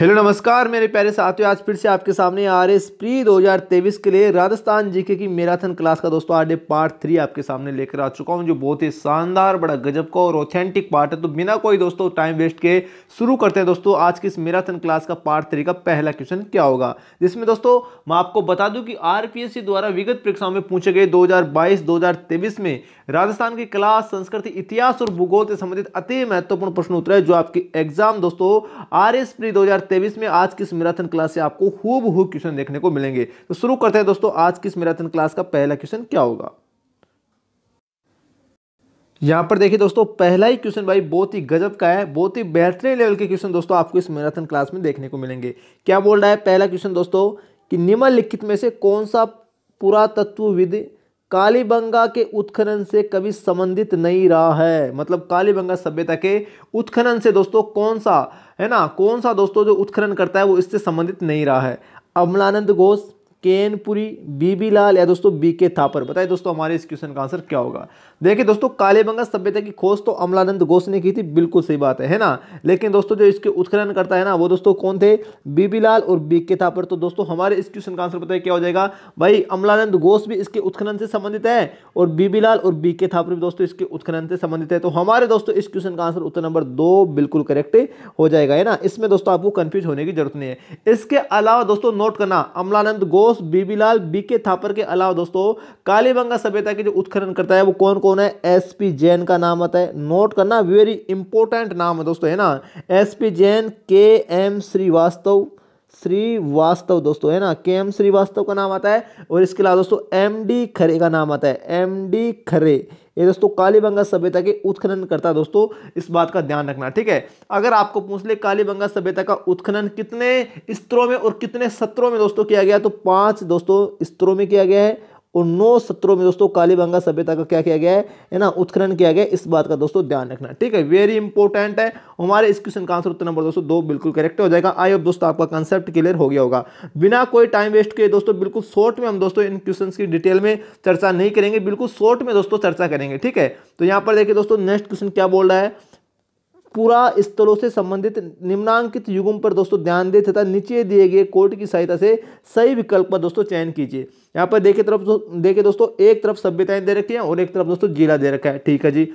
hello नमस्कार मेरे प्यारे साथियों आज फिर से आपके सामने आर एस प्री दो के लिए राजस्थान जीके की मैराथन क्लास का दोस्तों आज पार्ट थ्री आपके सामने लेकर आ चुका हूं जो बहुत ही शानदार बड़ा गजब का और ऑथेंटिक पार्ट है तो बिना कोई दोस्तों टाइम वेस्ट के शुरू करते हैं दोस्तों आज की इस मैराथन क्लास का पार्ट थ्री का पहला क्वेश्चन क्या होगा जिसमें दोस्तों मैं आपको बता दूँ कि आर द्वारा विगत परीक्षाओं में पूछे गए दो हज़ार में राजस्थान की कला संस्कृति इतिहास और भूगोल से संबंधित अति महत्वपूर्ण प्रश्न उत्तर है जो आपकी एग्जाम दोस्तों आर एस प्री दो तेईस में आज की इस मैराथन क्लास से आपको खूब हूब क्वेश्चन देखने को मिलेंगे तो शुरू करते हैं दोस्तों आज की इस मैराथन क्लास का पहला क्वेश्चन क्या होगा यहाँ पर देखिए दोस्तों पहला ही क्वेश्चन भाई बहुत ही गजब का है बहुत ही बेहतरीन लेवल के क्वेश्चन दोस्तों आपको इस मैराथन क्लास में देखने को मिलेंगे क्या बोल रहा है पहला क्वेश्चन दोस्तों कि निम्नलिखित में से कौन सा पुरातत्वविद कालीबंगा के उत्खनन से कभी संबंधित नहीं रहा है मतलब कालीबंगा सभ्यता के उत्खनन से दोस्तों कौन सा है ना कौन सा दोस्तों जो उत्खनन करता है वो इससे संबंधित नहीं रहा है अमलानंद घोष केनपुरी बीबी लाल या दोस्तों बीके थापर बताइए दोस्तों हमारे इस क्वेश्चन का आंसर क्या होगा देखिए दोस्तों काले बंगा सभ्यता की खोज तो अमलानंद घोष ने की थी बिल्कुल सही बात है है ना लेकिन दोस्तों जो इसके उत्खनन करता है ना वो दोस्तों कौन थे बीबीलाल और बी के थापर तो दोस्तों हमारे इस क्वेश्चन का आंसर बताइए क्या हो जाएगा भाई अमलानंद घोष भी इसके उत्खनन से संबंधित है और बीबीलाल और बी के थापर भी दोस्तों इसके उत्खनन से संबंधित है तो हमारे दोस्तों इस क्वेश्चन का आंसर उत्तर नंबर दो बिल्कुल करेक्ट हो जाएगा है ना इसमें दोस्तों आपको कन्फ्यूज होने की जरूरत नहीं है इसके अलावा दोस्तों नोट करना अमलानंद घोष बीबीलाल बी के थापर के अलावा दोस्तों कालीबंगा सभ्यता के जो उत्खनन करता है वो कौन कौन कौन है एस पी जैन का नाम आता है नोट करना वेरी इंपॉर्टेंट नाम है दोस्तों है ना एस पी जैन के एम श्रीवास्तव श्रीवास्तव दोस्तों है ना के एम श्रीवास्तव का नाम आता है और इसके अलावा दोस्तों एम डी खरे का नाम आता है एम डी खरे ये दोस्तों कालीबंगा सभ्यता के उत्खनन करता दोस्तों इस बात का ध्यान रखना ठीक है अगर आपको पूछ ले कालीबंगा सभ्यता का उत्खनन कितने स्तरों में और कितने सत्रों में दोस्तों किया गया तो पांच दोस्तों स्तरों में किया गया है और नौ सत्रों में दोस्तों कालीबंगा सभ्यता का क्या किया गया है है ना उत्खनन किया गया इस बात का दोस्तों ध्यान रखना ठीक है वेरी इंपॉर्टेंट है हमारे इस क्वेश्चन का आंसर उत्तर नंबर दोस्तों दो बिल्कुल करेक्ट हो जाएगा आई होप दोस्तों आपका कंसेप्ट क्लियर हो गया होगा बिना कोई टाइम वेस्ट किए दोस्तों बिल्कुल शॉर्ट में हम दोस्तों इन क्वेश्चन की डिटेल में चर्चा नहीं करेंगे बिल्कुल शॉर्ट में दोस्तों चर्चा करेंगे ठीक है तो यहाँ पर देखिए दोस्तों नेक्स्ट क्वेश्चन क्या बोल रहा है पूरा स्थलों से संबंधित निम्नांकित युगम पर दोस्तों ध्यान दें तथा नीचे दिए गए कोर्ट की सहायता से सही विकल्प पर दोस्तों चयन कीजिए यहाँ पर देखे तरफ देखे दोस्तों एक तरफ सभ्यताएं दे रखी है और एक तरफ दोस्तों जिला दे रखा है ठीक है जी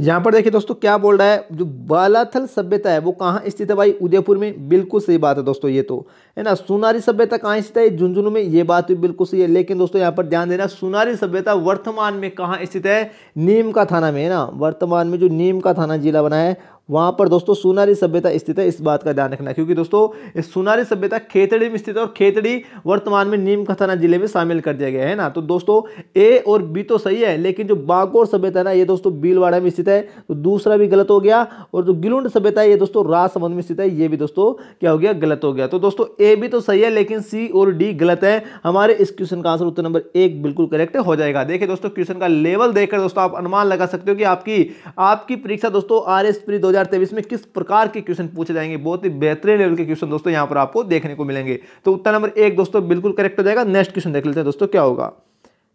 यहाँ पर देखिए दोस्तों क्या बोल रहा है जो बालाथल सभ्यता है वो कहाँ स्थित है भाई उदयपुर में बिल्कुल सही बात है दोस्तों ये तो है ना सुनारी सभ्यता कहाँ स्थित है झुंझुनू में ये बात भी बिल्कुल सही है लेकिन दोस्तों यहाँ पर ध्यान देना सुनारी सभ्यता वर्तमान में कहाँ स्थित है नीम का थाना में है ना वर्तमान में जो नीम का थाना जिला बना है वहाँ पर दोस्तों सोनारी सभ्यता स्थित है इस बात का ध्यान रखना क्योंकि दोस्तों सोनारी सभ्यता खेतड़ी में स्थित है और खेतड़ी वर्तमान में कथाना जिले में शामिल कर दिया गया है ना तो दोस्तों ए और बी तो सही है लेकिन जो बागोर सभ्यता ना ये दोस्तों बीलवाड़ा में स्थित है तो दूसरा भी गलत हो गया और जो गिलुंड सभ्यता है ये दोस्तों राजसमंद में स्थित है ये भी दोस्तों क्या हो गया गलत हो गया तो दोस्तों ए भी तो सही है लेकिन सी और डी गलत है हमारे इस क्वेश्चन का आंसर उत्तर नंबर एक बिल्कुल करेक्ट हो जाएगा देखिए दोस्तों क्वेश्चन का लेवल देखकर दोस्तों आप अनुमान लगा सकते हो कि आपकी आपकी परीक्षा दोस्तों आर एस प्री दो 2023 में किस प्रकार के क्वेश्चन पूछे जाएंगे बहुत ही बेहतरीन लेवल के क्वेश्चन दोस्तों यहां पर आपको देखने को मिलेंगे तो उत्तर नंबर एक दोस्तों बिल्कुल करेक्ट हो जाएगा नेक्स्ट क्वेश्चन देख लेते हैं दोस्तों क्या होगा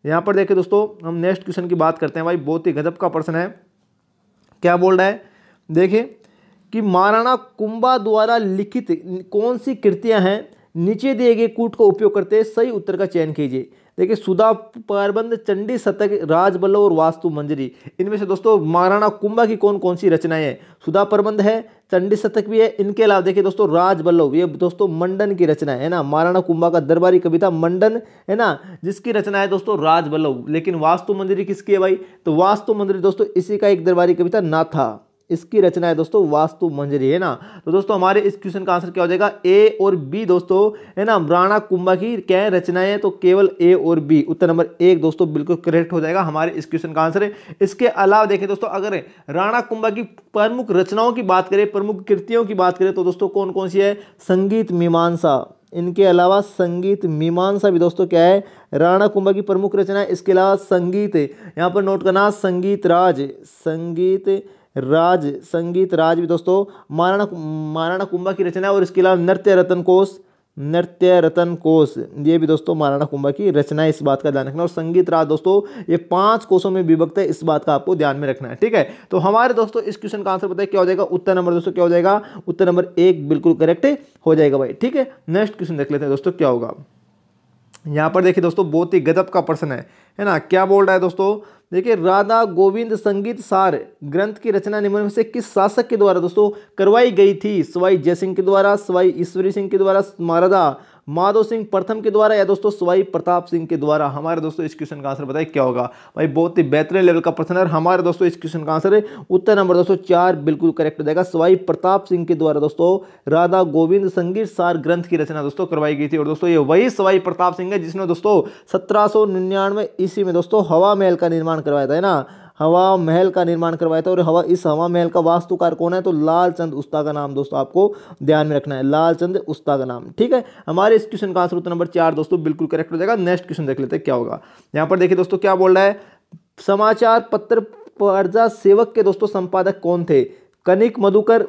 यहां पर देखिए दोस्तों हम नेक्स्ट क्वेश्चन की बात करते हैं भाई बहुत ही गजब का प्रश्न है क्या बोल रहा है देखिए कि महाराणा कुंभा द्वारा लिखित कौन सी कृतियाँ हैं नीचे दिए गए कूट का उपयोग करते सही उत्तर का चयन कीजिए देखिए सुधा पारबंद चंडी शतक राजबल्लभ और वास्तु मंजरी इनमें से दोस्तों महाराणा कुंभा की कौन कौन सी रचनाएं हैं सुधा प्रबंध है चंडी शतक भी है इनके अलावा देखिए दोस्तों राजबल्लभ ये दोस्तों मंडन की रचना है ना महाराणा कुंभा का दरबारी कविता मंडन है ना जिसकी रचना है दोस्तों राजबल्लभ लेकिन वास्तु मंजरी किसकी है भाई तो वास्तु मंजरी दोस्तों इसी का एक दरबारी कविता ना था इसकी रचना है दोस्तों वास्तु मंजरी है ना तो दोस्तों हमारे इस क्वेश्चन का आंसर क्या हो जाएगा ए और बी दोस्तों है ना राणा कुंभा की क्या रचना है तो केवल ए और बी उत्तर नंबर एक दोस्तों बिल्कुल करेक्ट हो जाएगा हमारे इस क्वेश्चन का आंसर है इसके अलावा देखें दोस्तों अगर राणा कुंभा की प्रमुख रचनाओं की बात करें प्रमुख कृतियों की बात करें तो दोस्तों कौन कौन सी है संगीत मीमांसा इनके अलावा संगीत मीमांसा भी दोस्तों क्या है राणा कुंभा की प्रमुख रचना है इसके अलावा संगीत यहाँ पर नोट करना संगीत राज संगीत राज संगीत राज भी दोस्तों महाराणा महाराणा कुंभा की रचना और इसके अलावा नृत्य रतन कोष नृत्य रतन कोश ये भी दोस्तों महाराणा कुंभा की रचना इस बात का ध्यान रखना और संगीत राज दोस्तों ये पांच कोषों में विभक्त है इस बात का आपको ध्यान में रखना है ठीक है तो हमारे दोस्तों इस क्वेश्चन का आंसर बताए क्या हो जाएगा उत्तर नंबर दोस्तों क्या हो जाएगा उत्तर नंबर एक बिल्कुल करेक्ट हो जाएगा भाई ठीक है नेक्स्ट क्वेश्चन देख लेते हैं दोस्तों क्या होगा यहाँ पर देखिए दोस्तों बहुत ही गजब का प्रश्न है है ना क्या बोल रहा है दोस्तों देखिए राधा गोविंद संगीत सार ग्रंथ की रचना निम्न में से किस शासक के द्वारा दोस्तों करवाई गई थी सवाई जयसिंह के द्वारा सवाई ईश्वरी सिंह के द्वारा महाराजा माधव सिंह प्रथम के द्वारा या दोस्तों स्वाई प्रताप सिंह के द्वारा हमारे दोस्तों इस क्वेश्चन का आंसर बताइए क्या होगा भाई बहुत ही बेहतरीन लेवल का प्रश्न है हमारे दोस्तों इस क्वेश्चन का आंसर है उत्तर नंबर दोस्तों चार बिल्कुल करेक्ट हो जाएगा स्वाई प्रताप सिंह के द्वारा दोस्तों राधा गोविंद संगीत सार ग्रंथ की रचना दोस्तों करवाई गई थी और दोस्तों ये वही स्वाई प्रताप सिंह है जिसने दोस्तों सत्रह ईस्वी में दोस्तों हवा महल का निर्माण करवाया था ना हवा महल का निर्माण करवाया था और हवा इस हवा महल का वास्तुकार कौन है तो लाल चंद उस्ता का नाम दोस्तों आपको ध्यान में रखना है लाल चंद उस्ता का नाम ठीक है हमारे इस क्वेश्चन का आंसर उत्तर नंबर चार दोस्तों बिल्कुल करेक्ट हो जाएगा नेक्स्ट क्वेश्चन देख लेते हैं क्या होगा यहाँ पर देखिए दोस्तों क्या बोल रहा है समाचार पत्र प्रजा सेवक के दोस्तों संपादक कौन थे कनिक मधुकर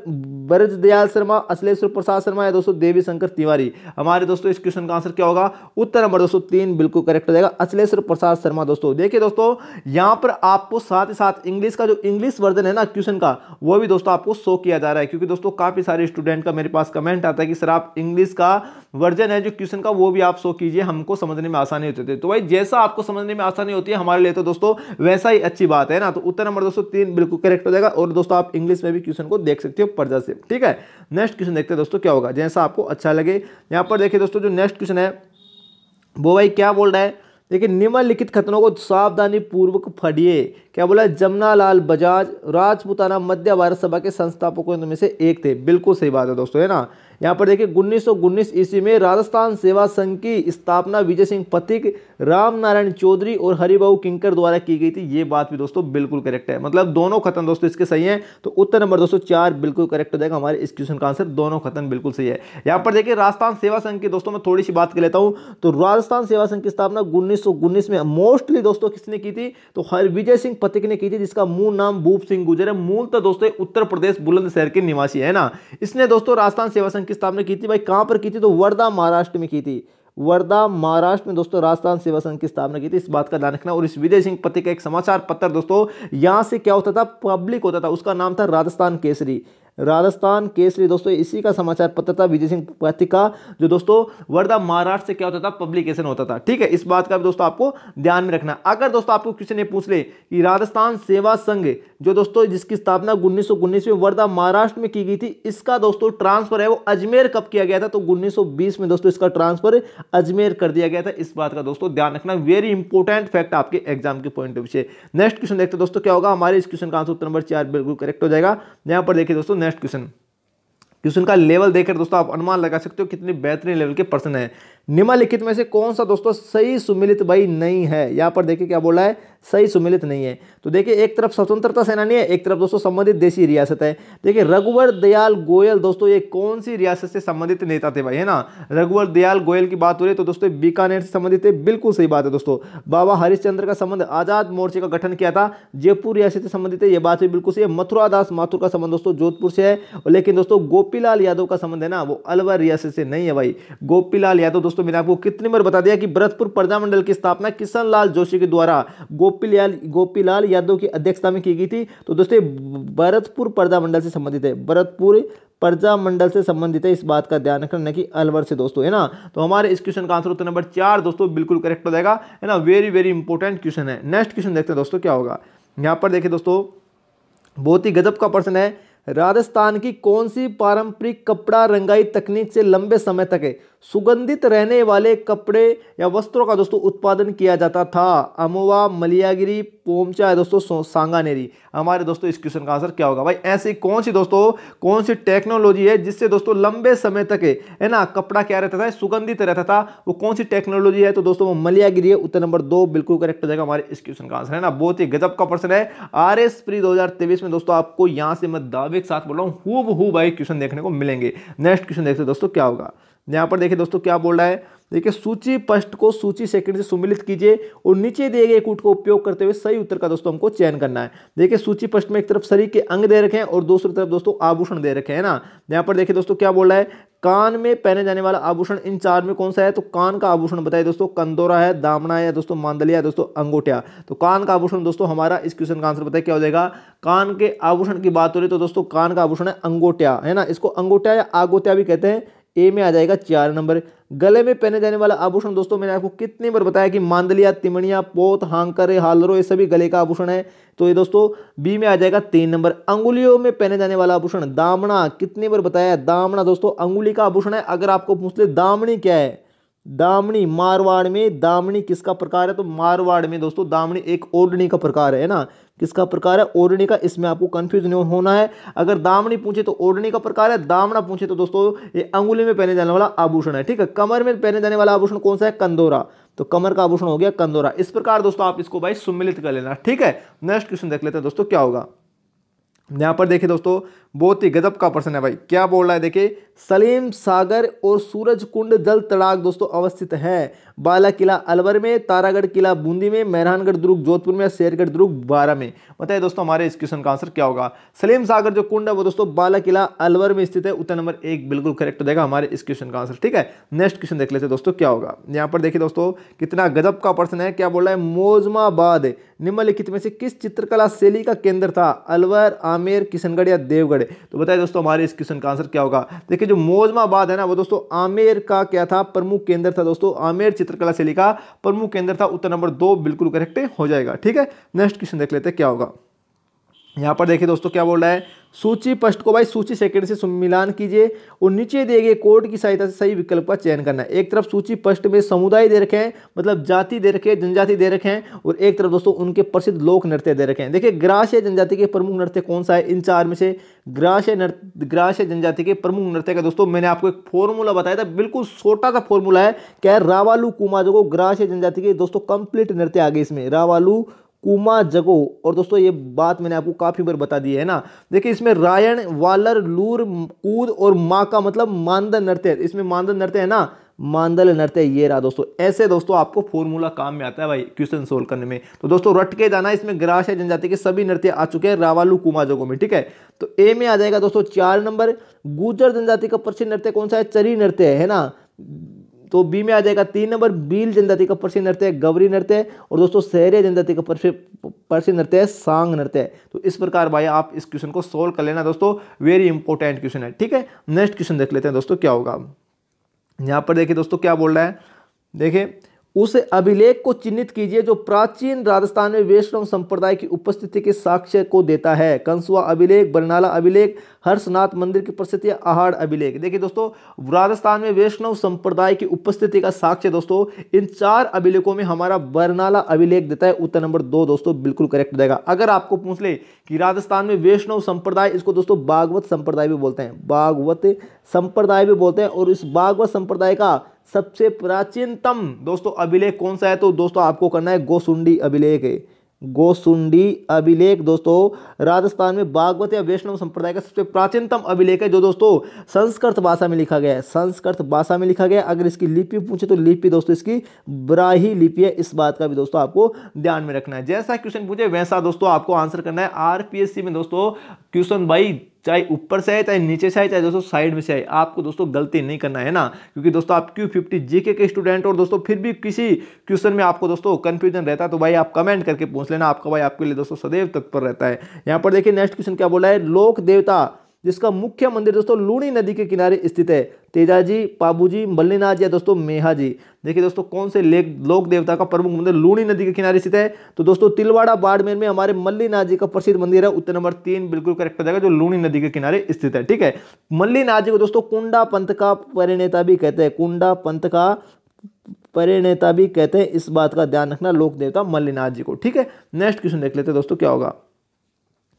ब्रज दयाल शर्मा असलेश्वर प्रसाद शर्मा या दोस्तों देवी शंकर तिवारी हमारे दोस्तों इस क्वेश्चन का आंसर क्या होगा उत्तर नंबर दोस्तों तीन बिल्कुल करेक्ट हो जाएगा असलेश्वर प्रसाद शर्मा दोस्तों देखिए दोस्तों यहाँ पर आपको साथ ही साथ इंग्लिश का जो इंग्लिश वर्जन है ना क्वेश्चन का वो भी दोस्तों आपको शो किया जा रहा है क्योंकि दोस्तों काफ़ी सारे स्टूडेंट का मेरे पास कमेंट आता है कि सर आप इंग्लिश का वर्जन है जो क्वेश्चन का वो भी आप शो कीजिए हमको समझने में आसानी होती है तो भाई जैसा आपको समझने में आसानी होती है हमारे लिए तो दोस्तों वैसा ही अच्छी बात है ना तो उत्तर नंबर दोस्तों तीन बिल्कुल करेक्ट हो जाएगा और दोस्तों आप इंग्लिश में भी क्वेश्चन को देख सकते हो पर्जा से ठीक है नेक्स्ट क्वेश्चन देखते हैं दोस्तों क्या होगा जैसा आपको अच्छा लगे यहाँ पर देखिए दोस्तों जो नेक्स्ट क्वेश्चन है वो भाई क्या बोल रहा है देखिए निम्नलिखित खतरों को सावधानी पूर्वक फड़िए क्या बोला जमनालाल बजाज राजपुताना मध्य भारत सभा के संस्थापकों में से एक थे बिल्कुल सही बात है दोस्तों है ना यहाँ पर देखिए उन्नीस सौ ईस्वी में राजस्थान सेवा संघ की स्थापना विजय सिंह पथिक राम नारायण चौधरी और हरिभाऊ किंकर द्वारा की गई थी ये बात भी दोस्तों बिल्कुल करेक्ट है मतलब दोनों खत्म दोस्तों इसके सही है तो उत्तर नंबर दोस्तों चार बिल्कुल करेक्ट हो जाएगा हमारे इस क्वेश्चन का आंसर दोनों खत्म बिल्कुल सही है यहाँ पर देखिए राजस्थान सेवा संघ की दोस्तों में थोड़ी सी बात कर लेता हूँ तो राजस्थान सेवा संघ की स्थापना उन्नीस में मोस्टली दोस्तों किसने की थी तो हर विजय सिंह पथिक ने की थी जिसका मूल नाम बूब सिंह गुजर है मूल तो दोस्तों उत्तर प्रदेश बुलंदशहर के निवासी है ना इसने दोस्तों राजस्थान सेवा संघ की स्थापना की थी भाई कहाँ पर की थी तो वर्धा महाराष्ट्र में की थी वर्धा महाराष्ट्र में दोस्तों राजस्थान सेवा संघ की स्थापना की थी इस बात का ध्यान रखना और इस विजय सिंह पति का एक समाचार पत्र दोस्तों यहाँ से क्या होता था पब्लिक होता था उसका नाम था राजस्थान केसरी राजस्थान केसरी दोस्तों इसी का समाचार पत्र था विजय सिंह पाथी का जो दोस्तों वर्धा महाराष्ट्र से क्या होता था पब्लिकेशन होता था ठीक है इस बात का भी दोस्तों आपको ध्यान में रखना अगर दोस्तों आपको किसी ने पूछ ले कि राजस्थान सेवा संघ जो दोस्तों जिसकी स्थापना उन्नीस में वर्धा महाराष्ट्र में की गई थी इसका दोस्तों ट्रांसफर है वो अजमेर कब किया गया था तो उन्नीस में दोस्तों इसका ट्रांसफर अजमेर कर दिया गया था इस बात का दोस्तों ध्यान रखना वेरी इंपॉर्टेंट फैक्ट आपके एग्जाम के पॉइंट ऑफ से नेक्स्ट क्वेश्चन देखते दोस्तों क्या होगा हमारे इस क्वेश्चन का आंसर उत्तर नंबर चार बिल्कुल करेक्ट हो जाएगा यहाँ पर देखिए दोस्तों नेक्स्ट क्वेश्चन क्वेश्चन का लेवल देखकर दोस्तों आप अनुमान लगा सकते हो कितने बेहतरीन लेवल के पर्सन है निम्नलिखित में से कौन सा दोस्तों सही सुमिलित भाई नहीं है यहाँ पर देखिए क्या बोला है सही सुमिलित नहीं है तो देखिए एक तरफ स्वतंत्रता सेनानी है एक तरफ दोस्तों संबंधित देशी रियासत है देखिए रघुवर दयाल गोयल दोस्तों ये कौन सी रियासत से संबंधित नेता थे भाई है ना रघुवर दयाल गोयल की बात हो रही तो दोस्तों बीकानेर से संबंधित है बिल्कुल सही बात है दोस्तों बाबा हरिश्चंद्र का संबंध आजाद मोर्चे का गठन किया था जयपुर रियासत से संबंधित है ये बात भी बिल्कुल सही है मथुरा दास माथुर का संबंध दोस्तों जोधपुर से है लेकिन दोस्तों गोपीलाल यादव का संबंध है ना वो अलवर रियासत से नहीं है भाई गोपीलाल यादव दोस्तों मैंने आपको कितनी बार बता दिया कि भरतपुर प्रजामंडल की स्थापना किशन लाल जोशी के द्वारा गोपी गोपीलाल गोपीलाल यादव की अध्यक्षता में की गई थी तो दोस्तों भरतपुर पर्दा मंडल से संबंधित है भरतपुर प्रजा मंडल से संबंधित है इस बात का ध्यान रखना कि अलवर से दोस्तों है ना तो हमारे इस क्वेश्चन का आंसर उत्तर नंबर चार दोस्तों बिल्कुल करेक्ट हो जाएगा है ना वेरी वेरी इंपॉर्टेंट क्वेश्चन है नेक्स्ट क्वेश्चन देखते हैं दोस्तों क्या होगा यहाँ पर देखिए दोस्तों बहुत ही गजब का प्रश्न है राजस्थान की कौन सी पारंपरिक कपड़ा रंगाई तकनीक से लंबे समय तक है सुगंधित रहने वाले कपड़े या वस्त्रों का दोस्तों उत्पादन किया जाता था अमोवा मलियागिरी पोमचा दोस्तों सांगानेरी हमारे दोस्तों इस क्वेश्चन का आंसर क्या होगा भाई ऐसी कौन सी दोस्तों कौन सी टेक्नोलॉजी है जिससे दोस्तों लंबे समय तक है ना कपड़ा क्या रहता था सुगंधित रहता था वो कौन सी टेक्नोलॉजी है तो दोस्तों वो मलियागिरी है उत्तर नंबर दो बिल्कुल करेक्ट हो जाएगा हमारे इस क्वेश्चन का आंसर है ना बहुत ही गजब का प्रश्न है आर एस प्री दो में दोस्तों आपको यहां से मैं दावे के साथ बोल रहा हूँ हु भाई क्वेश्चन देखने को मिलेंगे नेक्स्ट क्वेश्चन देखते दोस्तों क्या होगा यहाँ पर देखिए दोस्तों क्या बोल रहा है देखिए सूची पष्ट को सूची सेकंड से सुमिलित कीजिए और नीचे दिए गए कूट को उपयोग करते हुए सही उत्तर का दोस्तों हमको चयन करना है देखिए सूची पष्ट में एक तरफ शरीर के अंग दे रखे हैं और दूसरी तरफ दोस्तों आभूषण दे रखे हैं ना यहाँ पर देखिए दोस्तों क्या बोल रहा है कान में पहने जाने वाला आभूषण इन चार में कौन सा है तो कान का आभूषण बताइए दोस्तों कंदोरा है दामना है दोस्तों मांदलिया है दोस्तों अंगूठिया तो कान का आभूषण दोस्तों हमारा इस क्वेश्चन का आंसर बताया क्या हो जाएगा कान के आभूषण की बात हो रही तो दोस्तों कान का आभूषण है अंगोटिया है ना इसको अंगोटिया या आगोटिया भी कहते हैं ए में आ जाएगा चार नंबर गले में पहने जाने वाला आभूषण दोस्तों मैंने आपको कितनी बार बताया कि मांदलिया तिमणिया पोत हांकर हालरो ये सभी गले का आभूषण है तो ये दोस्तों बी में आ जाएगा तीन नंबर अंगुलियों में पहने जाने वाला आभूषण दामना कितनी बार बताया दामना दोस्तों अंगुली का आभूषण है अगर आपको पूछ ले दामनी क्या है दामनी मारवाड़ में दामनी किसका प्रकार है तो मारवाड़ में दोस्तों दामनी एक ओढ़नी का प्रकार है ना किसका प्रकार है ओरणी का इसमें आपको कंफ्यूज नहीं होना है अगर दामनी पूछे तो ओढ़नी का प्रकार है दामना पूछे तो दोस्तों ये अंगुली में पहने जाने वाला आभूषण है ठीक है कमर में पहने जाने वाला आभूषण कौन सा है कंदोरा तो कमर का आभूषण हो गया कंदोरा इस प्रकार दोस्तों आप इसको भाई सुमिलित कर लेना ठीक है नेक्स्ट क्वेश्चन देख लेते हैं दोस्तों क्या होगा यहाँ पर देखिए दोस्तों बहुत ही गजब का प्रश्न है भाई क्या बोल रहा है देखिए सलीम सागर और सूरज कुंड जल तड़ाक दोस्तों अवस्थित है बाला किला अलवर में तारागढ़ किला बूंदी में मेहरानगढ़ दुर्ग जोधपुर में शेरगढ़ दुर्ग बारह में बताइए दोस्तों हमारे इस क्वेश्चन का आंसर क्या होगा सलीम सागर जो कुंड है वो दोस्तों बाला किला अलवर में स्थित है उत्तर नंबर एक बिल्कुल करेक्ट हो जाएगा हमारे इस क्वेश्चन का आंसर ठीक है नेक्स्ट क्वेश्चन देख लेते दोस्तों क्या होगा यहाँ पर देखिए दोस्तों कितना गजब का प्रश्न है क्या बोल रहा है मोजमाबाद निम्नलिखित में से किस चित्रकला शैली का केंद्र था अलवर आमेर किशनगढ़ या देवगढ़ करें तो बताइए दोस्तों हमारे इस क्वेश्चन का आंसर क्या होगा देखिए जो मोजमाबाद है ना वो दोस्तों आमेर का क्या था प्रमुख केंद्र था दोस्तों आमेर चित्रकला शैली का प्रमुख केंद्र था उत्तर नंबर दो बिल्कुल करेक्ट हो जाएगा ठीक है नेक्स्ट क्वेश्चन देख लेते हैं क्या होगा यहाँ पर देखिए दोस्तों क्या बोल रहा है सूची फर्स्ट को भाई सूची सेकंड से मिलान कीजिए और नीचे दिए गए कोड की सहायता से सही विकल्प का चयन करना है एक तरफ सूची फर्स्ट में समुदाय दे रखे हैं मतलब जाति दे रखे हैं जनजाति दे रखे हैं और एक तरफ दोस्तों उनके प्रसिद्ध लोक नृत्य दे रखे हैं देखिए ग्रास या जनजाति के प्रमुख नृत्य कौन सा है इन चार में से ग्रास या ग्रास या जनजाति के प्रमुख नृत्य का दोस्तों मैंने आपको एक फॉर्मूला बताया था बिल्कुल छोटा सा फॉर्मूला है क्या रावालू कुमाजो जो ग्रास या जनजाति के दोस्तों कंप्लीट नृत्य आगे इसमें रावालू कुमा जगो और दोस्तों ये बात मैंने आपको काफ़ी बार बता दी है ना देखिए इसमें रायण वालर लूर कूद और माँ का मतलब मानदल नृत्य इसमें मानदल नृत्य है ना मानदल नृत्य ये रहा दोस्तों ऐसे दोस्तों आपको फॉर्मूला काम में आता है भाई क्वेश्चन सोल्व करने में तो दोस्तों रट के जाना इसमें है जनजाति के सभी नृत्य आ चुके हैं रावालू कुमा जगो में ठीक है तो ए में आ जाएगा दोस्तों चार नंबर गुजर जनजाति का प्रसिद्ध नृत्य कौन सा है चरी नृत्य है ना तो बी में आ जाएगा तीन नंबर बील जनजाति का प्रसिद्ध नृत्य है गवरी नृत्य और दोस्तों सहरिया जनजाति का प्रसिद्ध नृत्य है सांग नृत्य है तो इस प्रकार भाई आप इस क्वेश्चन को सोल्व कर लेना दोस्तों वेरी इंपॉर्टेंट क्वेश्चन है ठीक है नेक्स्ट क्वेश्चन देख लेते हैं दोस्तों क्या होगा यहाँ पर देखिए दोस्तों क्या बोल रहा है देखिए उस अभिलेख को चिन्हित कीजिए जो प्राचीन राजस्थान में वैष्णव संप्रदाय की उपस्थिति के साक्ष्य को देता है कंसुआ अभिलेख बरनाला अभिलेख हर्षनाथ मंदिर की प्रसिद्ध आहाड़ अभिलेख देखिए दोस्तों राजस्थान में वैष्णव संप्रदाय की उपस्थिति का साक्ष्य दोस्तों इन चार अभिलेखों में हमारा बरनाला अभिलेख देता है उत्तर नंबर दो दोस्तों बिल्कुल करेक्ट देगा अगर आपको पूछ ले कि राजस्थान में वैष्णव संप्रदाय इसको दोस्तों बागवत संप्रदाय भी बोलते हैं बागवत संप्रदाय भी बोलते हैं और इस बागवत संप्रदाय का सबसे प्राचीनतम दोस्तों अभिलेख कौन सा है तो दोस्तों आपको करना है गोसुंडी अभिलेख है गोसुंडी अभिलेख दोस्तों राजस्थान में भागवत या वैष्णव संप्रदाय का सबसे प्राचीनतम अभिलेख है जो दोस्तों संस्कृत भाषा में लिखा गया है संस्कृत भाषा में लिखा गया अगर इसकी लिपि पूछे तो लिपि दोस्तों इसकी ब्राही लिपि है इस बात का भी दोस्तों आपको ध्यान में रखना है जैसा क्वेश्चन पूछे वैसा दोस्तों आपको आंसर करना है आर में दोस्तों क्वेश्चन बाई चाहे ऊपर से आए चाहे नीचे से आए चाहे दोस्तों साइड में से आए आपको दोस्तों गलती नहीं करना है ना क्योंकि दोस्तों आप क्यू फिफ्टी जी के स्टूडेंट और दोस्तों फिर भी किसी क्वेश्चन में आपको दोस्तों कन्फ्यूजन रहता है तो भाई आप कमेंट करके पूछ लेना आपका भाई आपके लिए दोस्तों सदैव तत्पर रहता है यहाँ पर देखिए नेक्स्ट क्वेश्चन क्या बोला है लोक देवता जिसका मुख्य मंदिर दोस्तों लूणी नदी के किनारे स्थित है तेजाजी पाबूजी मल्लीनाथ या दोस्तों मेहाजी देखिए दोस्तों कौन से लेक लोक देवता का प्रमुख मंदिर लूणी नदी के किनारे स्थित है तो दोस्तों तिलवाड़ा बाड़मेर में हमारे मल्लीनाथ जी का प्रसिद्ध मंदिर है उत्तर नंबर तीन बिल्कुल करेक्ट हो जाएगा जो लूणी नदी के किनारे स्थित है ठीक है मल्लीनाथ जी को दोस्तों कुंडा पंथ का परिणेता भी कहते हैं कुंडा पंथ का परिणेता भी कहते हैं इस बात का ध्यान रखना लोक देवता मल्लीनाथ जी को ठीक है नेक्स्ट क्वेश्चन देख लेते हैं दोस्तों क्या होगा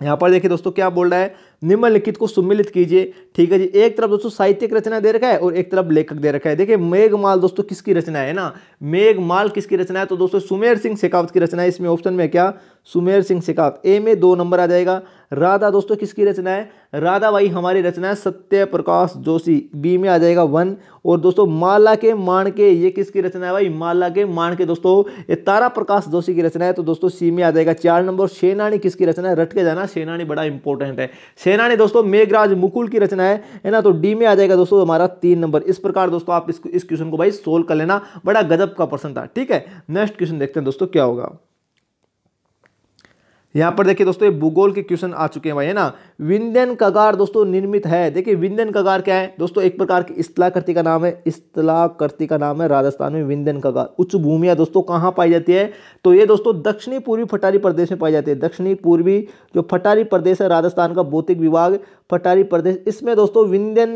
यहाँ पर देखिए दोस्तों क्या बोल रहा है निम्नलिखित को सुमिलित कीजिए ठीक है जी एक तरफ दोस्तों साहित्यिक रचना दे रखा है और एक तरफ लेखक दे रखा है देखिए मेघमाल दोस्तों किसकी रचना है ना मेघमाल किसकी रचना है तो दोस्तों सुमेर सिंह शेखावत की रचना है इसमें ऑप्शन में क्या सुमेर सिंह शेखावत ए में दो नंबर आ जाएगा राधा दोस्तों किसकी रचना है राधा भाई हमारी रचना है सत्य प्रकाश जोशी बी में आ जाएगा वन और दोस्तों माला के माण के ये किसकी रचना है भाई माला के माण के दोस्तों ये तारा प्रकाश जोशी की रचना है तो दोस्तों सी में आ जाएगा चार नंबर सेनानी किसकी रचना है रट के जाना सेनानी बड़ा इंपॉर्टेंट है सेना ने दोस्तों मेघराज मुकुल की रचना है है ना तो डी में आ जाएगा दोस्तों हमारा तीन नंबर इस प्रकार दोस्तों आप इस क्वेश्चन को भाई सोल्व कर लेना बड़ा गजब का प्रश्न था ठीक है नेक्स्ट क्वेश्चन देखते हैं दोस्तों क्या होगा यहाँ पर देखिए दोस्तों ये भूगोल के क्वेश्चन आ चुके हैं भाई है ना विंध्यन कगार दोस्तों निर्मित है देखिए विंध्यन कगार क्या है दोस्तों एक प्रकार की इस्तलाकृति का नाम है इस्तलाकृति का नाम है राजस्थान में विंध्यन कगार उच्च भूमिया दोस्तों कहाँ पाई जाती है तो ये दोस्तों दक्षिणी पूर्वी फटारी प्रदेश में पाई जाती है दक्षिणी पूर्वी जो फटारी प्रदेश है राजस्थान का भौतिक विभाग पटारी प्रदेश इसमें दोस्तों विंध्यन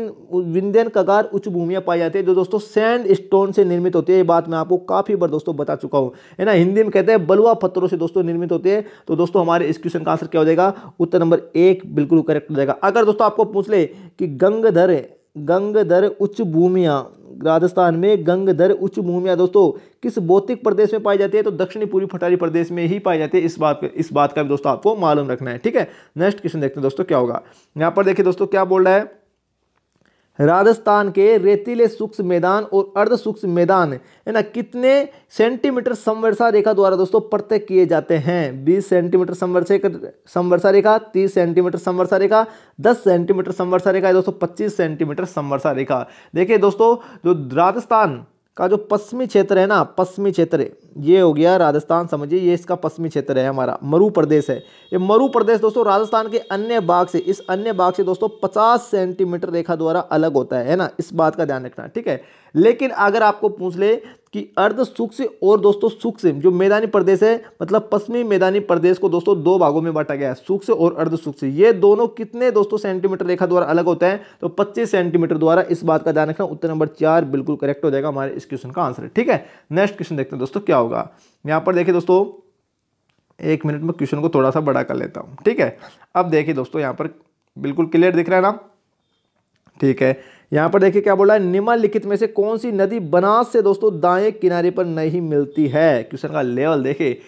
विंध्यन कगार उच्च भूमियाँ पाई जाती है जो दोस्तों सैंड स्टोन से निर्मित होती है ये बात मैं आपको काफ़ी बार दोस्तों बता चुका हूँ है ना हिंदी में कहते हैं बलुआ पत्थरों से दोस्तों निर्मित होते हैं तो दोस्तों हमारे इस क्वेश्चन का आंसर क्या हो जाएगा उत्तर नंबर एक बिल्कुल करेक्ट हो जाएगा अगर दोस्तों आपको पूछ ले कि गंगधर गंगधर उच्च भूमिया राजस्थान में गंगधर उच्च भूमिया दोस्तों किस भौतिक प्रदेश में पाई जाती है तो दक्षिणी पूर्वी फटारी प्रदेश में ही पाई जाती है इस बात इस बात का भी दोस्तों आपको मालूम रखना है ठीक है नेक्स्ट क्वेश्चन देखते हैं दोस्तों क्या होगा यहाँ पर देखिए दोस्तों क्या बोल रहा है राजस्थान के रेतीले सूक्ष्म मैदान और अर्ध सूक्ष्म मैदान है ना कितने सेंटीमीटर संवर्षा रेखा द्वारा दोस्तों प्रत्यय किए जाते हैं 20 सेंटीमीटर संवर्षे संवर्षा रेखा 30 सेंटीमीटर संवर्षा रेखा 10 सेंटीमीटर संवर्षा रेखा दोस्तों 25 सेंटीमीटर संवर्षा रेखा देखिए दोस्तों जो राजस्थान का जो पश्चिमी क्षेत्र है ना पश्चिमी क्षेत्र ये हो गया राजस्थान समझिए ये इसका पश्चिमी क्षेत्र है हमारा मरु प्रदेश है ये मरु प्रदेश दोस्तों राजस्थान के अन्य भाग से इस अन्य भाग से दोस्तों 50 सेंटीमीटर रेखा द्वारा अलग होता है ना इस बात का ध्यान रखना ठीक है लेकिन अगर आपको पूछ ले कि अर्ध सूक्ष्म और दोस्तों सूक्ष्म जो मैदानी प्रदेश है मतलब पश्चिमी मैदानी प्रदेश को दोस्तों दो भागों में बांटा गया है सूक्ष्म और अर्ध सूक्ष्म ये दोनों कितने दोस्तों सेंटीमीटर रेखा द्वारा अलग होते हैं तो 25 सेंटीमीटर द्वारा इस बात का ध्यान रखना उत्तर नंबर चार बिल्कुल करेक्ट हो जाएगा हमारे इस क्वेश्चन का आंसर ठीक है नेक्स्ट क्वेश्चन देखते हैं दोस्तों क्या होगा यहाँ पर देखिए दोस्तों एक मिनट में क्वेश्चन को थोड़ा सा बड़ा कर लेता हूँ ठीक है अब देखिए दोस्तों यहाँ पर बिल्कुल क्लियर दिख रहा है ना ठीक है यहाँ पर देखिए क्या बोला है निम्नलिखित में से कौन सी नदी बनास से दोस्तों दाएं किनारे पर नहीं मिलती है क्वेश्चन का लेवल देखिए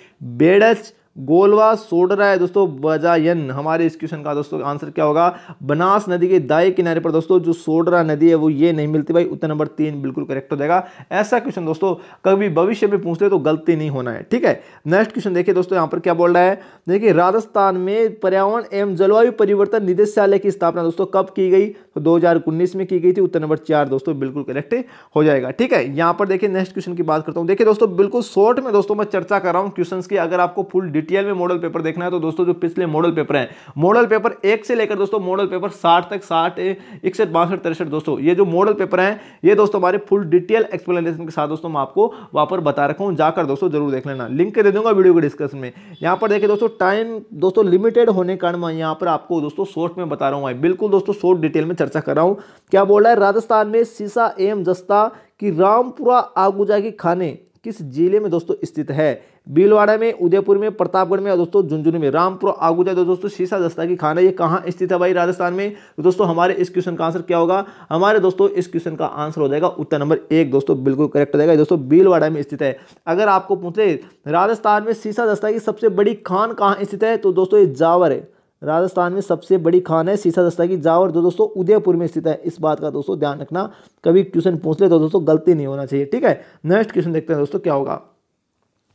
बेड़च गोलवा सोडरा है दोस्तों बजायन हमारे इस क्वेश्चन का दोस्तों आंसर क्या होगा बनास नदी के दाएं किनारे पर दोस्तों जो सोडरा नदी है वो ये नहीं मिलती भाई उत्तर नंबर तीन बिल्कुल करेक्ट हो जाएगा ऐसा क्वेश्चन दोस्तों कभी भविष्य में पूछ ले तो गलती नहीं होना है ठीक है नेक्स्ट क्वेश्चन देखिए दोस्तों यहाँ पर क्या बोल रहा है देखिए राजस्थान में पर्यावरण एवं जलवायु परिवर्तन निदेशालय की स्थापना दोस्तों कब की गई तो दो में की गई थी उत्तर नंबर चार दोस्तों बिल्कुल करेक्ट हो जाएगा ठीक है यहाँ पर देखिए नेक्स्ट क्वेश्चन की बात करता हूँ देखिए दोस्तों बिल्कुल शॉर्ट में दोस्तों मैं चर्चा कर रहा हूँ क्वेश्चन की अगर आपको फुल डिटेल में मॉडल पेपर देखना है तो दोस्तों जो पिछले मॉडल पेपर हैं मॉडल पेपर एक से लेकर दोस्तों मॉडल पेपर साठ तक साठ इकसठ बासठ तिरसठ दोस्तों ये जो मॉडल पेपर हैं ये दोस्तों हमारे फुल डिटेल एक्सप्लेनेशन के साथ दोस्तों मैं आपको वहाँ पर बता रखा हूँ जाकर दोस्तों जरूर देख लेना लिंक दे दूंगा वीडियो के डिस्कशन में यहाँ पर देखिए दोस्तों टाइम दोस्तों लिमिटेड होने कारण मैं यहाँ पर आपको दोस्तों शॉर्ट में बता रहा हूँ बिल्कुल दोस्तों शॉर्ट डिटेल में चर्चा कर रहा हूँ क्या बोल रहा है राजस्थान में सीसा एम जस्ता कि रामपुरा आगुजा की खाने किस जिले में दोस्तों स्थित है बीलवाड़ा में उदयपुर में प्रतापगढ़ में और दोस्तों झुंझुनू में रामपुर आगुजा तो दोस्तों शीशा दस्ता की खाना ये कहाँ स्थित है भाई राजस्थान में तो दोस्तों हमारे इस क्वेश्चन का आंसर क्या होगा हमारे दोस्तों इस क्वेश्चन का आंसर हो जाएगा उत्तर नंबर एक दोस्तों बिल्कुल करेक्ट हो जाएगा दोस्तों भीलवाड़ा में स्थित है अगर आपको पूछे राजस्थान में शीशा दस्ता की सबसे बड़ी खान कहाँ स्थित है तो दोस्तों ये जावर है राजस्थान में सबसे बड़ी खान है सीसा दस्ता की जावर जो दोस्तों उदयपुर में स्थित है इस बात का दोस्तों ध्यान रखना कभी क्वेश्चन पूछ ले तो दोस्तों गलती नहीं होना चाहिए ठीक है नेक्स्ट क्वेश्चन देखते हैं दोस्तों क्या होगा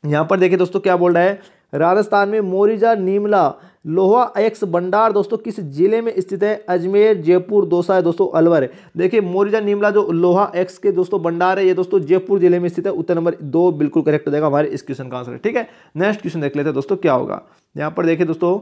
यहाँ पर देखिए दोस्तों क्या बोल रहा है राजस्थान में मोरिजा नीमला लोहा एक्स भंडार दोस्तों किस जिले में स्थित है अजमेर जयपुर दोसा है दोस्तों अलवर देखिए मोरिजा नीमला जो लोहा एक्स के दोस्तों भंडार है ये दोस्तों जयपुर जिले में स्थित है उत्तर नंबर दो बिल्कुल करेक्ट हो जाएगा हमारे इस क्वेश्चन का आंसर है ठीक है नेक्स्ट क्वेश्चन देख लेते हैं दोस्तों क्या होगा यहाँ पर देखिए दोस्तों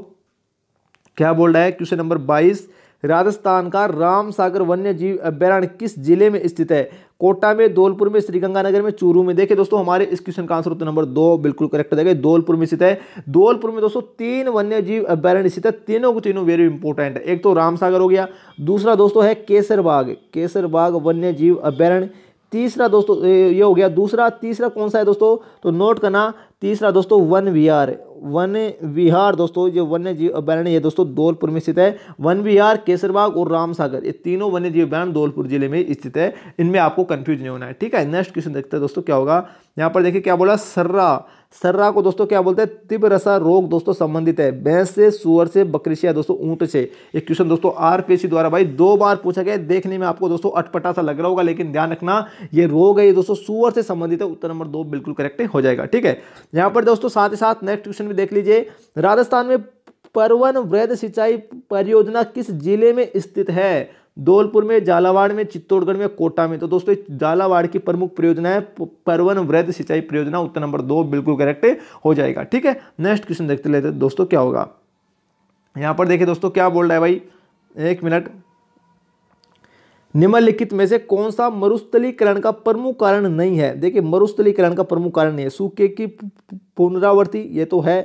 क्या बोल रहा है क्वेश्चन नंबर बाईस राजस्थान का राम सागर वन्य जीव अभ्यारण्य किस जिले में स्थित है कोटा में धौलपुर में श्रीगंगानगर में चूरू में देखिए दोस्तों हमारे इस क्वेश्चन का आंसर है नंबर दो बिल्कुल करेक्ट देखिए धौलपुर में स्थित है धौलपुर में दोस्तों तीन वन्य जीव अभ्यारण्य स्थित है तीनों को तीनों वेरी इंपॉर्टेंट है एक तो राम सागर हो गया दूसरा दोस्तों है केसरबाग केसरबाग वन्य जीव अभ्यारण्य तीसरा दोस्तों ये हो गया दूसरा तीसरा कौन सा है दोस्तों तो नोट करना तीसरा दोस्तों वन विहार वन विहार दोस्तों ये वन्य जीव अभ्यारण्य ये दोस्तों धौलपुर में स्थित है वन विहार केसरबाग और राम सागर ये तीनों वन्य जीव अभ्यारण धौलपुर जिले में स्थित है इनमें आपको कंफ्यूज नहीं होना है ठीक है नेक्स्ट क्वेश्चन देखते हैं दोस्तों क्या होगा यहाँ पर देखिए क्या बोला सर्रा सर्रा को दोस्तों क्या बोलते हैं तिब रसा रोग दोस्तों संबंधित है भैंस से सुअर से बकरी से दोस्तों ऊंट से एक क्वेश्चन दोस्तों आर पी द्वारा भाई दो बार पूछा गया देखने में आपको दोस्तों अटपटा सा लग रहा होगा लेकिन ध्यान रखना ये रोग है ये दोस्तों सुअर से संबंधित है उत्तर नंबर दो बिल्कुल करेक्ट हो जाएगा ठीक है यहाँ पर दोस्तों साथ ही साथ नेक्स्ट क्वेश्चन भी देख लीजिए राजस्थान में परवन वृद्ध सिंचाई परियोजना किस जिले में स्थित है धौलपुर में झालावाड़ में चित्तौड़गढ़ में कोटा में तो दोस्तों झालावाड़ की प्रमुख परियोजना है परवन वृद्ध सिंचाई परियोजना उत्तर नंबर दो बिल्कुल करेक्ट हो जाएगा ठीक है नेक्स्ट क्वेश्चन देखते लेते दोस्तों क्या होगा यहाँ पर देखिए दोस्तों क्या बोल रहा है भाई एक मिनट निम्नलिखित में से कौन सा मरुस्थलीकरण का प्रमुख कारण नहीं है देखिए मरुस्थलीकरण का प्रमुख कारण है सूखे की पुनरावृत्ति ये तो है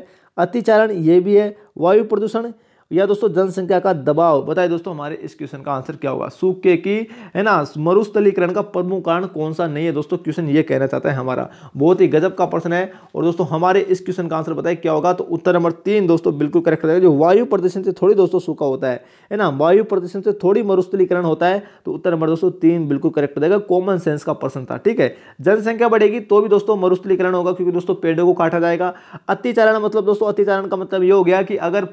अतिचारण ये भी है वायु प्रदूषण या दोस्तों जनसंख्या का दबाव बताए दोस्तों हमारे इस क्वेश्चन का आंसर क्या होगा सूखे की है ना मरुस्थलीकरण का प्रमुख कारण कौन सा नहीं है दोस्तों क्वेश्चन ये कहना चाहता है हमारा बहुत ही गजब का प्रश्न है और दोस्तों हमारे इस क्वेश्चन का आंसर बताए क्या होगा तो उत्तर नंबर तीन दोस्तों बिल्कुल करेक्ट रहेगा जो वायु प्रदूषण से थोड़ी दोस्तों सूखा होता है है ना वायु प्रदूषण से थोड़ी मरुस्थलीकरण होता है तो उत्तर नंबर दोस्तों तीन बिल्कुल करेक्ट रहेगा कॉमन सेंस का प्रश्न था ठीक है जनसंख्या बढ़ेगी तो भी दोस्तों मरुस्थलीकरण होगा क्योंकि दोस्तों पेड़ों को काटा जाएगा अतिचारण मतलब दोस्तों अतिचारण का मतलब ये हो गया कि अगर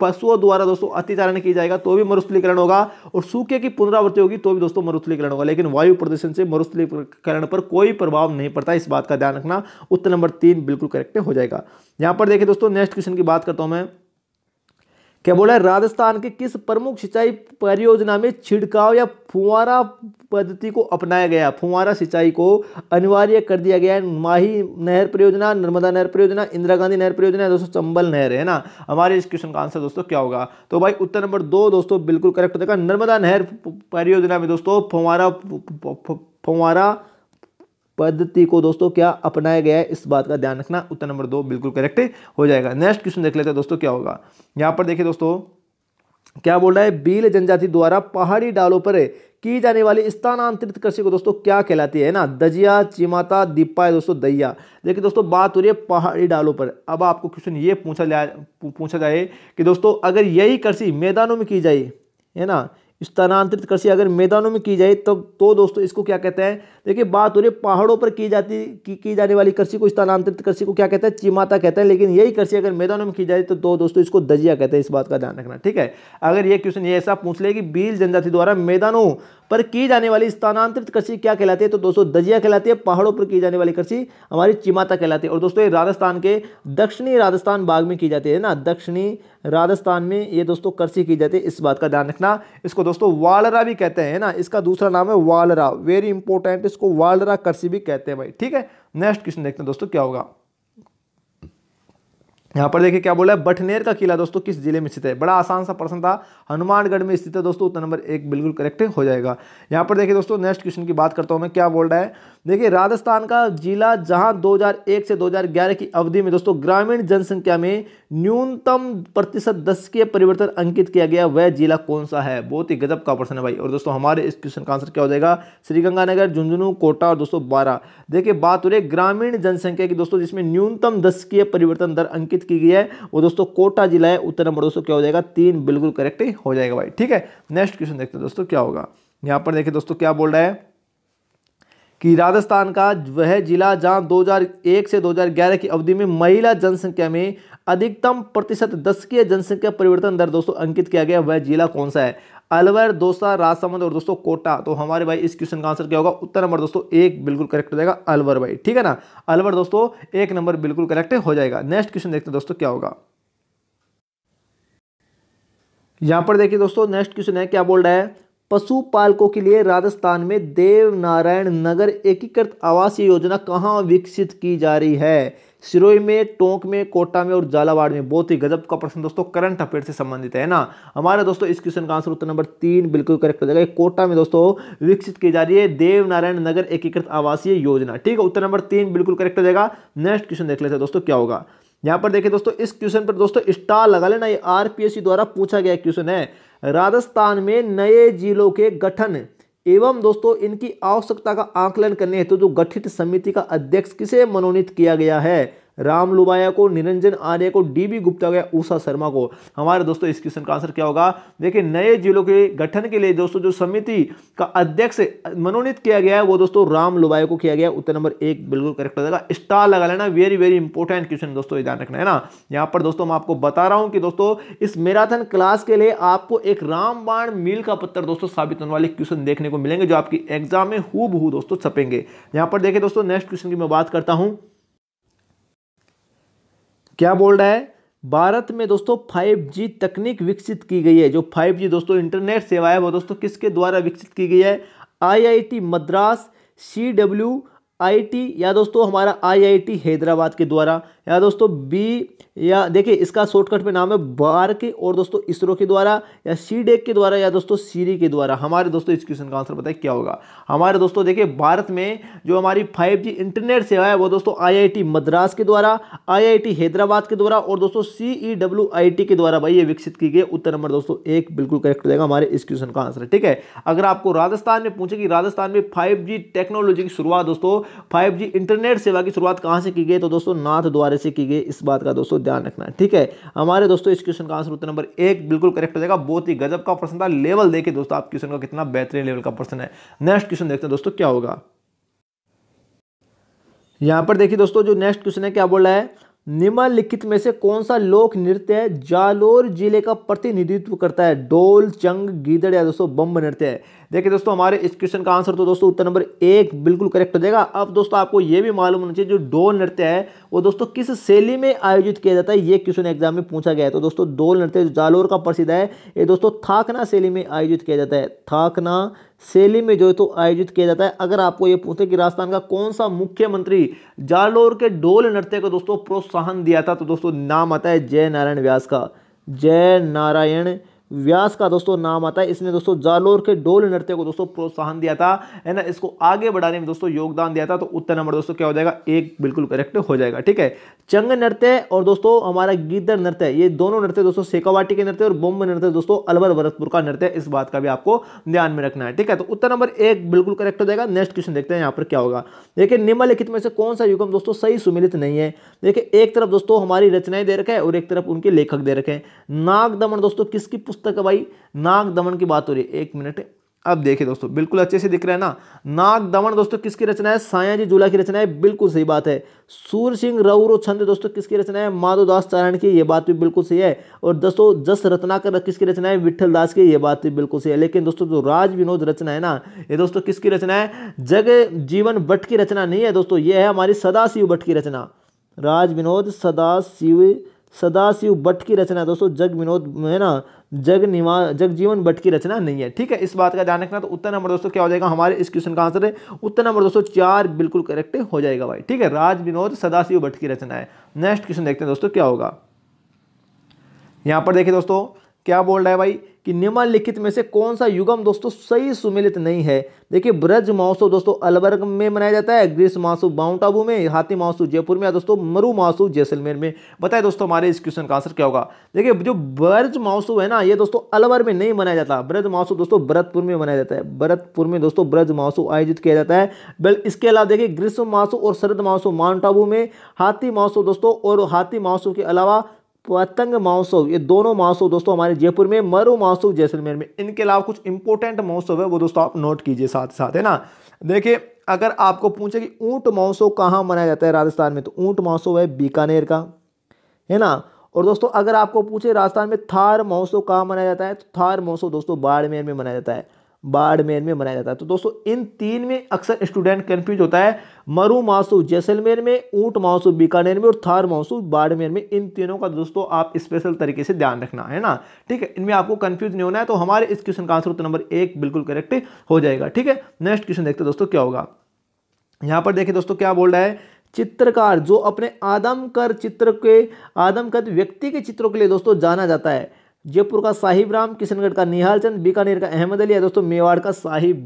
पशुओं द्वारा दोस्तों अतिचारण किया जाएगा तो भी मरुस्थलीकरण होगा और सूखे की पुनरावृत्ति होगी तो भी दोस्तों मरुस्थलीकरण होगा लेकिन वायु प्रदूषण से मरुस्थलीकरण पर कोई प्रभाव नहीं पड़ता इस बात का ध्यान रखना उत्तर नंबर तीन बिल्कुल करेक्ट हो जाएगा यहाँ पर देखिए दोस्तों नेक्स्ट क्वेश्चन की बात करता हूँ मैं क्या बोला है राजस्थान के किस प्रमुख सिंचाई परियोजना में छिड़काव या फुहारा पद्धति को अपनाया गया फुहारा सिंचाई को अनिवार्य कर दिया गया है माही नहर परियोजना नर्मदा नहर परियोजना इंदिरा गांधी नहर परियोजना दोस्तों चंबल नहर है ना हमारे इस क्वेश्चन का आंसर दोस्तों क्या होगा तो भाई उत्तर नंबर दो दोस्तों बिल्कुल करेक्ट होगा नर्मदा नहर परियोजना में दोस्तों फुहारा फुहारा पद्धति को दोस्तों क्या अपनाया गया है इस बात का ध्यान रखना उत्तर नंबर दो बिल्कुल करेक्ट हो जाएगा नेक्स्ट क्वेश्चन देख लेते हैं दोस्तों क्या होगा यहाँ पर देखिए दोस्तों क्या बोल रहा है बील जनजाति द्वारा पहाड़ी डालों पर की जाने वाली स्थानांतरित कृषि को दोस्तों क्या कहलाती है ना दजिया चिमाता दीपा है दोस्तों दैया देखिए दोस्तों बात हो रही है पहाड़ी डालों पर अब आपको क्वेश्चन ये पूछा जाए पूछा जाए कि दोस्तों अगर यही कृषि मैदानों में की जाए है ना स्थानांतरित कृषि अगर मैदानों में की जाए तो तो दोस्तों इसको क्या कहते हैं देखिए बात हो रही है पहाड़ों पर की जाती की, की जाने वाली कृषि को स्थानांतरित कृषि को क्या कहते हैं चिमाता कहते हैं लेकिन यही कृषि अगर मैदानों में की जाए तो दो दोस्तों इसको दजिया कहते हैं इस बात का ध्यान रखना ठीक है अगर ये क्वेश्चन ये ऐसा पूछ ले कि बील जनजाति द्वारा मैदानों पर की जाने वाली स्थानांतरित कृषि क्या कहलाती है तो दोस्तों दजिया कहलाती है पहाड़ों पर की जाने वाली कृषि हमारी चिमाता कहलाती है और दोस्तों ये राजस्थान के दक्षिणी राजस्थान बाग में की जाती है ना दक्षिणी राजस्थान में ये दोस्तों कृषि की जाती है इस बात का ध्यान रखना इसको दोस्तों वालरा भी कहते हैं ना इसका दूसरा नाम है वालरा वेरी इंपॉर्टेंट इसको वालरा कर्सी भी कहते हैं भाई ठीक है नेक्स्ट क्वेश्चन देखते हैं दोस्तों क्या होगा यहाँ पर देखिए क्या बोला है बठनेर का किला दोस्तों किस जिले में स्थित है बड़ा आसान सा प्रश्न था हनुमानगढ़ में स्थित है दोस्तों उत्तर नंबर एक बिल्कुल करेक्ट हो जाएगा यहाँ पर देखिए दोस्तों नेक्स्ट क्वेश्चन की बात करता हूँ मैं क्या बोल रहा है देखिए राजस्थान का जिला जहाँ 2001 से 2011 की अवधि में दोस्तों ग्रामीण जनसंख्या में न्यूनतम प्रतिशत दस के परिवर्तन अंकित किया गया वह जिला कौन सा है बहुत ही गजब का प्रश्न है भाई और दोस्तों हमारे इस क्वेश्चन का आंसर क्या हो जाएगा श्रीगंगानगर झुंझुनू कोटा और दोस्तों बारह देखिए बात हो रही है ग्रामीण जनसंख्या की दोस्तों जिसमें न्यूनतम दस परिवर्तन दर अंकित की गई है वो दोस्तों कोटा जिला है उत्तर नंबर दोस्तों क्या हो जाएगा तीन बिल्कुल करेक्ट हो जाएगा भाई ठीक है नेक्स्ट क्वेश्चन देखते हैं दोस्तों क्या होगा यहाँ पर देखिए दोस्तों क्या बोल रहा है कि राजस्थान का वह जिला जहाँ 2001 से 2011 की अवधि में महिला जनसंख्या में अधिकतम प्रतिशत दशकीय जनसंख्या परिवर्तन दर दोस्तों अंकित किया गया वह जिला कौन सा है अलवर दोसा राजसमंद और दोस्तों कोटा तो हमारे भाई इस क्वेश्चन का आंसर क्या होगा उत्तर नंबर दोस्तों एक बिल्कुल करेक्ट हो जाएगा अलवर भाई ठीक है ना अलवर दोस्तों एक नंबर बिल्कुल करेक्ट हो जाएगा नेक्स्ट क्वेश्चन देखते हैं दोस्तों क्या होगा यहाँ पर देखिए दोस्तों नेक्स्ट क्वेश्चन है क्या बोल रहा है पशुपालकों के लिए राजस्थान में देवनारायण नगर एकीकृत आवासीय योजना कहाँ विकसित की जा रही है सिरोई में टोंक में कोटा में और झालावाड़ में बहुत ही गजब का प्रश्न दोस्तों करंट अफेयर से संबंधित है ना हमारे दोस्तों इस क्वेश्चन का आंसर उत्तर नंबर तीन बिल्कुल करेक्ट हो जाएगा कोटा में दोस्तों विकसित की जा रही है देव नारायण नगर एकीकृत आवासीय योजना ठीक है उत्तर नंबर तीन बिल्कुल करेक्ट हो जाएगा नेक्स्ट क्वेश्चन देख लेते हैं दोस्तों क्या होगा यहाँ पर देखिए दोस्तों इस क्वेश्चन पर दोस्तों स्टार लगा लेना ये आरपीएससी द्वारा पूछा गया क्वेश्चन है राजस्थान में नए जिलों के गठन एवं दोस्तों इनकी आवश्यकता का आकलन करने हेतु तो जो गठित समिति का अध्यक्ष किसे मनोनीत किया गया है राम लुबाया को निरंजन आर्य को डी बी गुप्ता या उषा शर्मा को हमारे दोस्तों इस क्वेश्चन का आंसर क्या होगा देखिए नए जिलों के गठन के लिए दोस्तों जो समिति का अध्यक्ष मनोनीत किया गया है वो दोस्तों राम लुबाया को किया गया उत्तर नंबर एक बिल्कुल करेक्ट हो जाएगा स्टार लगा लेना वेरी वेरी इंपॉर्टेंट क्वेश्चन दोस्तों ध्यान रखना है ना यहाँ पर दोस्तों मैं आपको बता रहा हूँ कि दोस्तों इस मैराथन क्लास के लिए आपको एक रामबाण मील का पत्थर दोस्तों साबित होने वाले क्वेश्चन देखने को मिलेंगे जो आपकी एग्जाम में हु दोस्तों छपेंगे यहाँ पर देखिए दोस्तों नेक्स्ट क्वेश्चन की मैं बात करता हूँ क्या बोल रहा है भारत में दोस्तों 5G तकनीक विकसित की गई है जो 5G दोस्तों इंटरनेट सेवा है वो दोस्तों किसके द्वारा विकसित की गई है IIT Madras C W I T या दोस्तों हमारा आईआईटी हैदराबाद के द्वारा या दोस्तों बी या देखिए इसका शॉर्टकट में नाम है बार के और दोस्तों इसरो के द्वारा या सी डेक के द्वारा या दोस्तों सीरी के द्वारा हमारे दोस्तों इस क्वेश्चन का आंसर बताए क्या होगा हमारे दोस्तों देखिए भारत में जो हमारी 5G इंटरनेट सेवा है वो दोस्तों आईआईटी मद्रास के द्वारा आईआईटी हैदराबाद के द्वारा और दोस्तों सीईडब्ल्यूआईटी e के द्वारा भाई ये विकसित की गई उत्तर नंबर दोस्तों एक बिल्कुल करेक्ट रहेगा हमारे इस क्वेश्चन का आंसर ठीक है अगर आपको राजस्थान में पूछे कि राजस्थान में फाइव टेक्नोलॉजी की शुरुआत दोस्तों फाइव इंटरनेट सेवा की शुरुआत कहाँ से की गई तो दोस्तों नाथ द्वारे से की गई इस बात का दोस्तों ध्यान रखना है ठीक है हमारे दोस्तों इस क्वेश्चन का आंसर उत्तर नंबर एक बिल्कुल करेक्ट हो जाएगा बहुत ही गजब का प्रश्न था लेवल देखिए दोस्तों आप क्वेश्चन का कितना बेहतरीन लेवल का प्रश्न है नेक्स्ट क्वेश्चन देखते हैं दोस्तों क्या होगा यहाँ पर देखिए दोस्तों जो नेक्स्ट क्वेश्चन है क्या बोल रहा है निम्नलिखित में से कौन सा लोक नृत्य जालोर जिले का प्रतिनिधित्व करता है डोल चंग गीदड़ या दोस्तों बम्ब नृत्य है देखिए दोस्तों हमारे इस क्वेश्चन का आंसर तो दोस्तों उत्तर नंबर एक बिल्कुल करेक्ट हो जाएगा अब दोस्तों आपको यह भी मालूम होना चाहिए जो डोल नृत्य है वो दोस्तों किस शैली में आयोजित किया जाता है ये क्वेश्चन एग्जाम में पूछा गया है तो दोस्तों डोल नृत्य जो जालोर का प्रसिद्ध है ये दोस्तों थाकना शैली में आयोजित किया जाता है थाकना शैली में जो है तो आयोजित किया जाता है अगर आपको ये पूछे कि राजस्थान का कौन सा मुख्यमंत्री जालोर के डोल नृत्य को दोस्तों प्रोत्साहन दिया था तो दोस्तों नाम आता है जय नारायण व्यास का जय नारायण व्यास का दोस्तों नाम आता है इसने दोस्तों जालोर के डोल नृत्य को दोस्तों प्रोत्साहन दिया था है ना इसको आगे बढ़ाने में दोस्तों योगदान दिया था तो उत्तर नंबर दोस्तों क्या हो जाएगा एक बिल्कुल करेक्ट हो जाएगा ठीक है चंग नृत्य और दोस्तों हमारा गीदर नृत्य ये दोनों नृत्य दोस्तों सेकावाटी के नृत्य और बॉम्ब नृत्य दोस्तों अलवर भरतपुर का नृत्य इस बात का भी आपको ध्यान में रखना है ठीक है तो उत्तर नंबर एक बिल्कुल करेक्ट हो जाएगा नेक्स्ट क्वेश्चन देखते हैं यहाँ पर क्या होगा देखिए निम्नलिखित में से कौन सा युगम दोस्तों सही सुमिलित नहीं है देखिए एक तरफ दोस्तों हमारी रचनाएं दे रखे और एक तरफ उनके लेखक दे रखे नाग दमन दोस्तों किसकी पुस्तक है भाई नाग दमन की बात हो रही है एक मिनट अब देखिए दोस्तों बिल्कुल अच्छे से दिख रहा है ना नाग दमन दोस्तों किसकी रचना है साया जी झूला की रचना है बिल्कुल सही बात है सूर सिंह रऊरो छंद दोस्तों किसकी रचना है माधोदास चारायण की ये बात भी बिल्कुल सही है और दोस्तों जस रत्नाकर किसकी रचना है विठल दास की ये बात भी बिल्कुल सही है लेकिन दोस्तों जो राज विनोद रचना है ना ये दोस्तों किसकी रचना है जग जीवन भट्ट की रचना नहीं है दोस्तों ये है हमारी सदाशिव भट्ट की रचना राज विनोद सदाशिव सदाशिव भट्ट की रचना दोस्तों जग विनोद है ना जग निवास जग जीवन भट्ट की रचना नहीं है ठीक है इस बात का ध्यान रखना तो उत्तर नंबर दोस्तों क्या हो जाएगा हमारे इस क्वेश्चन का आंसर है उत्तर नंबर दोस्तों चार बिल्कुल करेक्ट हो जाएगा भाई ठीक है राज विनोद सदाशिव भट्ट की रचना है नेक्स्ट क्वेश्चन देखते हैं दोस्तों क्या होगा यहाँ पर देखिए दोस्तों क्या बोल रहा है भाई कि निम्नलिखित में से कौन सा युगम दोस्तों सही सुमिलित नहीं है देखिए ब्रज महोत्सव दोस्तों अलवर में मनाया जाता है ग्रीष्म महोत्सव माउंट आबू में हाथी महोत्सव जयपुर में या दोस्तों मरु महोत्सव जैसलमेर में बताए दोस्तों हमारे इस क्वेश्चन का आंसर क्या होगा देखिए जो ब्रज महोत्सव है ना ये दोस्तों अलवर में नहीं मनाया जाता ब्रज महोत्सव दोस्तों भरतपुर में मनाया जाता है भरतपुर में दोस्तों ब्रज महोत्सव आयोजित किया जाता है बल इसके अलावा देखिए ग्रीष्म महोत्सव और शरद महोत्सव माउंट आबू में हाथी महोत्सव दोस्तों और हाथी महोत्सव के अलावा पतंग महोत्सव ये दोनों महोत्सव दोस्तों हमारे जयपुर में मरु महोत्सव जैसलमेर में इनके अलावा कुछ इंपॉर्टेंट महोत्सव है वो दोस्तों आप नोट कीजिए साथ साथ है ना देखिए अगर आपको पूछे कि ऊँट महोत्सव कहाँ मनाया जाता है राजस्थान में तो ऊँट महोत्सव है बीकानेर का है ना और दोस्तों अगर आपको पूछे राजस्थान में थार महोत्सव कहाँ मनाया जाता है तो थार महोत्सव दोस्तों बाड़मेर में मनाया जाता है बाड़मेर में मनाया जाता है तो दोस्तों इन तीन में अक्सर स्टूडेंट कन्फ्यूज होता है मरु मासू जैसलमेर में ऊँट मासू बीकानेर में और थार मासू बाड़मेर में इन तीनों का दोस्तों आप स्पेशल तरीके से ध्यान रखना है ना ठीक है इनमें आपको कन्फ्यूज नहीं होना है तो हमारे इस क्वेश्चन का आंसर उत्तर नंबर एक बिल्कुल करेक्ट हो जाएगा ठीक है नेक्स्ट क्वेश्चन देखते दोस्तों क्या होगा यहाँ पर देखिए दोस्तों क्या बोल रहा है चित्रकार जो अपने आदमकर चित्र के आदमकद व्यक्ति के चित्रों के लिए दोस्तों जाना जाता है जयपुर का साहिब राम किशनगढ़ का निहाल चंद बीकानेर का अहमद अली है दोस्तों मेवाड़ का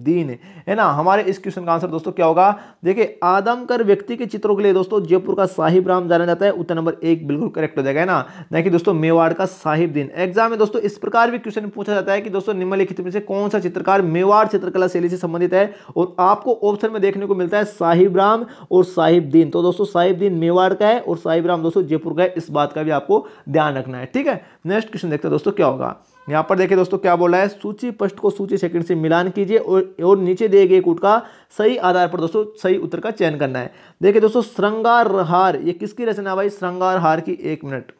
दीन है ना हमारे इस क्वेश्चन का आंसर दोस्तों क्या होगा देखिए आदमकर व्यक्ति के चित्रों के लिए दोस्तों जयपुर का साहिब राम जाना जाता है उत्तर नंबर एक बिल्कुल करेक्ट हो जाएगा है ना ना कि दोस्तों मेवाड़ का साहिब दीन एग्जाम में दोस्तों इस प्रकार भी क्वेश्चन पूछा जाता है कि दोस्तों निम्नलिखित में से कौन सा चित्रकार मेवाड़ चित्रकला शैली से संबंधित है और आपको ऑप्शन में देखने को मिलता है साहिब राम और साहिब दीन तो दोस्तों साहिब दीन मेवाड़ का है और साहिब राम दोस्तों जयपुर का है इस बात का भी आपको ध्यान रखना है ठीक है नेक्स्ट क्वेश्चन देखते हैं दोस्तों दोस्तों क्या होगा यहाँ पर देखिए दोस्तों क्या बोला है सूची पृष्ठ को सूची सेकंड से मिलान कीजिए और, और नीचे दिए गए कूट का सही आधार पर दोस्तों सही उत्तर का चयन करना है देखिए दोस्तों श्रृंगारहार ये किसकी रचना भाई श्रृंगारहार की एक मिनट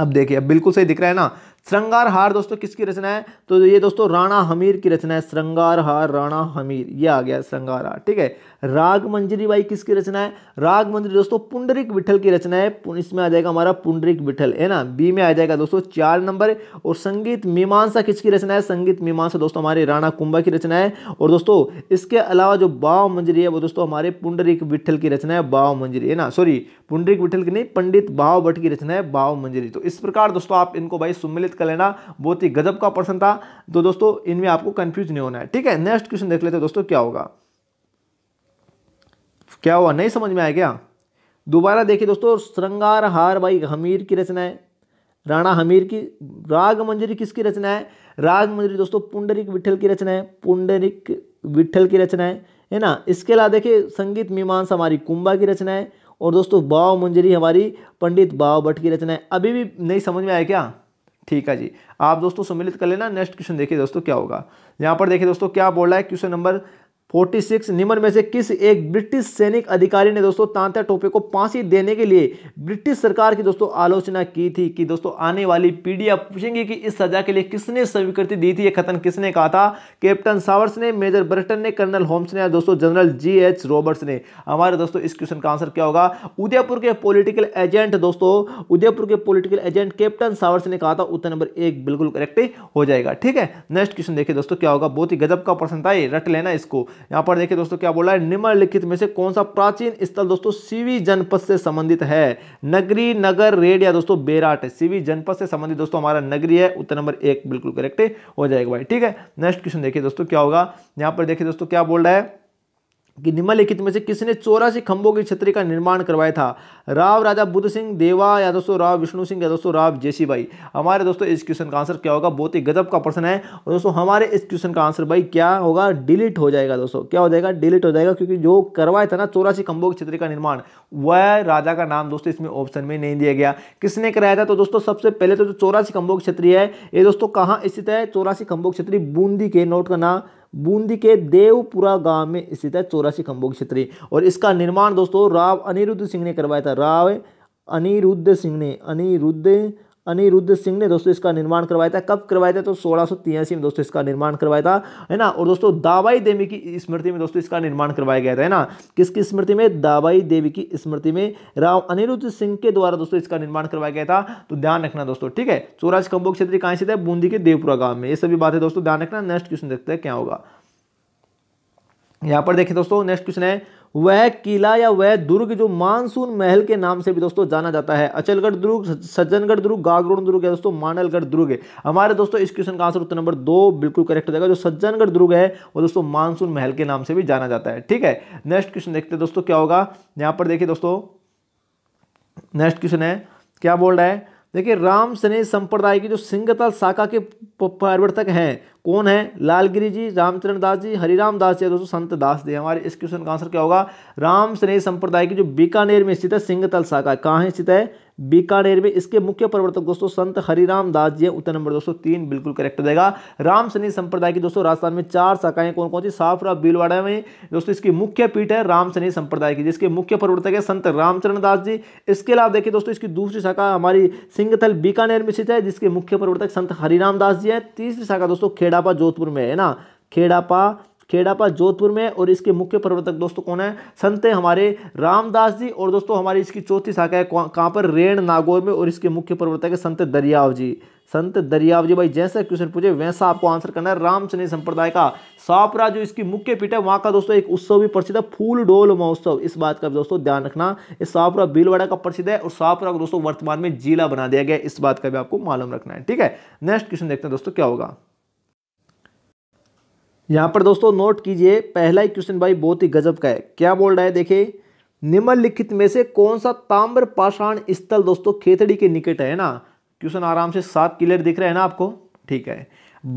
अब देखिए अब बिल्कुल सही दिख रहा है ना श्रृंगार हार दोस्तों किसकी रचना है तो ये दोस्तों राणा हमीर की रचना है श्रृंगार हार राणा हमीर ये आ गया श्रृंगार हार ठीक है राग मंजरी बाई किसकी रचना है राग मंजरी दोस्तों पुंडरिक विठल की रचना है इसमें आ जाएगा हमारा पुंडरिक विठल है ना बी में आ जाएगा दोस्तों चार नंबर और संगीत मीमांसा किसकी रचना है संगीत मीमांसा दोस्तों हमारे राणा कुंभा की रचना है और दोस्तों इसके अलावा जो बाव मंजरी है वो दोस्तों हमारे पुंडरिक विठल की रचना है बाव मंजरी है ना सॉरी पुंडरिक विठल की नहीं पंडित भाव भट्ट की रचना है बाव मंजरी तो इस प्रकार दोस्तों आप इनको भाई सुमिलित कर लेना बहुत ही गजब का प्रश्न था तो दोस्तों इनमें आपको कंफ्यूज नहीं होना है ठीक है नेक्स्ट क्वेश्चन देख लेते हैं दोस्तों क्या होगा क्या हुआ नहीं समझ में आया क्या दोबारा देखिए दोस्तों श्रृंगार हार भाई हमीर की रचना है राणा हमीर की राग मंजरी किसकी रचना है राग मंजरी दोस्तों पुंडरिक विठल की रचना है पुंडरिक विठल की रचना है है ना इसके अलावा देखिए संगीत मीमांसा हमारी कुंभा की रचना है और दोस्तों बाव मंजरी हमारी पंडित बाव भट्ट की रचना है अभी भी नहीं समझ में आया क्या ठीक है जी आप दोस्तों सम्मिलित कर लेना नेक्स्ट क्वेश्चन देखिए दोस्तों क्या होगा यहाँ पर देखिए दोस्तों क्या बोल रहा है क्वेश्चन नंबर 46 निम्न में से किस एक ब्रिटिश सैनिक अधिकारी ने दोस्तों तांता टोपे को फांसी देने के लिए ब्रिटिश सरकार की दोस्तों आलोचना की थी कि दोस्तों आने वाली पीढ़ी आप पूछेंगे कि इस सजा के लिए किसने स्वीकृति दी थी ये कथन किसने कहा था कैप्टन सावर्स ने मेजर ब्रिटन ने कर्नल होम्स ने दोस्तों जनरल जी एच रॉबर्ट्स ने हमारे दोस्तों इस क्वेश्चन का आंसर क्या होगा उदयपुर के पोलिटिकल एजेंट दोस्तों उदयपुर के पोलिटिकल एजेंट कैप्टन सावर्स ने कहा था उत्तर नंबर एक बिल्कुल करेक्ट हो जाएगा ठीक है नेक्स्ट क्वेश्चन देखिए दोस्तों क्या होगा बहुत ही गजब का प्रश्न था ये रट लेना इसको यहाँ पर देखिए दोस्तों क्या बोला है निम्नलिखित में से कौन सा प्राचीन स्थल दोस्तों सिवी जनपद से संबंधित है नगरी नगर रेड या दोस्तों बेराट सिवी जनपद से संबंधित दोस्तों हमारा नगरी है उत्तर नंबर एक बिल्कुल करेक्ट हो जाएगा भाई ठीक है नेक्स्ट क्वेश्चन देखिए दोस्तों क्या होगा यहाँ पर देखिए दोस्तों क्या बोल रहा है कि निम्नलिखित में से किसने चौरासी खंभों की छतरी का निर्माण करवाया था राव राजा बुद्ध सिंह देवा या दोस्तों राव विष्णु सिंह या दोस्तों राव जेसी भाई हमारे दोस्तों इस क्वेश्चन का आंसर क्या होगा बहुत ही गजब का प्रश्न है और दोस्तों हमारे इस क्वेश्चन का आंसर भाई क्या होगा डिलीट हो जाएगा दोस्तों क्या हो जाएगा डिलीट हो जाएगा क्योंकि जो करवाया था ना चौरासी खंभों की छतरी का निर्माण वह राजा का नाम दोस्तों इसमें ऑप्शन में नहीं दिया गया किसने कराया था तो दोस्तों सबसे पहले तो जो चौरासी खंभों की छतरी है ये दोस्तों कहाँ स्थित है चौरासी खंभों की छतरी बूंदी के नोट का नाम बूंदी के देवपुरा गांव में स्थित है चौरासी खंभों की छतरी और इसका निर्माण दोस्तों राव अनिरुद्ध सिंह ने करवाया था राव अनिरुद्ध सिंह ने अनिरुद्ध अनिरुद्ध सिंह ने दोस्तों इसका निर्माण करवाया था कब करवाया था तो सोलह में दोस्तों इसका निर्माण करवाया था है ना और दोस्तों दाबाई देवी की स्मृति में दोस्तों इसका निर्माण करवाया गया था है ना किसकी स्मृति में दाबाई देवी की स्मृति में राव अनिरुद्ध सिंह के द्वारा दोस्तों इसका निर्माण करवाया गया था तो ध्यान रखना दोस्तों ठीक है स्वराज कंबोक क्षेत्र कहाँ स्थित है बूंदी के देवपुरा गांव में ये सभी बातें दोस्तों ध्यान रखना नेक्स्ट क्वेश्चन देखते हैं क्या होगा यहाँ पर देखिए दोस्तों नेक्स्ट क्वेश्चन है वह किला या वह दुर्ग जो मानसून महल के नाम से भी दोस्तों जाना जाता है अचलगढ़ दुर्ग सज्जनगढ़ दुर्ग गागरोन दुर्ग है दोस्तों मानलगढ़ दुर्ग है हमारे दोस्तों इस क्वेश्चन का आंसर उत्तर नंबर दो बिल्कुल करेक्ट हो जाएगा जो सज्जनगढ़ दुर्ग है वो दोस्तों मानसून महल के नाम से भी जाना जाता है ठीक है नेक्स्ट क्वेश्चन देखते हैं दोस्तों क्या होगा यहाँ पर देखिए दोस्तों नेक्स्ट क्वेश्चन है क्या बोल रहा है देखिए राम स्नेह संप्रदाय की जो सिंहताल शाखा के प्रवर्तक हैं कौन है लालगिरी जी रामचरण दास जी हरिराम दास जी दोस्तों संत दास जी हमारे इस क्वेश्चन का आंसर क्या होगा राम स्नेह संप्रदाय की जो बीकानेर में स्थित है सिंहतल शाखा कहाँ स्थित है बीकानेर में इसके मुख्य प्रवर्तक दोस्तों संत हरिराम दास जी उत्तर नंबर दोस्तों तीन बिल्कुल करेक्ट रहेगा राम सनी संप्रदाय की दोस्तों राजस्थान में चार शाखाएं कौन कौन सी साफरा बीलवाड़ा में दोस्तों इसकी मुख्य पीठ है राम सनी संप्रदाय की जिसके मुख्य प्रवर्तक है संत रामचरण दास जी इसके अलावा देखिए दोस्तों इसकी दूसरी शाखा हमारी सिंगथल बीकानेर में स्थित है जिसके मुख्य प्रवर्तक संत हरिराम दास जी है तीसरी शाखा दोस्तों खेड़ापा जोधपुर में है ना खेड़ापा खेड़ापा जोधपुर में और इसके मुख्य प्रवर्तक दोस्तों कौन है संत है हमारे रामदास जी और दोस्तों हमारी इसकी चौथी शाखा है कहाँ पर रेण नागौर में और इसके मुख्य प्रवर्तक है संत दरियाव जी संत दरियाव जी भाई जैसा क्वेश्चन पूछे वैसा आपको आंसर करना है रामचंद्र संप्रदाय का सापरा जो इसकी मुख्य पीठ है वहाँ का दोस्तों एक उत्सव भी प्रसिद्ध है फूल डोल महोत्सव इस बात का दोस्तों ध्यान रखना ये सापरा बीलवाड़ा का प्रसिद्ध है और सापरा को दोस्तों वर्तमान में जिला बना दिया गया इस बात का भी आपको मालूम रखना है ठीक है नेक्स्ट क्वेश्चन देखते हैं दोस्तों क्या होगा यहाँ पर दोस्तों नोट कीजिए पहला ही क्वेश्चन भाई बहुत ही गजब का है क्या बोल रहा है देखिए निम्नलिखित में से कौन सा ताम्र पाषाण स्थल दोस्तों खेतड़ी के निकट है ना क्वेश्चन आराम से साफ क्लियर दिख रहा है ना आपको ठीक है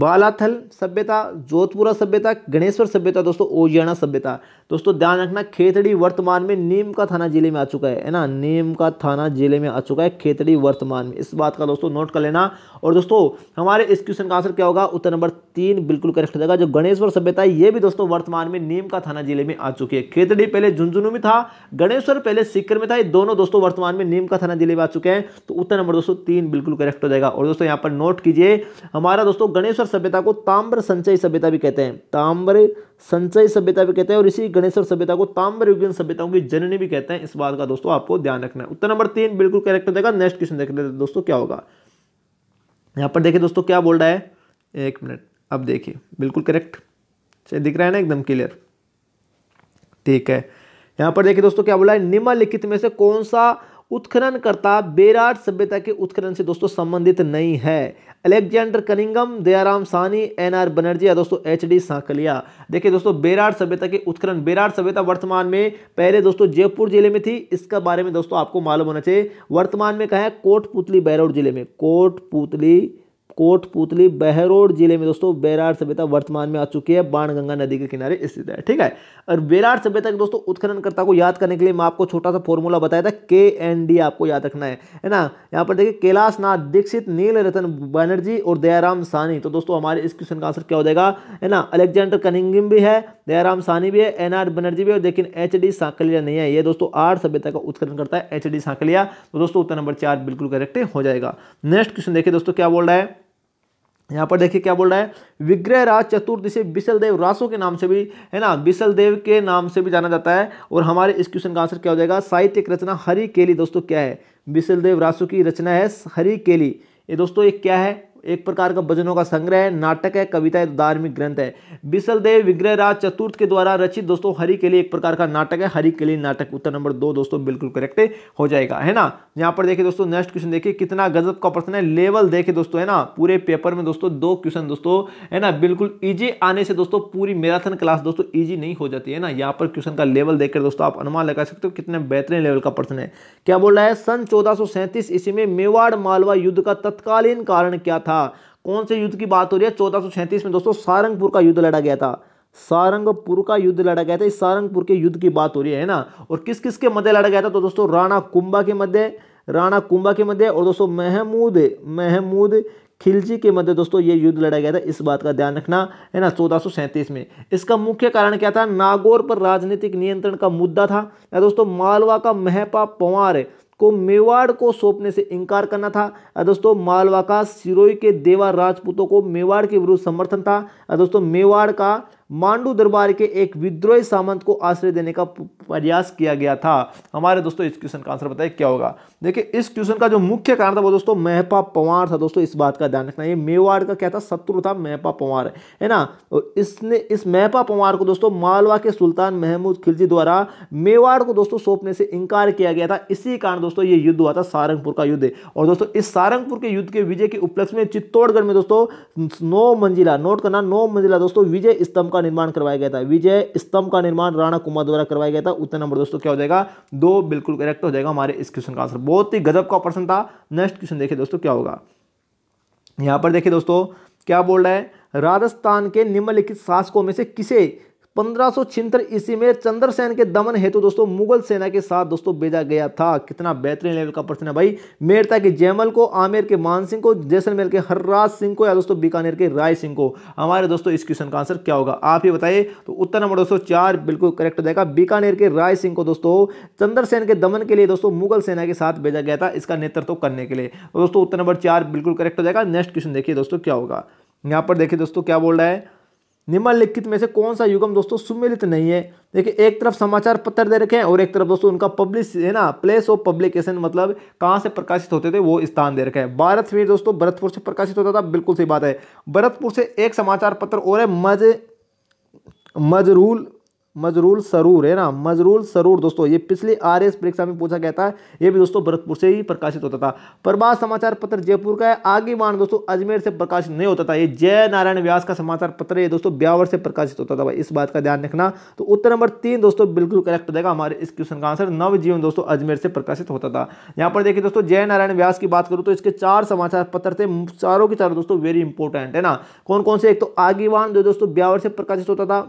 बालाथल सभ्यता जोधपुरा सभ्यता गणेश्वर सभ्यता दोस्तों ओजियाना सभ्यता दोस्तों ध्यान रखना खेतड़ी वर्तमान में नीम का थाना जिले में आ चुका है ना नीम का थाना जिले में आ चुका है खेतड़ी वर्तमान में इस बात का दोस्तों नोट कर लेना और दोस्तों हमारे इस क्वेश्चन का आंसर क्या होगा उत्तर नंबर तीन बिल्कुल करेक्ट हो जाएगा जो गणेश्वर सभ्यता है ये भी दोस्तों वर्तमान में नीम का थाना जिले में आ चुकी है खेतड़ी पहले झुंझुनू में था गणेश्वर पहले सीकर में था ये दोनों दोस्तों वर्तमान में नीम का थाना जिले में आ चुके हैं तो उत्तर नंबर दोस्तों तीन बिल्कुल करेक्ट हो जाएगा और दोस्तों यहाँ पर नोट कीजिए हमारा दोस्तों गणेश गणेश्वर सभ्यता को ताम्र संचयी सभ्यता भी कहते हैं ताम्र संचयी सभ्यता भी कहते हैं और इसी गणेश्वर सभ्यता को ताम्र युगीन सभ्यताओं की जननी भी कहते हैं इस बात का दोस्तों आपको ध्यान रखना है उत्तर नंबर तीन बिल्कुल करेक्ट देगा नेक्स्ट क्वेश्चन देख लेते दोस्तों क्या होगा यहाँ पर देखिए दोस्तों क्या बोल रहा है एक मिनट अब देखिए बिल्कुल करेक्ट दिख रहा है ना एकदम क्लियर ठीक है यहाँ पर देखिए दोस्तों क्या बोला है निम्नलिखित में से कौन सा उत्खननकर्ता बेराट सभ्यता के उत्खनन से दोस्तों संबंधित नहीं है अलेक्जेंडर कनिंगम दयाराम सानी एन आर बनर्जी या दोस्तों एच डी सांकलिया देखिए दोस्तों बेराट सभ्यता के उत्खनन बेराट सभ्यता वर्तमान में पहले दोस्तों जयपुर जिले में थी इसका बारे में दोस्तों आपको मालूम होना चाहिए वर्तमान में कहा है कोटपुतली बैरोड जिले में कोटपुतली कोटपुतली बहरोड जिले में दोस्तों बेराड़ सभ्यता वर्तमान में आ चुकी है बाणगंगा नदी के किनारे स्थित है ठीक है और बेराड सभ्यता के दोस्तों उत्खननकर्ता को याद करने के लिए मैं आपको छोटा सा फॉर्मूला बताया था के एन डी आपको याद रखना है है ना यहाँ पर देखिए कैलाश नाथ दीक्षित नील रतन बनर्जी और दयाराम सानी तो दोस्तों हमारे इस क्वेश्चन का आंसर क्या हो जाएगा है ना अलेक्जेंडर कनिंगम भी है दयाराम सानी भी है एन आर बनर्जी भी है लेकिन एच डी सांकलिया नहीं है ये दोस्तों आर सभ्यता का उत्खनन करता है एच डी सांकलिया तो दोस्तों उत्तर नंबर चार बिल्कुल करेक्ट हो जाएगा नेक्स्ट क्वेश्चन देखिए दोस्तों क्या बोल रहा है यहाँ पर देखिए क्या बोल रहा है विग्रह राज चतुर्दशी बिसलदेव रासो के नाम से भी है ना बिसलदेव के नाम से भी जाना जाता है और हमारे इस क्वेश्चन का आंसर क्या हो जाएगा साहित्य रचना हरी केली दोस्तों क्या है बिसलदेव रासो की रचना है हरी केली ये दोस्तों ये क्या है एक प्रकार का भजनों का संग्रह है नाटक है कविता है तो धार्मिक ग्रंथ है बिसलदेव विग्रहराज चतुर्थ के द्वारा रचित दोस्तों हरि के लिए एक प्रकार का नाटक है हरि के लिए नाटक उत्तर नंबर दो दोस्तों बिल्कुल करेक्ट हो जाएगा है ना यहाँ पर देखिए दोस्तों नेक्स्ट क्वेश्चन देखिए कितना गजब का प्रश्न है लेवल देखे दोस्तों है ना पूरे पेपर में दोस्तों दो क्वेश्चन दोस्तों है ना बिल्कुल ईजी आने से दोस्तों पूरी मैराथन क्लास दोस्तों ईजी नहीं हो जाती है ना यहाँ पर क्वेश्चन का लेवल देखकर दोस्तों आप अनुमान लगा सकते हो कितने बेहतरीन लेवल का प्रश्न है क्या बोल रहा है सन चौदह ईस्वी में मेवाड़ मालवा युद्ध का तत्कालीन कारण क्या था था कौन से युद्ध की बात हो रही है चौदह में दोस्तों सारंगपुर का युद्ध लड़ा गया था सारंगपुर का युद्ध लड़ा गया था इस सारंगपुर के युद्ध की बात हो रही है ना और किस किस के मध्य लड़ा गया था तो दोस्तों राणा कुंभा के मध्य राणा कुंभा के मध्य और दोस्तों महमूद महमूद खिलजी के मध्य दोस्तों ये युद्ध लड़ा गया था इस बात का ध्यान रखना है ना चौदह में इसका मुख्य कारण क्या था नागौर पर राजनीतिक नियंत्रण का मुद्दा था या दोस्तों मालवा का महपा पंवार को मेवाड़ को सौंपने से इनकार करना था दोस्तों मालवा का सिरोई के देवा राजपूतों को मेवाड़ के विरुद्ध समर्थन था दोस्तों मेवाड़ का मांडू दरबार के एक विद्रोही सामंत को आश्रय देने का प्रयास किया गया था हमारे दोस्तों इस क्वेश्चन का आंसर बताइए क्या होगा देखिए इस क्वेश्चन का जो मुख्य कारण था वो दोस्तों महपा पवार था दोस्तों इस बात का ध्यान रखना ये मेवाड़ का क्या था शत्रु था महपा पवार है ना और तो इसने इस महपा पवार को दोस्तों मालवा के सुल्तान महमूद खिलजी द्वारा मेवाड़ को दोस्तों सौंपने से इंकार किया गया था इसी कारण दोस्तों ये युद्ध हुआ था सारंगपुर का युद्ध और दोस्तों इस सारंगपुर के युद्ध के विजय के उपलक्ष्य में चित्तौड़गढ़ में दोस्तों नौ मंजिला नोट करना नौ मंजिला दोस्तों विजय स्तंभ का का निर्माण करवाया गया था विजय स्तंभ का निर्माण राणा कुमार द्वारा करवाया गया था उत्तर नंबर दोस्तों क्या हो जाएगा दो बिल्कुल करेक्ट हो जाएगा हमारे इस क्वेश्चन का आंसर बहुत ही गजब का प्रश्न था नेक्स्ट क्वेश्चन देखिए दोस्तों क्या होगा यहाँ पर देखिए दोस्तों क्या बोल रहा है राजस्थान के निम्नलिखित शासकों में से किसे पंद्रह ईस्वी में चंद्रसेन के दमन हेतु तो दोस्तों मुगल सेना के साथ दोस्तों भेजा गया था कितना बेहतरीन लेवल का प्रश्न है भाई मेरता के जयमल को आमेर के मान सिंह को जैसलमेर के हर्राज सिंह को या दोस्तों बीकानेर के राय सिंह को हमारे दोस्तों इस क्वेश्चन का आंसर क्या होगा आप ही बताइए तो उत्तर नंबर दोस्तों चार बिल्कुल करेक्ट हो जाएगा बीकानेर के राय सिंह को दोस्तों चंद्रसेन के दमन के लिए दोस्तों मुगल सेना के साथ भेजा गया था इसका नेतृत्व करने के लिए तो दोस्तों उत्तर नंबर चार बिल्कुल करेक्ट हो जाएगा नेक्स्ट क्वेश्चन देखिए दोस्तों क्या होगा यहाँ पर देखिए दोस्तों क्या बोल रहा है निम्नलिखित में से कौन सा युगम दोस्तों सुमिलित नहीं है देखिए एक तरफ समाचार पत्र दे रखे हैं और एक तरफ दोस्तों उनका पब्लिश है ना प्लेस ऑफ पब्लिकेशन मतलब कहाँ से प्रकाशित होते थे वो स्थान दे रखे हैं भारत में दोस्तों भरतपुर से प्रकाशित होता था बिल्कुल सही बात है भरतपुर से एक समाचार पत्र और है मज मजरूल मजरूल सरूर है ना मजरूल सरूर दोस्तों ये पिछले आर परीक्षा में पूछा गया था ये भी दोस्तों भरतपुर से ही प्रकाशित होता था प्रभात समाचार पत्र जयपुर का है आगेवान दोस्तों अजमेर से प्रकाशित नहीं होता था ये जय नारायण व्यास का समाचार पत्र ये दोस्तों ब्यावर से प्रकाशित होता था भाई इस बात का ध्यान रखना तो उत्तर नंबर तीन दोस्तों बिल्कुल करेक्ट देगा हमारे इस क्वेश्चन का आंसर नवजीवन दोस्तों अजमेर से प्रकाशित होता था यहाँ पर देखिए दोस्तों जय नारायण व्यास की बात करूँ तो इसके चार समाचार पत्र थे चारों के चारों दोस्तों वेरी इंपॉर्टेंट है ना कौन कौन से एक तो आगेवान जो दोस्तों ब्यावर से प्रकाशित होता था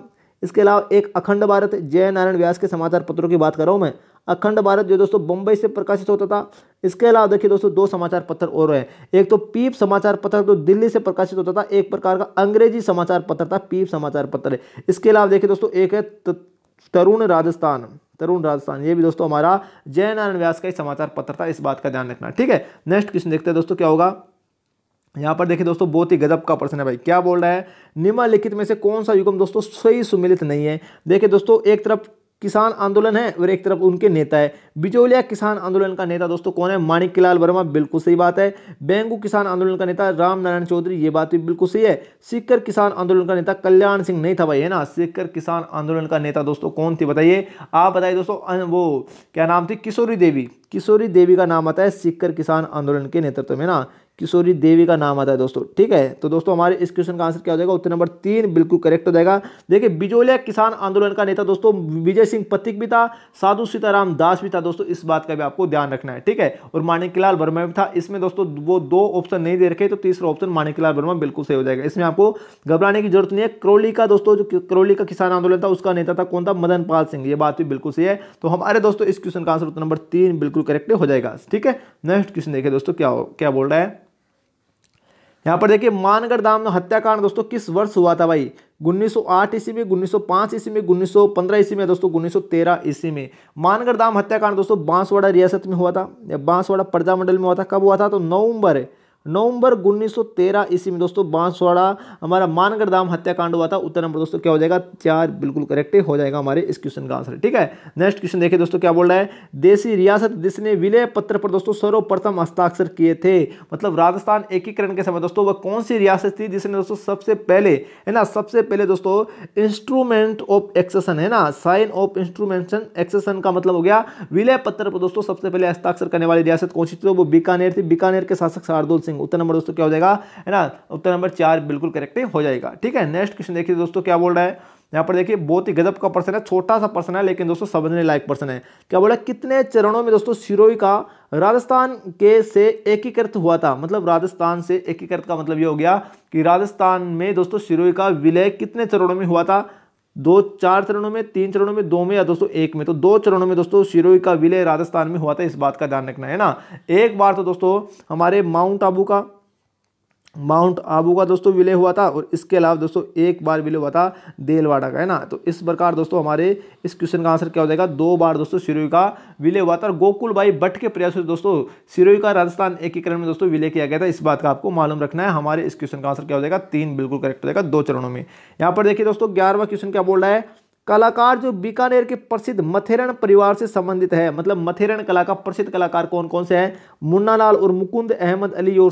इसके अलावा एक अखंड भारत जय नारायण व्यास के समाचार पत्रों की बात कर रहा हूँ मैं अखंड भारत जो दोस्तों बम्बई से प्रकाशित होता था इसके अलावा देखिए दोस्तों दो समाचार पत्र और हैं एक तो पीप समाचार पत्र तो दिल्ली से प्रकाशित होता था एक प्रकार का अंग्रेजी समाचार पत्र था पीप समाचार पत्र इसके अलावा देखिए दोस्तों एक है तरुण राजस्थान तरुण राजस्थान ये भी दोस्तों हमारा जय नारायण व्यास का ही समाचार पत्र था इस बात का ध्यान रखना ठीक है नेक्स्ट क्वेश्चन देखते हैं दोस्तों क्या होगा यहाँ पर देखिए दोस्तों बहुत ही गजब का प्रश्न है भाई क्या बोल रहा है निम्नलिखित में से कौन सा युगम दोस्तों सही सुमिलित नहीं है देखिए दोस्तों एक तरफ किसान आंदोलन है और एक तरफ उनके नेता है बिजोलिया किसान आंदोलन का नेता दोस्तों कौन है माणिक लाल वर्मा बिल्कुल सही बात है बेंगू किसान आंदोलन का नेता राम नारायण चौधरी ये बात भी बिल्कुल सही है सिक्कर किसान आंदोलन का नेता कल्याण सिंह नहीं था भाई है ना सिक्कर किसान आंदोलन का नेता दोस्तों कौन थी बताइए आप बताइए दोस्तों वो क्या नाम थी किशोरी देवी किशोरी देवी का नाम आता है सिक्कर किसान आंदोलन के नेतृत्व में ना किशोरी देवी का नाम आता है दोस्तों ठीक है तो दोस्तों हमारे इस क्वेश्चन का आंसर क्या हो जाएगा उत्तर नंबर तीन बिल्कुल करेक्ट हो जाएगा देखिए बिजोलिया किसान आंदोलन का नेता दोस्तों विजय सिंह पथिक भी था साधु सीताराम दास भी था दोस्तों इस बात का भी आपको ध्यान रखना है ठीक है और माणिकलाल वर्मा भी था इसमें दोस्तों वो दो ऑप्शन नहीं दे रखे तो तीसरा ऑप्शन माणिकलाल वर्मा बिल्कुल सही हो जाएगा इसमें आपको घबराने की जरूरत नहीं है करोली का दोस्तों जो करोली का किसान आंदोलन था उसका नेता था कौन था मदन पाल सिंह ये बात भी बिल्कुल सही है तो हमारे दोस्तों इस क्वेश्चन का आंसर उत्तर नंबर तीन बिल्कुल करेक्ट हो जाएगा ठीक है नेक्स्ट क्वेश्चन देखिए दोस्तों क्या क्या बोल रहा है यहाँ पर देखिए मानगढ़ धाम में हत्याकांड दोस्तों किस वर्ष हुआ था भाई 1908 ईस्वी में 1905 ईस्वी में 1915 ईस्वी में दोस्तों 1913 ईस्वी में मानगढ़ धाम हत्याकांड दोस्तों बांसवाड़ा रियासत में हुआ था या बांसवाड़ा प्रजामंडल में हुआ था कब हुआ था तो नवंबर नवंबर 1913 ईस्वी में दोस्तों बांसवाड़ा हमारा मानगढ़ धाम हत्याकांड हुआ था उत्तर नंबर दोस्तों क्या हो जाएगा चार बिल्कुल करेक्ट हो जाएगा हमारे इस क्वेश्चन का आंसर ठीक है नेक्स्ट क्वेश्चन देखिए दोस्तों क्या बोल रहा है देसी रियासत जिसने विलय पत्र पर दोस्तों सर्वप्रथम हस्ताक्षर किए थे मतलब राजस्थान एकीकरण के समय दोस्तों वह कौन सी रियासत थी जिसने दोस्तों सबसे पहले है ना सबसे पहले दोस्तों इंस्ट्रूमेंट ऑफ एक्सेसन है ना साइन ऑफ इंस्ट्रूमेंटन एक्सेसन का मतलब हो गया विलय पत्र पर दोस्तों सबसे पहले हस्ताक्षर करने वाली रियासत कौन सी थी तो वो बीकानेर थी बीकानेर के शासक शार्दुल सिंह सिंह उत्तर नंबर दोस्तों क्या हो जाएगा है ना उत्तर नंबर चार बिल्कुल करेक्ट हो जाएगा ठीक है नेक्स्ट क्वेश्चन देखिए दोस्तों क्या बोल रहा है यहाँ पर देखिए बहुत ही गजब का पर्सन है छोटा सा पर्सन है लेकिन दोस्तों समझने लायक पर्सन है क्या बोला कितने चरणों में दोस्तों सिरोही का राजस्थान के से एकीकृत हुआ था मतलब राजस्थान से एकीकृत का मतलब ये हो गया कि राजस्थान में दोस्तों सिरोही का विलय कितने चरणों में हुआ था दो चार चरणों में तीन चरणों में दो में या दोस्तों एक में तो दो चरणों में दोस्तों शिरोई का विलय राजस्थान में हुआ था इस बात का ध्यान रखना है ना एक बार तो दोस्तों हमारे माउंट आबू का माउंट आबू का दोस्तों विलय हुआ था और इसके अलावा दोस्तों एक बार विलय हुआ था देलवाड़ा का है ना तो इस प्रकार दोस्तों हमारे इस क्वेश्चन का आंसर क्या हो जाएगा दो बार दोस्तों सिरोही का विलय हुआ था और गोकुल भाई भट्ट के प्रयास से दोस्तों सिरोही का राजस्थान एकीकरण में दोस्तों विलय किया गया था इस बात का आपको मालूम रखना है हमारे इस क्वेश्चन का आंसर क्या हो जाएगा तीन बिल्कुल करेक्ट हो जाएगा दो चरणों में यहाँ पर देखिए दोस्तों ग्यारहवा क्वेश्चन क्या बोल रहा है कलाकार जो बीकानेर के प्रसिद्ध मथेरन परिवार से संबंधित है मतलब मथेरन कला का प्रसिद्ध कलाकार कौन कौन से हैं मुन्ना लाल और मुकुंद अहमद अली और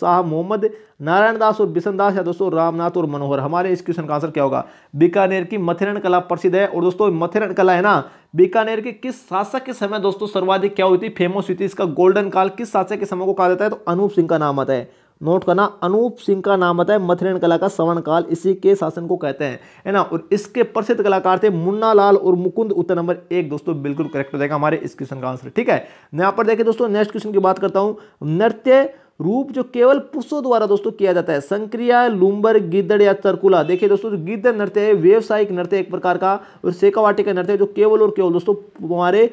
शाह मोहम्मद नारायण दास और बिशन दास या दोस्तों रामनाथ और मनोहर हमारे इस क्वेश्चन का आंसर क्या होगा बीकानेर की मथेरन कला प्रसिद्ध है और दोस्तों मथेरन कला है ना बीकानेर के किस शासक के समय दोस्तों सर्वाधिक क्या हुई थी फेमस हुई थी इसका गोल्डन काल किस शासक के समय को कहा जाता है तो अनूप सिंह का नाम आता है नोट करना अनूप सिंह का नाम आता है मथुरेन कला का सवर्ण काल इसी के शासन को कहते हैं है ना और इसके प्रसिद्ध कलाकार थे मुन्ना लाल और मुकुंद उत्तर नंबर एक दोस्तों बिल्कुल करेक्ट हो जाएगा हमारे इस क्वेश्चन का आंसर ठीक है मैं यहाँ पर देखिए दोस्तों नेक्स्ट क्वेश्चन की बात करता हूँ नृत्य रूप जो केवल पुरुषों द्वारा दोस्तों किया जाता है संक्रिया लुम्बर गिद्दड़ या तरकुला देखिए दोस्तों गिद्ध नृत्य है व्यवसायिक नृत्य एक प्रकार का और सेकावाटी का नृत्य जो केवल और केवल दोस्तों हमारे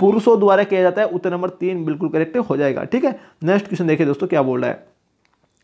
पुरुषों द्वारा किया जाता है उत्तर नंबर तीन बिल्कुल करेक्ट हो जाएगा ठीक है नेक्स्ट क्वेश्चन देखिए दोस्तों क्या बोल रहा है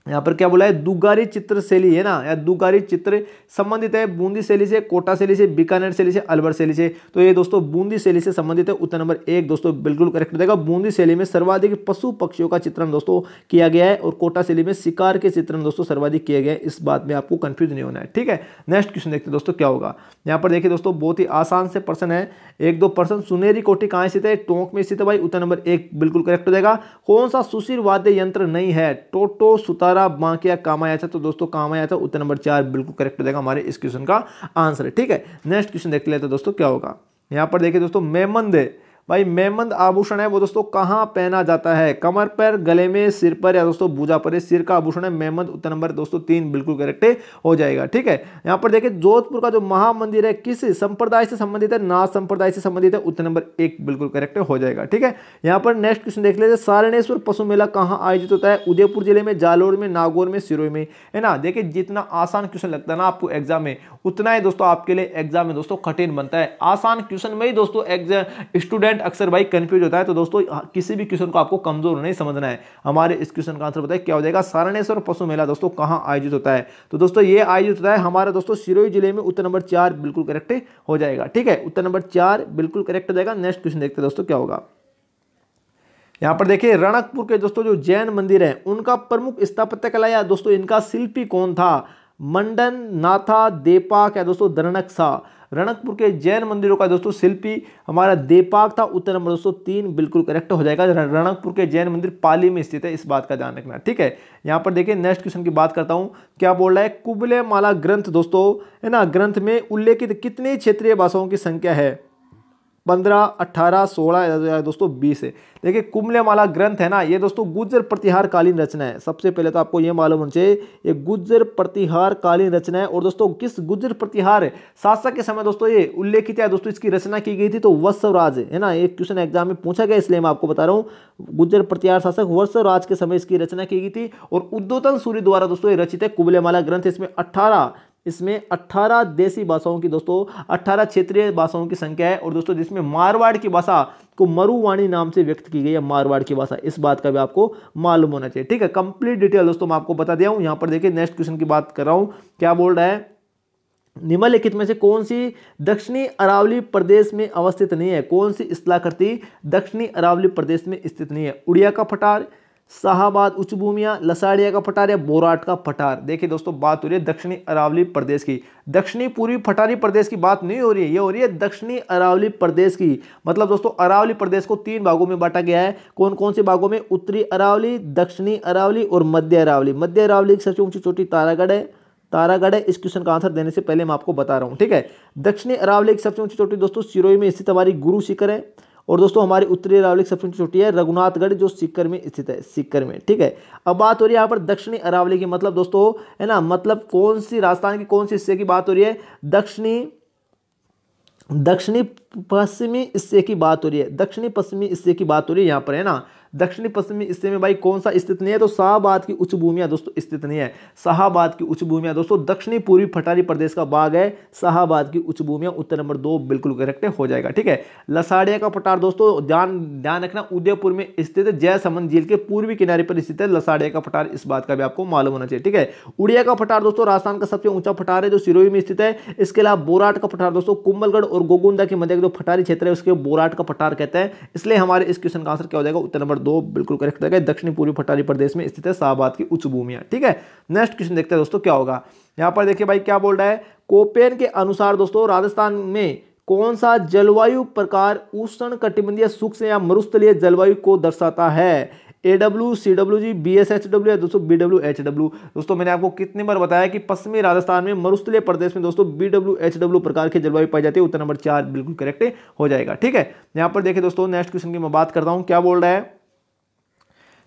यहाँ पर क्या बोला है दुगारी चित्र शैली है ना या दुगारी चित्र संबंधित है बूंदी शैली से कोटा शैली से बीकानेर शैली से अलवर शैली से तो ये दोस्तों बूंदी शैली से संबंधित है उत्तर नंबर एक दोस्तों बिल्कुल करेक्ट हो बूंदी शैली में सर्वाधिक पशु पक्षियों का चित्रण दोस्तों किया गया है और कोटा शैली में शिकार के चित्रण दोस्तों सर्वाधिक किया गया है इस बात में आपको कन्फ्यूज नहीं होना है ठीक है नेक्स्ट क्वेश्चन देखते दोस्तों क्या होगा यहाँ पर देखिए दोस्तों बहुत ही आसान से पर्सन है एक दो पर्सन सुनेरी कोटी कहाँ स्थित है टोंक में स्थित है भाई उत्तर नंबर एक बिल्कुल करेक्ट देगा कौन सा सुशीर वाद्य यंत्र नहीं है टोटो सुतार द्वारा मां किया काम आया था तो दोस्तों काम आया था उत्तर नंबर चार बिल्कुल करेक्ट हो जाएगा हमारे इस क्वेश्चन का आंसर ठीक है नेक्स्ट क्वेश्चन देख लेते हैं तो दोस्तों क्या होगा यहाँ पर देखिए दोस्तों मेमंद दे भाई मेमंद आभूषण है वो दोस्तों कहाँ पहना जाता है कमर पर गले में सिर पर या दोस्तों भूजा पर सिर का आभूषण है मेमंद उत्तर नंबर दोस्तों तीन बिल्कुल करेक्ट हो जाएगा ठीक है यहाँ पर देखिए जोधपुर का जो महामंदिर है किस संप्रदाय से संबंधित है ना संप्रदाय से संबंधित है उत्तर नंबर एक बिल्कुल करेक्ट हो जाएगा ठीक है यहाँ पर नेक्स्ट क्वेश्चन देख लेते सारणेश्वर पशु मेला कहाँ आयोजित होता है उदयपुर जिले में जालोर में नागौर में सिरोई में है ना देखिए जितना आसान क्वेश्चन लगता है ना आपको एग्जाम में उतना ही दोस्तों आपके लिए एग्जाम में दोस्तों कठिन बनता है आसान क्वेश्चन में ही दोस्तों एग्जाम स्टूडेंट अक्सर भाई कंफ्यूज होता है तो दोस्तों हाँ, किसी भी क्वेश्चन को आपको कमजोर नहीं समझना है हमारे इस क्वेश्चन का आंसर बताए क्या हो जाएगा सारणेश्वर पशु मेला दोस्तों कहाँ आयोजित होता है तो दोस्तों ये आयोजित होता है हमारा दोस्तों सिरोही जिले में उत्तर नंबर चार बिल्कुल करेक्ट हो जाएगा ठीक है उत्तर नंबर चार बिल्कुल करेक्ट हो जाएगा नेक्स्ट क्वेश्चन देखते दोस्तों क्या होगा यहाँ पर देखिए रणकपुर के दोस्तों जो जैन मंदिर है उनका प्रमुख स्थापत्य कला या दोस्तों इनका शिल्पी कौन था मंडन नाथा देपाक है दोस्तों दरणक सा रणकपुर के जैन मंदिरों का दोस्तों शिल्पी हमारा देपाक था उत्तर नंबर दोस्तों तीन बिल्कुल करेक्ट हो जाएगा रणकपुर के जैन मंदिर पाली में स्थित है इस बात का ध्यान रखना ठीक है यहाँ पर देखिए नेक्स्ट क्वेश्चन की बात करता हूँ क्या बोल रहा है कुबले माला ग्रंथ दोस्तों है ना ग्रंथ में उल्लेखित कितनी क्षेत्रीय भाषाओं की संख्या है पंद्रह अठारह सोलह दोस्तों बीस है देखिए कुंभलेमाला ग्रंथ है ना ये दोस्तों गुज्जर प्रतिहार कालीन रचना है सबसे पहले तो आपको ये मालूम होना चाहिए ये गुज्जर प्रतिहार कालीन रचना है और दोस्तों किस गुज्जर प्रतिहार शासक के समय दोस्तों ये उल्लेखित है दोस्तों इसकी रचना की गई थी तो वत्सवराज है ना ये क्वेश्चन एग्जाम में पूछा गया इसलिए मैं आपको बता रहा हूँ गुज्जर प्रतिहार शासक वत्सवराज के समय इसकी रचना की गई थी और उद्योतन सूर्य द्वारा दोस्तों ये रचित है कुबलेमाला ग्रंथ इसमें अट्ठारह इसमें 18 देसी भाषाओं की दोस्तों 18 क्षेत्रीय भाषाओं की संख्या है और दोस्तों जिसमें मारवाड़ की भाषा को मरुवाणी नाम से व्यक्त की गई है मारवाड़ की भाषा इस बात का भी आपको मालूम होना चाहिए ठीक है कंप्लीट डिटेल दोस्तों मैं आपको बता दिया हूँ यहाँ पर देखिए नेक्स्ट क्वेश्चन की बात कर रहा हूँ क्या बोल रहा है निम्नलिखित में से कौन सी दक्षिणी अरावली प्रदेश में अवस्थित नहीं है कौन सी स्थलाकृति दक्षिणी अरावली प्रदेश में स्थित नहीं है उड़िया का फटार शाहबाद उच्च भूमिया लसाड़िया का पठार या बोराट का पठार देखिए दोस्तों बात हो रही है दक्षिणी अरावली प्रदेश की दक्षिणी पूर्वी पठारी प्रदेश की बात नहीं हो रही है ये हो रही है दक्षिणी अरावली प्रदेश की मतलब दोस्तों अरावली प्रदेश को तीन भागों में बांटा गया है कौन कौन से भागों में उत्तरी अरावली दक्षिणी अरावली और मध्य अरावली मध्य अरावली की सबसे ऊंची चोटी तारागढ़ है तारागढ़ है इस क्वेश्चन का आंसर देने से पहले मैं आपको बता रहा हूँ ठीक है दक्षिणी अरावली की सबसे ऊंची चोटी दोस्तों सिरोही में स्थित हमारी गुरु शिखर है और दोस्तों हमारी उत्तरी अरावली सबसे छोटी है रघुनाथगढ़ जो सिक्कर में स्थित है सिक्कर में ठीक है अब बात हो रही है यहाँ पर दक्षिणी अरावली की मतलब दोस्तों है ना मतलब कौन सी राजस्थान की कौन सी हिस्से की बात हो रही है दक्षिणी दक्षिणी पश्चिमी हिस्से की बात हो रही है दक्षिणी पश्चिमी हिस्से की बात हो रही है यहाँ पर है ना दक्षिणी पश्चिमी हिस्से में भाई कौन सा स्थित नहीं है तो शाहबाद की उच्च भूमिया दोस्तों स्थित नहीं है शाहबाद की उच्च भूमिया दोस्तों दक्षिणी पूर्वी फटारी प्रदेश का बाग है शाहबाद की उच्च भूमिया उत्तर नंबर दो बिल्कुल करेक्ट हो जाएगा ठीक है लसाड़िया का पठार दोस्तों ध्यान ध्यान रखना उदयपुर में स्थित जयसमन झील के पूर्वी किनारे पर स्थित है लसाड़िया का पठार इस बात का भी आपको मालूम होना चाहिए ठीक है उड़िया का पठार दोस्तों राजस्थान का सबसे ऊंचा पठार है जो सिरोही में स्थित है इसके अलावा बोराट का पठार दोस्तों कुंभलगढ़ और गोगुंदा के मध्य जो पठारी क्षेत्र है उसके बोराट का पठार कहते हैं इसलिए हमारे इस क्वेश्चन का आंसर क्या हो जाएगा उत्तर नंबर नंबर दो बिल्कुल करेक्ट रहेगा दक्षिण पूर्वी भट्टारी प्रदेश में स्थित है शाहबाद की उच्च भूमियां ठीक है नेक्स्ट क्वेश्चन देखते हैं दोस्तों क्या होगा यहाँ पर देखिए भाई क्या बोल रहा है कोपेन के अनुसार दोस्तों राजस्थान में कौन सा जलवायु प्रकार उष्ण कटिबंधीय सूक्ष्म या मरुस्थलीय जलवायु को दर्शाता है A W C W G B S H W या दोस्तों बी डब्ल्यू एच डब्ल्यू दोस्तों मैंने आपको कितनी बार बताया कि पश्चिमी राजस्थान में मरुस्थलीय प्रदेश में दोस्तों बी डब्ल्यू एच डब्ल्यू प्रकार के जलवायु पाई जाती है उत्तर नंबर चार बिल्कुल करेक्ट हो जाएगा ठीक है यहाँ पर देखिए दोस्तों नेक्स्ट क्वेश्चन की मैं बात करता हूँ क्या बोल रहा है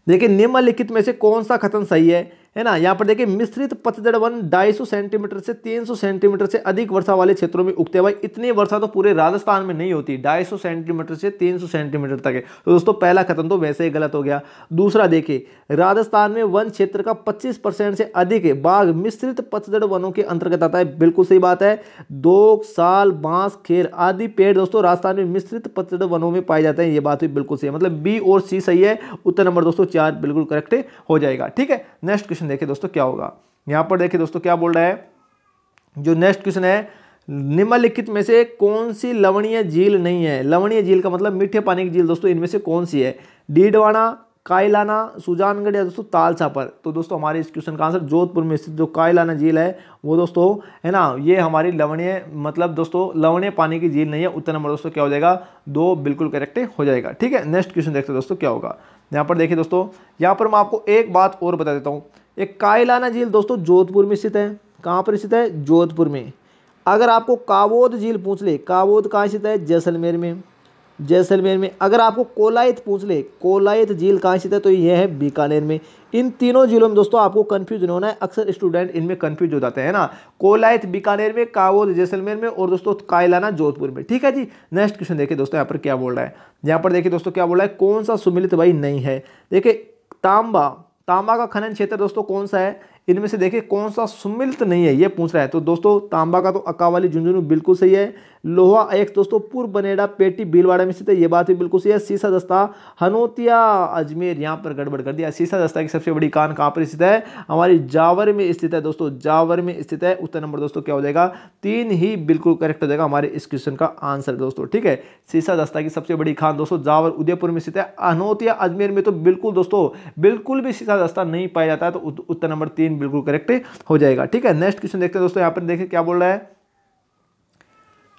देखिए निम्नलिखित में से कौन सा कथन सही है है ना यहाँ पर देखिए मिश्रित पतझड़ वन ढाई सेंटीमीटर से 300 सेंटीमीटर से अधिक वर्षा वाले क्षेत्रों में उगते हैं भाई इतनी वर्षा तो पूरे राजस्थान में नहीं होती सौ सेंटीमीटर से 300 सेंटीमीटर तक है तो दोस्तों पहला कथन तो वैसे ही गलत हो गया दूसरा देखिए राजस्थान में वन क्षेत्र का पच्चीस से अधिक बाघ मिश्रित पतझड़ वनों के अंतर्गत आता है बिल्कुल सही बात है दो साल बांस खेर आदि पेड़ दोस्तों राजस्थान में मिश्रित पतझड़ वनों में पाए जाते हैं ये बात भी बिल्कुल सही है मतलब बी और सी सही है उत्तर नंबर दोस्तों चार बिल्कुल करेक्ट हो जाएगा ठीक है नेक्स्ट क्वेश्चन देखिए दोस्तों क्या होगा यहाँ पर देखिए दोस्तों क्या बोल रहा है जो नेक्स्ट क्वेश्चन है निम्नलिखित में से कौन सी लवणीय झील नहीं है लवणीय झील का मतलब मीठे पानी की झील दोस्तों इनमें से कौन सी है डीडवाना कायलाना सुजानगढ़ या दोस्तों तालसा पर तो दोस्तों हमारे इस क्वेश्चन का आंसर जोधपुर में स्थित जो कायलाना झील है वो दोस्तों है ना ये हमारी लवणीय मतलब दोस्तों लवणीय पानी की झील नहीं है उत्तर नंबर दोस्तों क्या हो जाएगा दो बिल्कुल करेक्ट हो जाएगा ठीक है नेक्स्ट क्वेश्चन देखते हैं दोस्तों क्या होगा यहाँ पर देखिए दोस्तों यहाँ पर मैं आपको एक बात और बता देता हूँ ये कायलाना झील दोस्तों जोधपुर में स्थित है कहाँ पर स्थित है जोधपुर में अगर आपको कावोद झील पूछ ले कावोद कहाँ स्थित है जैसलमेर में जैसलमेर में अगर आपको कोलायत पूछ ले कोलायत झील कहाँ स्थित है तो यह है बीकानेर में इन तीनों जिलों में दोस्तों आपको कन्फ्यूज नहीं होना है अक्सर स्टूडेंट इनमें कन्फ्यूज हो जाते हैं ना कोलायत बीकानेर में कावोद जैसलमेर में और दोस्तों कायलाना जोधपुर में ठीक है जी नेक्स्ट क्वेश्चन देखिए दोस्तों यहाँ पर क्या बोल रहा है यहाँ पर देखिए दोस्तों क्या बोल रहा है कौन सा सुमिलित भाई नहीं है देखिए तांबा तांबा का खनन क्षेत्र दोस्तों कौन सा है इनमें से देखिए कौन सा सुमिलित नहीं है ये पूछ रहा है तो दोस्तों तांबा का तो अकावाली झुंझुनू बिल्कुल सही है लोहा एक दोस्तों पूर्व बनेड़ा पेटी भीलवाड़ा में स्थित है ये बात भी बिल्कुल सही है सीसा दस्ता हनोतिया अजमेर यहाँ पर गड़बड़ कर दिया सीसा दस्ता की सबसे बड़ी कान कहाँ पर स्थित है हमारी जावर में स्थित है दोस्तों जावर में स्थित है उत्तर नंबर दोस्तों क्या हो जाएगा तीन ही बिल्कुल करेक्ट हो जाएगा हमारे इस क्वेश्चन का आंसर दोस्तों ठीक है सीसा दस्ता की सबसे बड़ी खान दोस्तों जावर उदयपुर में स्थित है अनोतिया अजमेर में तो बिल्कुल दोस्तों बिल्कुल भी सीसा दस्ता नहीं पाया जाता है तो उत्तर नंबर तीन बिल्कुल करेक्ट हो जाएगा ठीक है नेक्स्ट क्वेश्चन देखते हैं दोस्तों यहाँ पर देखें क्या बोल रहा है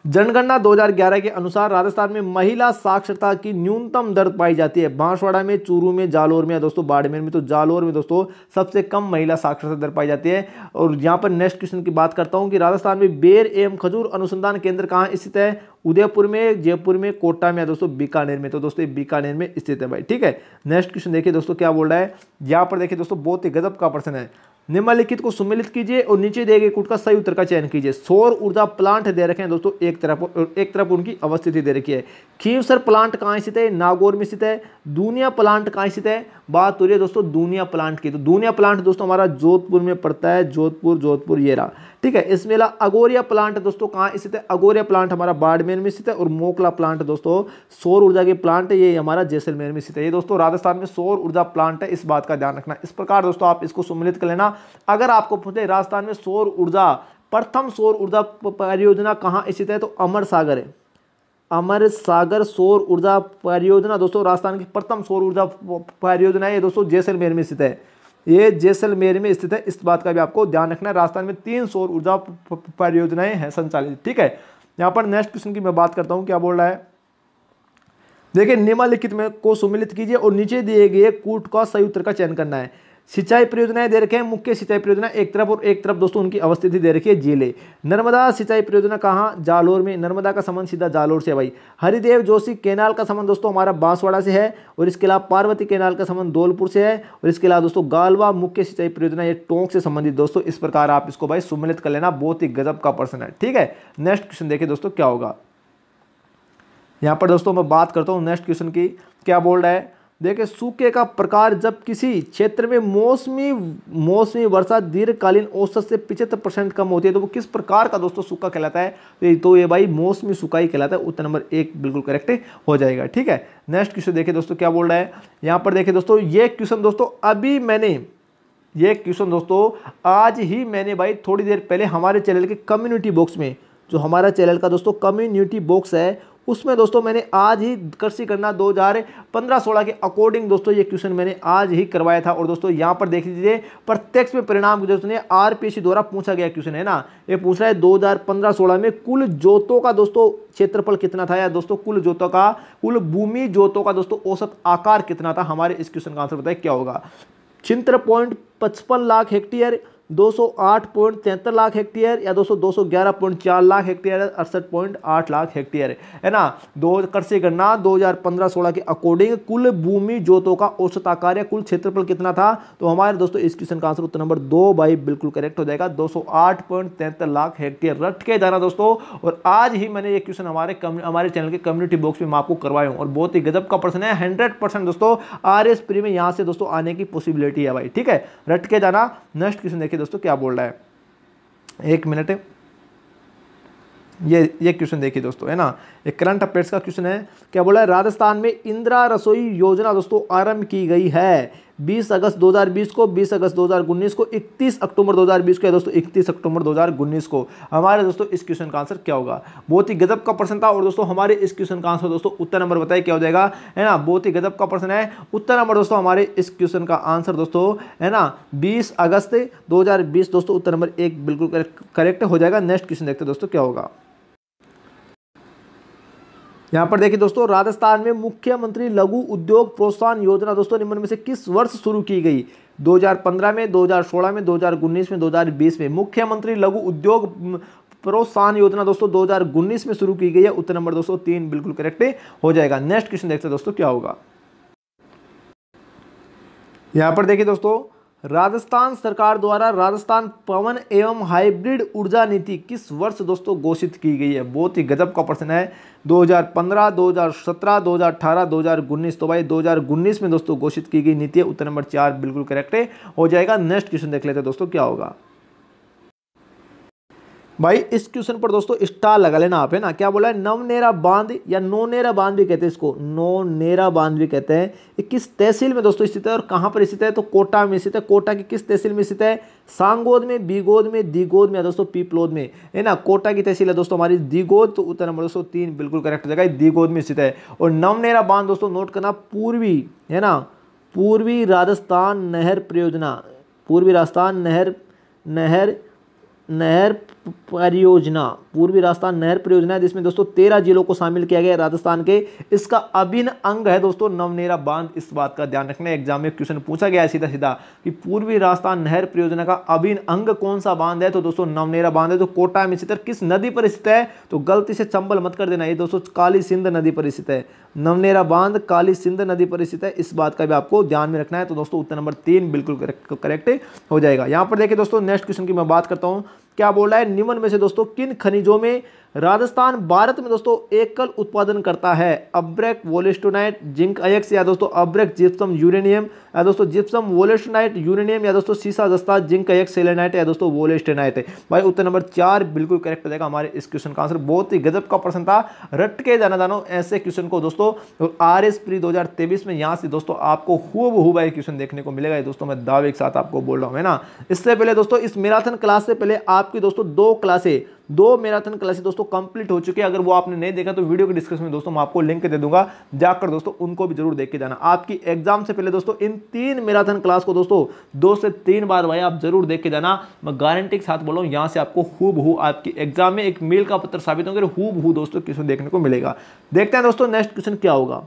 जनगणना 2011 के अनुसार राजस्थान में महिला साक्षरता की न्यूनतम दर पाई जाती है बांसवाड़ा में चूरू में जालोर में दोस्तों बाड़मेर में तो जालोर में दोस्तों सबसे कम महिला साक्षरता दर पाई जाती है और यहाँ पर नेक्स्ट क्वेश्चन की बात करता हूँ कि राजस्थान में बेर एवं खजूर अनुसंधान केंद्र कहाँ स्थित है उदयपुर में जयपुर में कोटा में दोस्तों बीकानेर में तो दोस्तों बीकानेर में स्थित है भाई ठीक है नेक्स्ट क्वेश्चन देखिए दोस्तों क्या बोल रहा है यहाँ पर देखिए दोस्तों बहुत ही गजब का प्रश्न है निम्नलिखित को सम्मिलित कीजिए और नीचे दिए गए कुट का सही उत्तर का चयन कीजिए सौर ऊर्जा प्लांट दे रखे हैं दोस्तों एक तरफ एक तरफ उनकी अवस्थिति दे रखी है खीवसर प्लांट कहाँ स्थित है नागौर में स्थित है दुनिया प्लांट कहाँ स्थित है बात हो रही है दोस्तों दुनिया प्लांट की तो दुनिया प्लांट दोस्तों हमारा जोधपुर में पड़ता है जोधपुर जोधपुर ये रहा ठीक है इसमें ला अगोरिया प्लांट दोस्तों कहाँ स्थित है अगोरिया प्लांट हमारा बाड़मेर में स्थित है और मोकला प्लांट दोस्तों सौर ऊर्जा के प्लांट ये हमारा जैसलमेर में स्थित है ये दोस्तों राजस्थान में सौर ऊर्जा प्लांट है इस बात का ध्यान रखना इस प्रकार दोस्तों आप इसको सम्मिलित कर लेना अगर आपको पूछे राजस्थान में सौर ऊर्जा प्रथम सौर ऊर्जा परियोजना कहाँ स्थित है तो अमर सागर है अमर सागर सौर ऊर्जा परियोजना दोस्तों राजस्थान की प्रथम सौर ऊर्जा परियोजना है ये दोस्तों जैसलमेर में स्थित है ये जैसलमेर में स्थित है इस बात का भी आपको ध्यान रखना है राजस्थान में तीन सौर ऊर्जा परियोजनाएं हैं संचालित ठीक है यहाँ पर नेक्स्ट क्वेश्चन की मैं बात करता हूँ क्या बोल रहा है देखिए निम्नलिखित में को सुमिलित कीजिए और नीचे दिए गए कूट का सही उत्तर का चयन करना है सिंचाई परियोजनाएं दे रखे हैं मुख्य सिंचाई परियोजना एक तरफ और एक तरफ दोस्तों उनकी अवस्थिति दे रखी है जिले नर्मदा सिंचाई परियोजना कहाँ जालोर में नर्मदा का संबंध सीधा जालोर से भाई हरिदेव जोशी केनाल का संबंध दोस्तों हमारा बांसवाड़ा से है और इसके अलावा पार्वती केनाल का संबंध धौलपुर से है और इसके अलावा दोस्तों गालवा मुख्य सिंचाई परियोजना ये टोंक से संबंधित दोस्तों इस प्रकार आप इसको भाई सुमिलित कर लेना बहुत ही गजब का पर्सन है ठीक है नेक्स्ट क्वेश्चन देखिए दोस्तों क्या होगा यहाँ पर दोस्तों मैं बात करता हूँ नेक्स्ट क्वेश्चन की क्या बोल रहा है देखिए सूखे का प्रकार जब किसी क्षेत्र में मौसमी मौसमी वर्षा दीर्घकालीन औसत से पिछहत्तर परसेंट कम होती है तो वो किस प्रकार का दोस्तों सूखा कहलाता है तो ये तो ये भाई मौसमी ही कहलाता है उत्तर नंबर एक बिल्कुल करेक्ट हो जाएगा ठीक है नेक्स्ट क्वेश्चन देखिए दोस्तों क्या बोल रहा है यहाँ पर देखिए दोस्तों ये क्वेश्चन दोस्तों अभी मैंने ये क्वेश्चन दोस्तों आज ही मैंने भाई थोड़ी देर पहले हमारे चैनल के कम्युनिटी बॉक्स में जो हमारा चैनल का दोस्तों कम्युनिटी बॉक्स है उसमें दोस्तों मैंने आज ही कृषि गणना दो हज़ार पंद्रह सोलह के अकॉर्डिंग दोस्तों ये क्वेश्चन मैंने आज ही करवाया था और दोस्तों यहाँ पर देख लीजिए प्रत्यक्ष में परिणाम दोस्तों ने आर द्वारा पूछा गया क्वेश्चन है ना ये पूछ रहा है दो हज़ार में कुल जोतों का दोस्तों क्षेत्रफल कितना था या दोस्तों कुल जोतों का कुल भूमि जोतों का दोस्तों औसत आकार कितना था हमारे इस क्वेश्चन का आंसर बताए क्या होगा छिंत्र पॉइंट पचपन लाख हेक्टेयर 208.73 लाख हेक्टेयर या दोस्तों सौ लाख हेक्टेयर अड़सठ पॉइंट आठ लाख हेक्टेयर है ना दो कर से गणना 2015-16 के अकॉर्डिंग कुल भूमि जोतों का औसत आकार या कुल क्षेत्रफल कितना था तो हमारे दोस्तों इस क्वेश्चन का आंसर उत्तर नंबर दो बाई बिल्कुल करेक्ट हो जाएगा दो लाख हेक्टेयर रट के जाना दोस्तों और आज ही मैंने ये क्वेश्चन हमारे हमारे चैनल के कम्युनिटी बॉक्स में आपको करवाया हूँ और बहुत ही गजब का प्रश्न है हंड्रेड दोस्तों आर एस में यहाँ से दोस्तों आने की पॉसिबिलिटी है भाई ठीक है रट के जाना नेक्स्ट क्वेश्चन देखिए दोस्तों क्या बोल रहा है एक मिनट ये ये क्वेश्चन देखिए दोस्तों है ना एक करंट अफेयर्स का क्वेश्चन है क्या बोला है राजस्थान में इंदिरा रसोई योजना दोस्तों आरंभ की गई है 20 अगस्त 2020 को 20 अगस्त 2019 को 31 अक्टूबर 2020 को या दोस्तों 31 अक्टूबर 2019 को हमारे दोस्तों इस क्वेश्चन का आंसर क्या होगा बहुत ही गजब का प्रश्न था और दोस्तों हमारे इस क्वेश्चन का आंसर दोस्तों उत्तर नंबर बताइए क्या हो जाएगा है ना बहुत ही गजब का प्रश्न है उत्तर नंबर दोस्तों हमारे इस क्वेश्चन का आंसर दोस्तों है ना बीस अगस्त दो दोस्तों उत्तर नंबर एक बिल्कुल करेक्ट हो जाएगा नेक्स्ट क्वेश्चन देखते दोस्तों क्या होगा यहाँ पर देखिए दोस्तों राजस्थान में मुख्यमंत्री लघु उद्योग प्रोत्साहन योजना दोस्तों निम्न में से किस वर्ष शुरू की गई 2015 में 2016 में 2019 में 2020 में मुख्यमंत्री लघु उद्योग प्रोत्साहन योजना दोस्तों 2019 में शुरू की गई है उत्तर नंबर दोस्तों तीन बिल्कुल करेक्ट हो जाएगा नेक्स्ट क्वेश्चन देखते हैं दोस्तों क्या होगा यहाँ पर देखिए दोस्तों राजस्थान सरकार द्वारा राजस्थान पवन एवं हाइब्रिड ऊर्जा नीति किस वर्ष दोस्तों घोषित की गई है बहुत ही गजब का प्रश्न है 2015, 2017, 2018, 2019 तो भाई 2019 में दोस्तों घोषित की गई नीति है उत्तर नंबर चार बिल्कुल करेक्ट है हो जाएगा नेक्स्ट क्वेश्चन देख लेते हैं दोस्तों क्या होगा भाई इस क्वेश्चन पर दोस्तों स्टार लगा लेना आप है ना क्या बोला है नवनेरा बांध या नोनेरा बांध भी कहते हैं इसको नोनेरा बांध भी कहते हैं ये किस तहसील में दोस्तों स्थित है और कहाँ पर स्थित है तो कोटा में स्थित है कोटा की किस तहसील में स्थित है सांगोद में बीगोद में दिगोद में दोस्तों पीपलोद में है ना कोटा की तहसील है दोस्तों हमारी दिगोद तो उत्तर नंबर दोस्तों तीन बिल्कुल करेक्ट जगह दिगोद में स्थित है और नवनेरा बांध दोस्तों नोट करना पूर्वी है ना पूर्वी राजस्थान नहर परियोजना पूर्वी राजस्थान नहर नहर नहर परियोजना पूर्वी राजस्थान नहर परियोजना है जिसमें दोस्तों तेरह जिलों को शामिल किया गया राजस्थान के इसका अभिन्न अंग है दोस्तों नवनेरा बांध इस बात का ध्यान रखना एग्जाम में क्वेश्चन पूछा गया है सीधा सीधा कि पूर्वी राजस्थान नहर परियोजना का अभिन्न अंग कौन सा बांध है तो दोस्तों नवनेरा बांध है तो कोटा में स्थित किस नदी पर स्थित है तो गलती से चंबल मत कर देना ये दोस्तों काली सिंध नदी पर स्थित है नवनेरा बांध काली सिंध नदी पर स्थित है इस बात का भी आपको ध्यान में रखना है तो दोस्तों उत्तर नंबर तीन बिल्कुल करेक्ट हो जाएगा यहाँ पर देखिए दोस्तों नेक्स्ट क्वेश्चन की मैं बात करता हूँ क्या बोला है निम्न में से दोस्तों किन खनिजों में राजस्थान भारत में दोस्तों एकल उत्पादन करता है अब्रेक वोलेस्टोनाइट जिंक अयक्स या दोस्तों अब्रेक जिप्सम यूरेनियम या दोस्तों जिप्सम वोलेस्टोनाइट यूरेनियम या दोस्तों सीसा दस्ता जिंक अयक्स सेलेनाइट या दोस्तों वोलेस्टेनाइट भाई उत्तर नंबर चार बिल्कुल करेक्ट रहेगा हमारे इस क्वेश्चन का आंसर बहुत ही गजब का प्रश्न था रट के जाना जानो ऐसे क्वेश्चन को दोस्तों आर एस प्री दो में यहाँ से दोस्तों आपको हुब हुआ क्वेश्चन देखने को मिलेगा दोस्तों मैं दावे के साथ आपको बोल रहा हूँ है ना इससे पहले दोस्तों इस मैराथन क्लास से पहले आपकी दोस्तों दो क्लासे दो मैराथन क्लासेस दोस्तों कंप्लीट हो चुकी है अगर वो आपने नहीं देखा तो वीडियो के डिस्क्रिप्शन में दोस्तों मैं आपको लिंक दे दूंगा जाकर दोस्तों उनको भी जरूर देख के जाना आपकी एग्जाम से पहले दोस्तों इन तीन मैराथन क्लास को दोस्तों दो से तीन बार भाई आप जरूर देख के जाना मैं गारंटी के साथ बोल रहा हूँ यहाँ से आपको हुब हु आपकी एग्जाम में एक मेल का पत्र साबित होंगे हु हु दोस्तों क्वेश्चन देखने को मिलेगा देखते हैं दोस्तों नेक्स्ट क्वेश्चन क्या होगा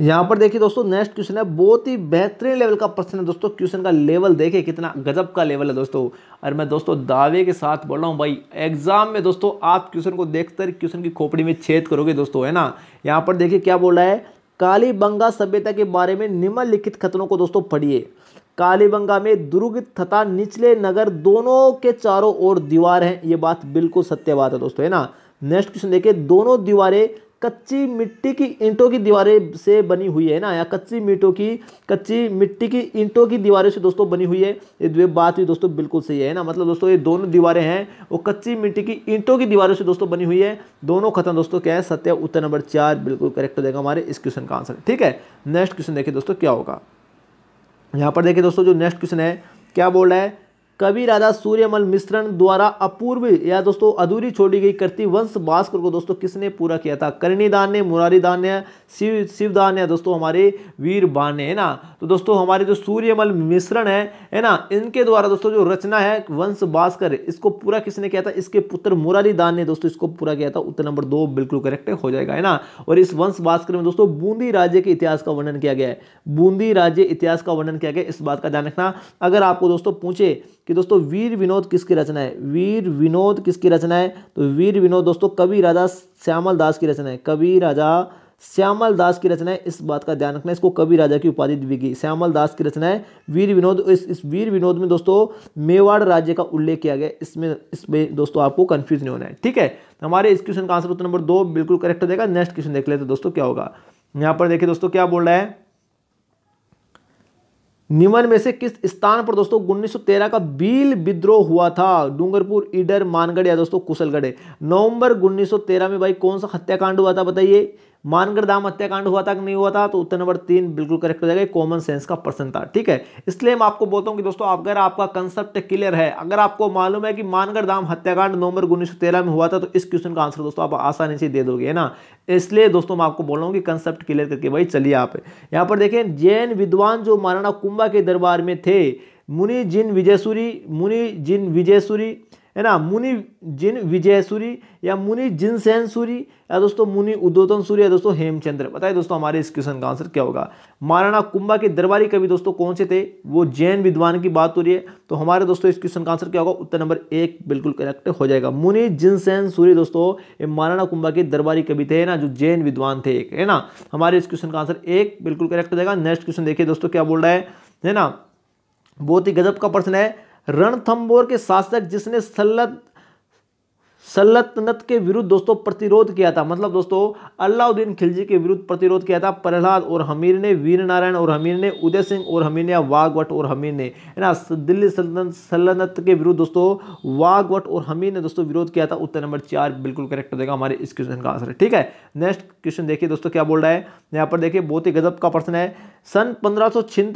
यहाँ पर देखिए दोस्तों नेक्स्ट क्वेश्चन है बहुत ही बेहतरीन लेवल का प्रश्न है दोस्तों क्वेश्चन का लेवल देखिए कितना गजब का लेवल है दोस्तों और मैं दोस्तों दावे के साथ बोल रहा हूँ भाई एग्जाम में दोस्तों आप क्वेश्चन को देखकर क्वेश्चन की खोपड़ी में छेद करोगे दोस्तों है ना यहाँ पर देखिए क्या बोल रहा है कालीबंगा सभ्यता के बारे में निम्नलिखित खतरों को दोस्तों पढ़िए कालीबंगा में दुर्ग तथा निचले नगर दोनों के चारों ओर दीवार हैं ये बात बिल्कुल सत्य बात है दोस्तों है ना नेक्स्ट क्वेश्चन देखिए दोनों दीवारें कच्ची मिट्टी की ईंटों की दीवारें से बनी हुई है ना या कच्ची मिट्टों की कच्ची मिट्टी की ईंटों की दीवारों से दोस्तों बनी हुई है ये दो बात ही दोस्तों बिल्कुल सही है ना मतलब दोस्तों ये दोनों दीवारें हैं वो कच्ची मिट्टी की ईंटों की दीवारों से दोस्तों बनी हुई है दोनों खत्म दोस्तों क्या है सत्य उत्तर नंबर चार बिल्कुल करेक्ट हो जाएगा हमारे इस क्वेश्चन का आंसर ठीक है नेक्स्ट क्वेश्चन देखिए दोस्तों क्या होगा यहाँ पर देखिए दोस्तों जो नेक्स्ट क्वेश्चन है क्या बोल रहा है कवि राजा सूर्यमल मिश्रण द्वारा अपूर्व या दोस्तों अधूरी छोड़ी गई कृति वंश भास्कर को दोस्तों किसने पूरा किया था करणीदान ने मुरारीदान ने शिव शिवदान ने दोस्तों हमारे वीर ने है ना तो दोस्तों हमारे जो सूर्यमल मिश्रण है है ना इनके द्वारा दोस्तों जो रचना है वंश भास्कर इसको पूरा किसने किया था इसके पुत्र मुरारीदान ने दोस्तों इसको पूरा किया था उत्तर नंबर दो बिल्कुल करेक्ट हो जाएगा है ना और इस वंश भास्कर में दोस्तों बूंदी राज्य के इतिहास का वर्णन किया गया है बूंदी राज्य इतिहास का वर्णन किया गया इस बात का ध्यान रखना अगर आपको दोस्तों पूछे कि दोस्तों वीर विनोद किसकी रचना है वीर विनोद किसकी रचना है तो वीर विनोद दोस्तों कवि राजा श्यामल दास की रचना है कवि राजा श्यामल दास की रचना है इस बात का ध्यान रखना इसको कवि राजा की उपाधि दी गई श्यामल दास की रचना है वीर विनोद इस इस वीर विनोद में दोस्तों मेवाड़ राज्य का उल्लेख किया गया इसमें इसमें दोस्तों आपको कन्फ्यूज नहीं होना है ठीक है तो हमारे इस क्वेश्चन का आंसर उत्तर नंबर दो बिल्कुल करेक्ट हो जाएगा नेक्स्ट क्वेश्चन देख लेते तो दोस्तों क्या होगा यहाँ पर देखिए दोस्तों क्या बोल रहा है निम्न में से किस स्थान पर दोस्तों 1913 का बील विद्रोह हुआ था डूंगरपुर इडर मानगढ़ या दोस्तों कुशलगढ़ नवंबर 1913 में भाई कौन सा हत्याकांड हुआ था बताइए मानगढ़ धाम हत्याकांड हुआ था कि नहीं हुआ था तो उत्तर नंबर तीन बिल्कुल करेक्ट हो जाएगा कॉमन सेंस का प्रश्न था ठीक है इसलिए मैं आपको बोलता हूँ कि दोस्तों अगर आपका कंसेप्ट क्लियर है अगर आपको मालूम है कि मानगढ़ धाम हत्याकांड नवंबर उन्नीस में हुआ था तो इस क्वेश्चन का आंसर दोस्तों आप आसानी से दे दोगे है ना इसलिए दोस्तों मैं आपको बोल रहा हूँ कि कंसेप्ट क्लियर करके भाई चलिए आप यहाँ पर देखें जैन विद्वान जो महाराणा कुंभा के दरबार में थे मुनि जिन विजयसूरी मुनि जिन विजयसूरी है ना मुनि जिन विजय सूरी या मुनि जिनसेन सूरी या दोस्तों मुनि उद्योतन सूरी या दोस्तों हेमचंद्र बताइए दोस्तों हमारे इस क्वेश्चन का आंसर क्या होगा महाराणा कुंभा के दरबारी कवि दोस्तों कौन से थे वो जैन विद्वान की बात हो रही है तो हमारे दोस्तों इस क्वेश्चन का आंसर क्या होगा उत्तर नंबर एक बिल्कुल करेक्ट हो जाएगा मुनि जिनसेन सूरी दोस्तों ये महाराणा कुंभा के दरबारी कवि थे ना जो जैन विद्वान थे एक है ना हमारे इस क्वेश्चन का आंसर एक बिल्कुल करेक्ट हो जाएगा नेक्स्ट क्वेश्चन देखिए दोस्तों क्या बोल रहा है ना बहुत ही गजब का प्रश्न है रणथंबोर के शासक जिसने सल्लत सल्लतनत के विरुद्ध दोस्तों प्रतिरोध किया था मतलब दोस्तों अलाउद्दीन खिलजी के विरुद्ध प्रतिरोध किया था प्रहलाद और हमीर ने वीर नारायण और हमीर ने उदय सिंह और हमीर ने वाघवट और हमीर ने है ना दिल्ली सल्तनत सल्तनत के विरुद्ध दोस्तों वाघवट और हमीर ने दोस्तों विरोध किया था उत्तर नंबर चार बिल्कुल करेक्ट देगा हमारे इस क्वेश्चन का आंसर ठीक है नेक्स्ट क्वेश्चन देखिए दोस्तों क्या बोल रहा है यहाँ पर देखिए बहुत ही गजब का प्रश्न है सन पंद्रह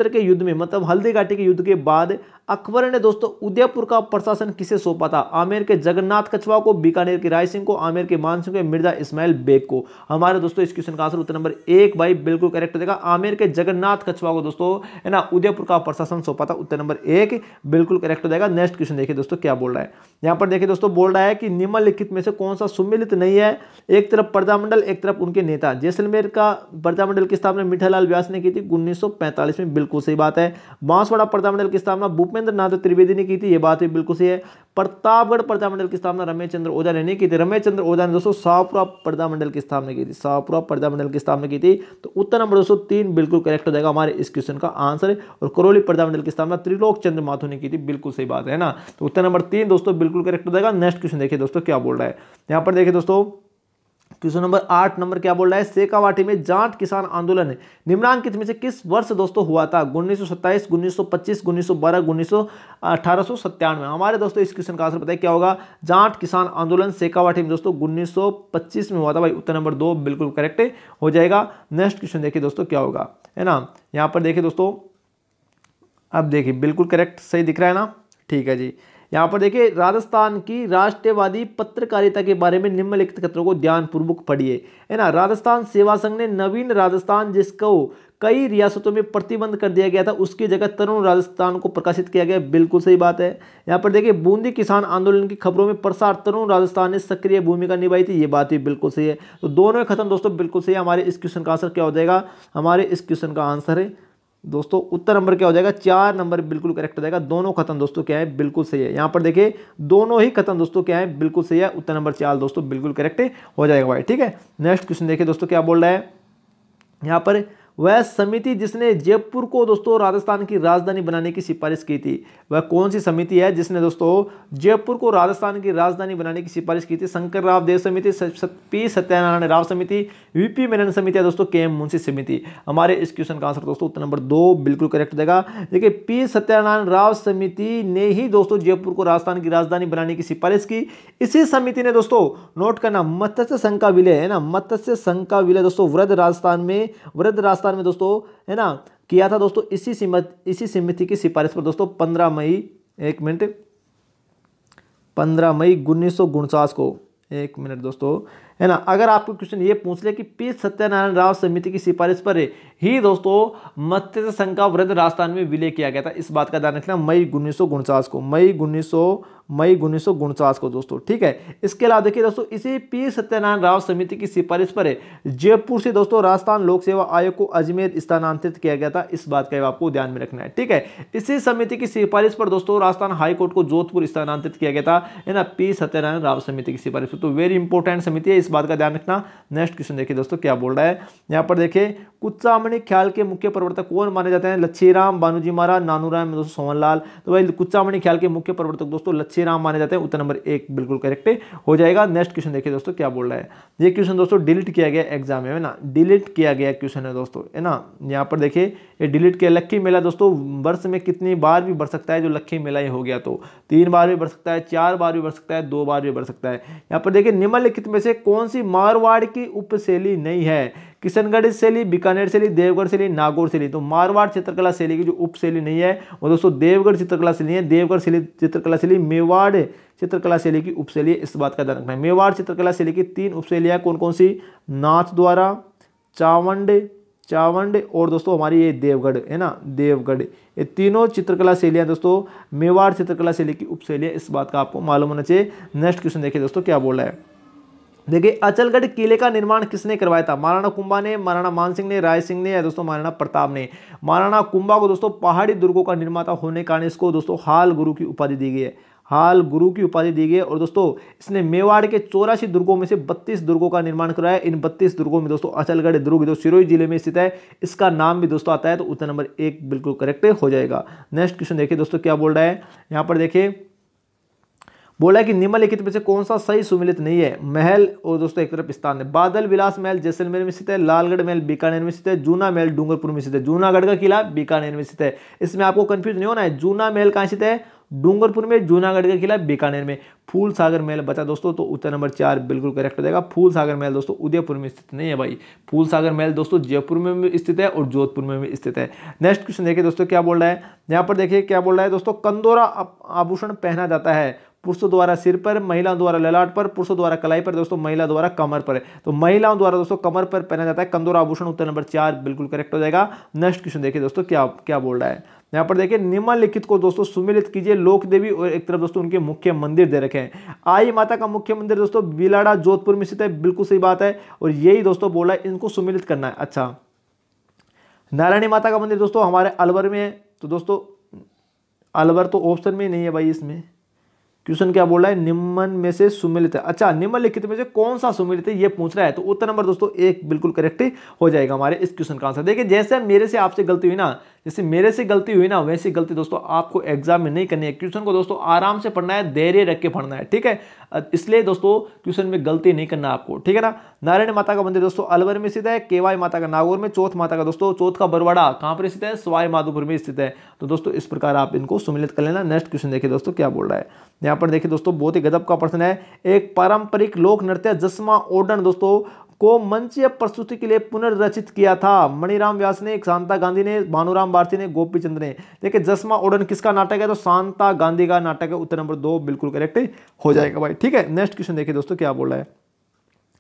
के युद्ध में मतलब हल्दी घाटी के युद्ध के बाद अकबर ने दोस्तों उदयपुर का प्रशासन किसे सौंपा था आमेर के जगन्नाथ कछवा को बीकानेर के राय सिंह को आमेर के मानसिंह के मिर्जा इस्माइल बेग को हमारे दोस्तों इस क्वेश्चन का आंसर उत्तर नंबर एक भाई बिल्कुल करेक्ट देगा आमेर के जगन्नाथ कछवा को दोस्तों है ना उदयपुर का प्रशासन सौंपा था उत्तर नंबर एक बिल्कुल करेक्ट हो जाएगा नेक्स्ट क्वेश्चन देखिए दोस्तों क्या बोल रहा है यहाँ पर देखिए दोस्तों बोल रहा है कि निम्नलिखित में से कौन सा सुमिलित नहीं है एक तरफ प्रजामंडल एक तरफ उनके नेता जैसलमेर का प्रजामंडल की स्थापना मीठालाल व्यास ने की थी 1945 में बिल्कुल सही बात है बांसवाड़ा प्रतापमंडल की स्थापना भूपेंद्र नाथ त्रिवेदी ने की थी ये बात भी बिल्कुल सही है प्रतापगढ़ प्रतापमंडल की स्थापना रमेश चंद्र ओझा ने नहीं की थी रमेश चंद्र ओझा ने दोस्तों शाहपुरा प्रतापमंडल की स्थापना की थी शाहपुरा प्रतापमंडल की स्थापना की थी तो उत्तर नंबर दोस्तों तीन बिल्कुल करेक्ट हो जाएगा हमारे इस क्वेश्चन का आंसर और करौली प्रतापमंडल की स्थापना त्रिलोक चंद्र माथो ने की थी बिल्कुल सही बात है ना तो उत्तर नंबर तीन दोस्तों बिल्कुल करेक्ट हो जाएगा नेक्स्ट क्वेश्चन देखिए दोस्तों क्या बोल रहा है यहाँ पर देखिए दोस्तों क्वेश्चन नंबर आठ नंबर क्या बोल रहा है सेकावाटी में जाट किसान आंदोलन निम्नांकित में से किस वर्ष दोस्तों हुआ था उन्नीस सौ सत्ताईस उन्नीस सौ पच्चीस उन्नीस सौ बारह उन्नीस सौ अठारह सौ सत्तानवे हमारे दोस्तों इस क्वेश्चन का आंसर बताया क्या होगा जाट किसान आंदोलन सेकावाटी में दोस्तों उन्नीस सौ पच्चीस में हुआ था भाई उत्तर नंबर दो बिल्कुल करेक्ट हो जाएगा नेक्स्ट क्वेश्चन देखिए दोस्तों क्या होगा है ना यहाँ पर देखिए दोस्तों अब देखिए बिल्कुल करेक्ट सही दिख रहा है ना ठीक है जी यहाँ पर देखिए राजस्थान की राष्ट्रवादी पत्रकारिता के बारे में निम्नलिखित खतरों को ध्यानपूर्वक पढ़िए है ना राजस्थान सेवा संघ ने नवीन राजस्थान जिसको कई रियासतों में प्रतिबंध कर दिया गया था उसकी जगह तरुण राजस्थान को प्रकाशित किया गया बिल्कुल सही बात है यहाँ पर देखिए बूंदी किसान आंदोलन की खबरों में प्रसार तरुण राजस्थान ने सक्रिय भूमिका निभाई थी ये बात भी बिल्कुल सही है तो दोनों खत्म दोस्तों बिल्कुल सही हमारे इस क्वेश्चन का आंसर क्या हो जाएगा हमारे इस क्वेश्चन का आंसर है दोस्तों उत्तर नंबर क्या हो जाएगा चार नंबर बिल्कुल करेक्ट हो जाएगा दोनों खत्म दोस्तों क्या है बिल्कुल सही है यहाँ पर देखिए दोनों ही खत्म दोस्तों क्या है बिल्कुल सही है उत्तर नंबर चार दोस्तों बिल्कुल करेक्ट हो जाएगा भाई ठीक है नेक्स्ट क्वेश्चन देखिए दोस्तों क्या बोल रहा है यहाँ पर वह समिति जिसने जयपुर को दोस्तों राजस्थान की राजधानी बनाने की सिफारिश की थी वह कौन सी समिति है जिसने दोस्तों जयपुर को राजस्थान की राजधानी बनाने की सिफारिश की थी शंकर राव देव समिति पी सत्यनारायण राव समिति वीपी मेनन समिति है दोस्तों के एम मुंशी समिति हमारे इस क्वेश्चन का आंसर दोस्तों उत्तर नंबर दो बिल्कुल करेक्ट देगा देखिए पी सत्यनारायण राव समिति ने ही दोस्तों जयपुर को राजस्थान की राजधानी बनाने की सिफारिश की इसी समिति ने दोस्तों नोट करना मत्स्य संघ का विलय है ना मत्स्य संघ का विलय दोस्तों वृद्ध राजस्थान में वृद्ध राजस्थान साल में दोस्तों है ना किया था दोस्तों इसी सिमत इसी समिति की सिफारिश पर दोस्तों पंद्रह मई एक मिनट पंद्रह मई उन्नीस को एक मिनट दोस्तों है ना अगर आपको क्वेश्चन ये पूछ ले कि पी सत्यनारायण राव समिति की सिफारिश पर ही दोस्तों मत्स्य संघ का वृद्ध राजस्थान में विलय किया गया था इस बात का ध्यान रखना मई उन्नीस को मई उन्नीस मई उन्नीस को दोस्तों ठीक है इसके अलावा देखिए दोस्तों इसी पी सत्यनारायण राव समिति की सिफारिश पर जयपुर से दोस्तों राजस्थान लोक सेवा आयोग को अजमेर स्थानांतरित किया गया था इस बात का आपको ध्यान में रखना है ठीक है इसी समिति की सिफारिश पर दोस्तों राजस्थान हाईकोर्ट को जोधपुर स्थानांतरित किया गया था ना पी सत्यनारायण राव समिति की सिफारिश तो वेरी इंपॉर्टेंट समिति है इस बात का ध्यान रखना नेक्स्ट क्वेश्चन देखिए दोस्तों क्या बोल रहा है यहाँ पर देखिए कुच्चामणि ख्याल के मुख्य प्रवर्तक कौन माने जाते हैं राम बानुजी महाराज नानू राम दोस्तों सोहनलाल तो भाई कुच्चामणि ख्याल के मुख्य प्रवर्तक दोस्तों राम माने जाते हैं उत्तर नंबर एक बिल्कुल करेक्ट हो जाएगा नेक्स्ट क्वेश्चन देखिए दोस्तों क्या बोल रहा है ये क्वेश्चन दोस्तों डिलीट किया गया एग्जाम में ना डिलीट किया गया क्वेश्चन है दोस्तों है ना यहाँ पर देखिए ये डिलीट किया लक्की मेला दोस्तों वर्ष में कितनी बार भी बढ़ सकता है जो लक्की मेला ही हो गया तो तीन बार भी बढ़ सकता है चार बार भी बढ़ सकता है दो बार भी बढ़ सकता है यहाँ पर देखिए निम्नलिखित में से कौन कौन सी मारवाड़ की उपशैली नहीं है किशनगढ़ शैली बीकानेर शैली देवगढ़ शैली नागौर शैली तो मारवाड़ चित्रकला शैली की जो उपशैली नहीं है वो दोस्तों देवगढ़ चित्रकला शैली है देवगढ़ शैली चित्रकला शैली मेवाड़ चित्रकला शैली की उपशैली इस बात का ध्यान रखना है मेवाड़ चित्रकला शैली की तीन उपशैलियाँ कौन कौन सी नाथ द्वारा चावंड चावंड और दोस्तों हमारी ये देवगढ़ है ना देवगढ़ ये तीनों चित्रकला शैलियाँ दोस्तों मेवाड़ चित्रकला शैली की उपशैलियाँ इस बात का आपको मालूम होना चाहिए नेक्स्ट क्वेश्चन देखिए दोस्तों क्या बोला है देखिए अचलगढ़ किले का निर्माण किसने करवाया था महाराणा कुंभा ने महाराणा मानसिंह ने राय सिंह ने या दोस्तों महाराणा प्रताप ने महाराणा कुंभा को दोस्तों पहाड़ी दुर्गों का निर्माता होने के कारण इसको दोस्तों हाल गुरु की उपाधि दी गई है हाल गुरु की उपाधि दी गई है और दोस्तों इसने मेवाड़ के चौरासी दुर्गों में से 32 दुर्गों का निर्माण कराया इन 32 दुर्गों में दोस्तों अचलगढ़ दुर्ग जो सिरोही जिले में स्थित है इसका नाम भी दोस्तों आता है तो उत्तर नंबर एक बिल्कुल करेक्ट हो जाएगा नेक्स्ट क्वेश्चन देखिए दोस्तों क्या बोल रहा है यहाँ पर देखिए बोला कि निम्नलिखित में से कौन सा सही सुमिलित नहीं है महल और दोस्तों एक तरफ स्थान है बादल विलास महल जैसलमेर में स्थित है लालगढ़ महल बीकानेर में स्थित है जूना महल डूंगरपुर में स्थित है जूनागढ़ का किला बीकानेर में स्थित है इसमें आपको कंफ्यूज नहीं होना है जूना महल कहाँ स्थित है डूंगरपुर में जूनागढ़ का किला बीकानेर में फूल सागर महल बचा दोस्तों तो उत्तर नंबर चार बिल्कुल करेक्ट हो जाएगा फूल सागर महल दोस्तों उदयपुर में स्थित नहीं है भाई फूल सागर महल दोस्तों जयपुर में भी स्थित है और जोधपुर में भी स्थित है नेक्स्ट क्वेश्चन देखिए दोस्तों क्या बोल रहा है यहाँ पर देखिए क्या बोल रहा है दोस्तों कंदोरा आभूषण पहना जाता है पुरुषों द्वारा सिर पर महिलाओं द्वारा ललाट पर पुरुषों द्वारा कलाई पर दोस्तों महिला द्वारा कमर पर तो महिलाओं द्वारा दोस्तों कमर पर पहना जाता है कंदोर आभूषण उत्तर नंबर चार बिल्कुल करेक्ट हो जाएगा नेक्स्ट क्वेश्चन देखिए दोस्तों क्या क्या बोल रहा है यहाँ पर देखिए निम्नलिखित को दोस्तों सुमिलित कीजिए लोक देवी और एक तरफ दोस्तों उनके मुख्य मंदिर दे रखे हैं आई माता का मुख्य मंदिर दोस्तों बिलाड़ा जोधपुर में स्थित है बिल्कुल सही बात है और यही दोस्तों बोला है इनको सुमिलित करना है अच्छा नारायणी माता का मंदिर दोस्तों हमारे अलवर में है तो दोस्तों अलवर तो ऑप्शन में नहीं है भाई इसमें क्वेश्चन क्या बोल रहा है निम्न में से सुमिलित है अच्छा निम्नलिखित में से कौन सा सुमिलित है ये पूछ रहा है तो उत्तर नंबर दोस्तों एक बिल्कुल करेक्ट हो जाएगा हमारे इस क्वेश्चन का आंसर देखिए जैसे मेरे से आपसे गलती हुई ना जैसे मेरे से गलती हुई ना वैसी गलती दोस्तों आपको एग्जाम में नहीं करनी है क्वेश्चन को दोस्तों आराम से पढ़ना है धैर्य रख के पढ़ना है ठीक है इसलिए दोस्तों क्वेश्चन में गलती नहीं करना आपको ठीक है ना नारायण माता का मंदिर दोस्तों अलवर में स्थित है केवाई माता का नागौर में चौथ माता का दोस्तों चौथ का बरवाड़ा कहाँ पर स्थित है सवाई माधोपुर में स्थित है तो दोस्तों इस प्रकार आप इनको सुमिलित कर लेना नेक्स्ट क्वेश्चन देखिए दोस्तों क्या बोल रहा है यहाँ पर देखिए दोस्तों बहुत ही गदब का प्रश्न है एक पारंपरिक लोक नृत्य जस्मा ओडन दोस्तों को मंचीय प्रस्तुति के लिए पुनर्रचित किया था मणिराम व्यास ने शांता गांधी ने भानुराम भारती ने गोपी चंद ने देखिए जसमा उड़न किसका नाटक है तो शांता गांधी का नाटक है उत्तर नंबर दो बिल्कुल करेक्ट हो जाएगा भाई ठीक है नेक्स्ट क्वेश्चन देखिए दोस्तों क्या बोल रहा है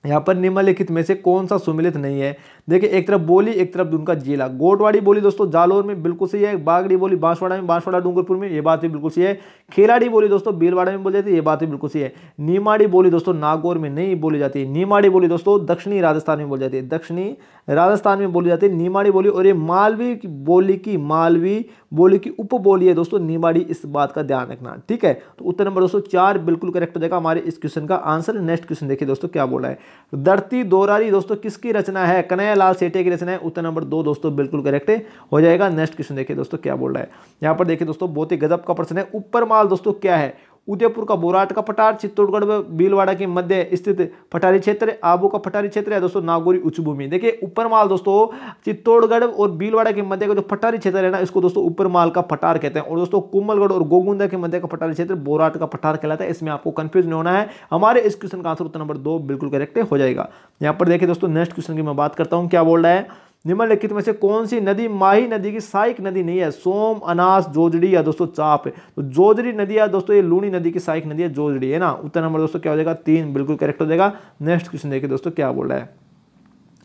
यहाँ पर निम्नलिखित में से कौन सा सुमिलित नहीं है देखिए एक तरफ बोली एक तरफ उनका जिला गोटवाड़ी बोली दोस्तों जालोर में बिल्कुल सही है बागड़ी बोली बांसवाड़ा में बांसवाड़ा डूंगरपुर में ये बात भी बिल्कुल सही है खेराड़ी बोली दोस्तों भीलवाड़ा में बोली जाती है ये बात भी बिल्कुल सही है नीमाड़ी बोली दोस्तों नागौर में नहीं बोली जाती है नीमाड़ी बोली दोस्तों दक्षिणी राजस्थान में बोली जाती है दक्षिणी राजस्थान में बोली जाती है नीमाड़ी बोली और ये मालवी बोली की मालवी बोली की उप बोली है दोस्तों नीमाड़ी इस बात का ध्यान रखना ठीक है तो उत्तर नंबर दोस्तों चार बिल्कुल करेक्ट हो जाएगा हमारे इस क्वेश्चन का आंसर नेक्स्ट क्वेश्चन देखिए दोस्तों क्या बोला है धरती दोरारी दोस्तों किसकी रचना है कन्हैया लाल सेठे की रचना है उत्तर नंबर दो दोस्तों बिल्कुल करेक्ट हो जाएगा नेक्स्ट क्वेश्चन देखिए दोस्तों क्या बोल रहा है यहाँ पर देखिए दोस्तों बहुत ही गजब का प्रश्न है ऊपर माल दोस्तों क्या है उदयपुर का बोराट का पठार चित्तौड़गढ़ बीलवाड़ा भीलवाड़ा के मध्य स्थित पठारी क्षेत्र आबू का पठारी क्षेत्र है दोस्तों नागौरी उच्च भूमि देखिए ऊपरमाल दोस्तों चित्तौड़गढ़ और भीलवाड़ा के मध्य का जो पठारी क्षेत्र है ना इसको दोस्तों ऊपरमाल का पठार कहते हैं और दोस्तों कुमलगढ़ और गोगुंदा के मध्य का पठारी क्षेत्र बोराट का पठार कहलाता है इसमें आपको कंफ्यूज नहीं होना है हमारे इस क्वेश्चन का आंसर उत्तर नंबर दो बिल्कुल करेक्ट हो जाएगा यहाँ पर देखिए दोस्तों नेक्स्ट क्वेश्चन की मैं बात करता हूँ क्या बोल रहा है निम्नलिखित में से कौन सी नदी माही नदी की सहायक नदी नहीं है सोम अनास जोजड़ी या दोस्तों चाप है तो जोजड़ी नदी या दोस्तों ये लूणी नदी की सहायक नदी है जोजड़ी है ना उत्तर नंबर दोस्तों क्या हो जाएगा तीन बिल्कुल करेक्ट हो जाएगा नेक्स्ट क्वेश्चन देखिए दोस्तों क्या बोल रहा है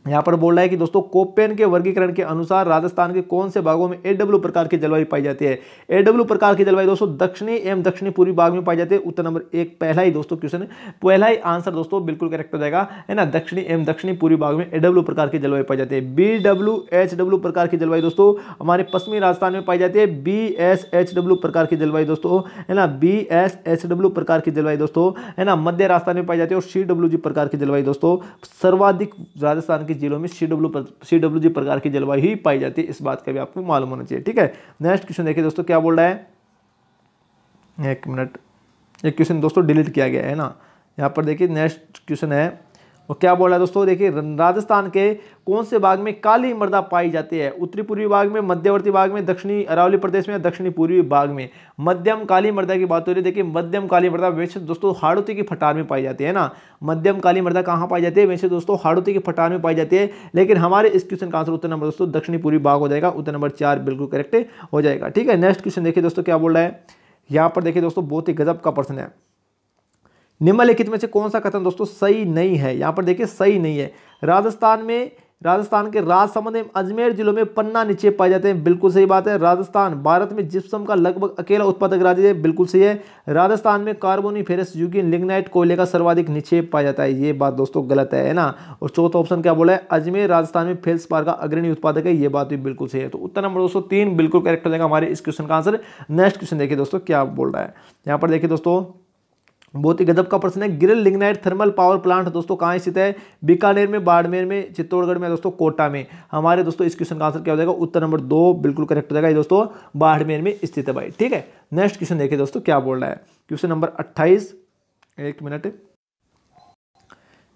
यहाँ पर बोल रहा है कि दोस्तों कोपेन के वर्गीकरण के अनुसार राजस्थान के कौन से भागों में एडब्ल्यू प्रकार की जलवायु पाई जाती है एडब्ल्यू प्रकार की जलवायु दोस्तों दक्षिणी एवं दक्षिणी पूर्वी भाग में पाई जाती है उत्तर नंबर एक पहला ही दोस्तों क्वेश्चन पहला ही आंसर दोस्तों बिल्कुल करेक्ट जाएगा है ना दक्षिणी एवं दक्षिणी पूर्वी भाग में एडब्ल्यू प्रकार की जलवायु पाई जाती है बी डब्ल्यू एच डब्ल्यू प्रकार की जलवायु दोस्तों हमारे पश्चिमी राजस्थान में पाई जाती है बी एस एच डब्ल्यू प्रकार की जलवायु दोस्तों है ना बी एस एच डब्ल्यू प्रकार की जलवायु दोस्तों है ना मध्य राजस्थान में पाई जाती है और सी डब्ल्यू जी प्रकार की जलवायु दोस्तों सर्वाधिक राजस्थान की जिलों में सी डब्ल्यू सी डब्ल्यू जी प्रकार की जलवायु ही पाई जाती है इस बात का भी आपको मालूम होना चाहिए ठीक है नेक्स्ट क्वेश्चन देखिए दोस्तों क्या बोल रहा है एक मिनट एक क्वेश्चन दोस्तों डिलीट किया गया है ना यहाँ पर देखिए नेक्स्ट क्वेश्चन है वो क्या बोला दोस्तों देखिए राजस्थान के कौन से भाग में काली मृदा पाई जाती है उत्तरी पूर्वी भाग में मध्यवर्ती भाग में दक्षिणी अरावली प्रदेश में दक्षिणी पूर्वी भाग में मध्यम काली मृदा की बात हो रही है देखिए मध्यम काली मृदा वैसे दोस्तों हाड़ोती की फटार में पाई जाती है ना मध्यम काली मृदा कहाँ पाई जाती है वैसे दोस्तों हाड़ोती की फटार में पाई जाती है लेकिन हमारे इस क्वेश्चन का आंसर उत्तर नंबर दोस्तों दक्षिणी पूर्वी भाग हो जाएगा उत्तर नंबर चार बिल्कुल करेक्ट हो जाएगा ठीक है नेक्स्ट क्वेश्चन देखिए दोस्तों क्या बोल रहा है यहाँ पर देखिए दोस्तों बहुत ही गजब का प्रश्न है निम्नलिखित में से कौन सा कथन दोस्तों सही नहीं है यहाँ पर देखिए सही नहीं है राजस्थान में राजस्थान के राजसमंद एवं अजमेर जिलों में पन्ना नीचे पाए जाते हैं बिल्कुल सही बात है राजस्थान भारत में जिप्सम का लगभग अकेला उत्पादक राज्य है बिल्कुल सही है राजस्थान में कार्बोनी फेरस यूगिन लिग्नाइट कोयले का सर्वाधिक नीचे पाया जाता है ये बात दोस्तों गलत है ना और चौथा ऑप्शन क्या बोला है अजमेर राजस्थान में फेल्स पार का अग्रणी उत्पादक है ये बात भी बिल्कुल सही है तो उत्तर नंबर दोस्तों तीन बिल्कुल करेक्ट हो जाएगा हमारे इस क्वेश्चन का आंसर नेक्स्ट क्वेश्चन देखिए दोस्तों क्या बोल रहा है यहाँ पर देखिए दोस्तों बहुत ही गजब का प्रश्न है गिरल लिग्नाइट थर्मल पावर प्लांट दोस्तों कहाँ स्थित है बीकानेर में बाड़मेर में चित्तौड़गढ़ में दोस्तों कोटा में हमारे दोस्तों इस क्वेश्चन का आंसर क्या हो जाएगा उत्तर नंबर दो बिल्कुल करेक्ट हो जाएगा ये दोस्तों बाड़मेर में स्थित है भाई ठीक है नेक्स्ट क्वेश्चन देखिए दोस्तों क्या बोल रहा है क्वेश्चन नंबर अट्ठाईस एक मिनट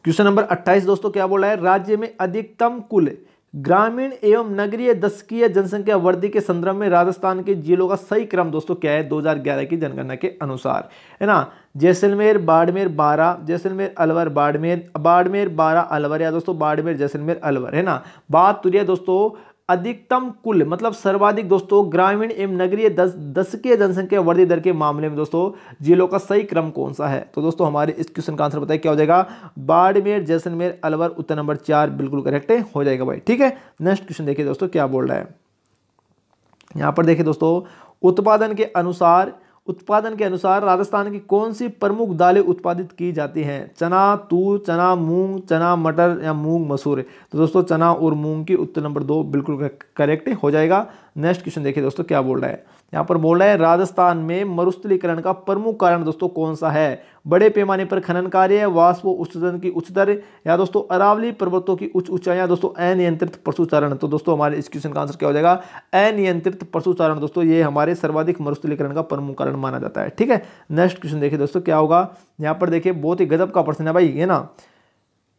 क्वेश्चन नंबर अट्ठाईस दोस्तों क्या बोल रहा है राज्य में अधिकतम कुल ग्रामीण एवं नगरीय दशकीय जनसंख्या वृद्धि के संदर्भ में राजस्थान के जिलों का सही क्रम दोस्तों क्या है 2011 की जनगणना के अनुसार है ना जैसलमेर बाड़मेर बारह जैसलमेर अलवर बाड़मेर बाड़मेर बारह अलवर या दोस्तों बाड़मेर जैसलमेर अलवर है ना बात तुरिया तो दोस्तों अधिकतम कुल मतलब सर्वाधिक दोस्तों ग्रामीण एवं नगरीय दस दस के जनसंख्या वृद्धि दर के मामले में दोस्तों जिलों का सही क्रम कौन सा है तो दोस्तों हमारे इस क्वेश्चन का आंसर बताइए क्या हो जाएगा बाड़मेर जैसलमेर अलवर उत्तर नंबर चार बिल्कुल करेक्ट हो जाएगा भाई ठीक है नेक्स्ट क्वेश्चन देखिए दोस्तों क्या बोल रहा है यहाँ पर देखिए दोस्तों उत्पादन के अनुसार उत्पादन के अनुसार राजस्थान की कौन सी प्रमुख दालें उत्पादित की जाती हैं चना तूर चना मूंग चना मटर या मूंग मसूर तो दोस्तों चना और मूंग की उत्तर नंबर दो बिल्कुल करेक्ट हो जाएगा नेक्स्ट क्वेश्चन देखिए दोस्तों क्या बोल रहा है यहाँ पर बोल रहे हैं राजस्थान में मरुस्थलीकरण का प्रमुख कारण दोस्तों कौन सा है बड़े पैमाने पर खनन कार्य वाष्प उत्सर्जन की उच्च दर या दोस्तों अरावली पर्वतों की उच्च ऊंचाइयां दोस्तों अनियंत्रित पशुचारण तो दोस्तों हमारे इस क्वेश्चन का आंसर क्या हो जाएगा अनियंत्रित पशुचारण दोस्तों ये हमारे सर्वाधिक मरुस्थलीकरण का प्रमुख कारण माना जाता है ठीक है नेक्स्ट क्वेश्चन देखिए दोस्तों क्या होगा यहाँ पर देखिए बहुत ही गजब का प्रश्न है भाई ये ना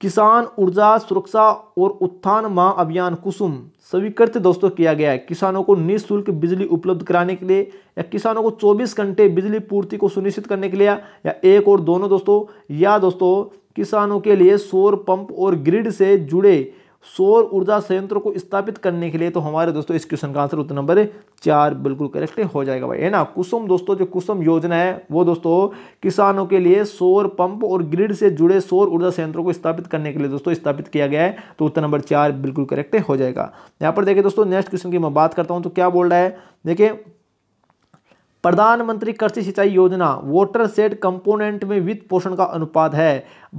किसान ऊर्जा सुरक्षा और उत्थान माह अभियान कुसुम स्वीकृत दोस्तों किया गया है किसानों को निःशुल्क बिजली उपलब्ध कराने के लिए या किसानों को 24 घंटे बिजली पूर्ति को सुनिश्चित करने के लिए या एक और दोनों दोस्तों या दोस्तों किसानों के लिए सौर पंप और ग्रिड से जुड़े सौर ऊर्जा संयंत्र को स्थापित करने के लिए तो हमारे दोस्तों इस क्वेश्चन का आंसर उत्तर नंबर चार बिल्कुल करेक्ट हो जाएगा भाई है ना कुसुम दोस्तों जो कुसुम योजना है वो दोस्तों किसानों के लिए सौर पंप और ग्रिड से जुड़े सौर ऊर्जा संयंत्रों को स्थापित करने के लिए दोस्तों स्थापित किया गया है तो उत्तर नंबर चार बिल्कुल करेक्ट हो जाएगा यहाँ पर देखिए दोस्तों नेक्स्ट क्वेश्चन की मैं बात करता हूँ तो क्या बोल रहा है देखिए प्रधानमंत्री कृषि सिंचाई योजना वोटर सेट कंपोनेंट में वित्त पोषण का अनुपात है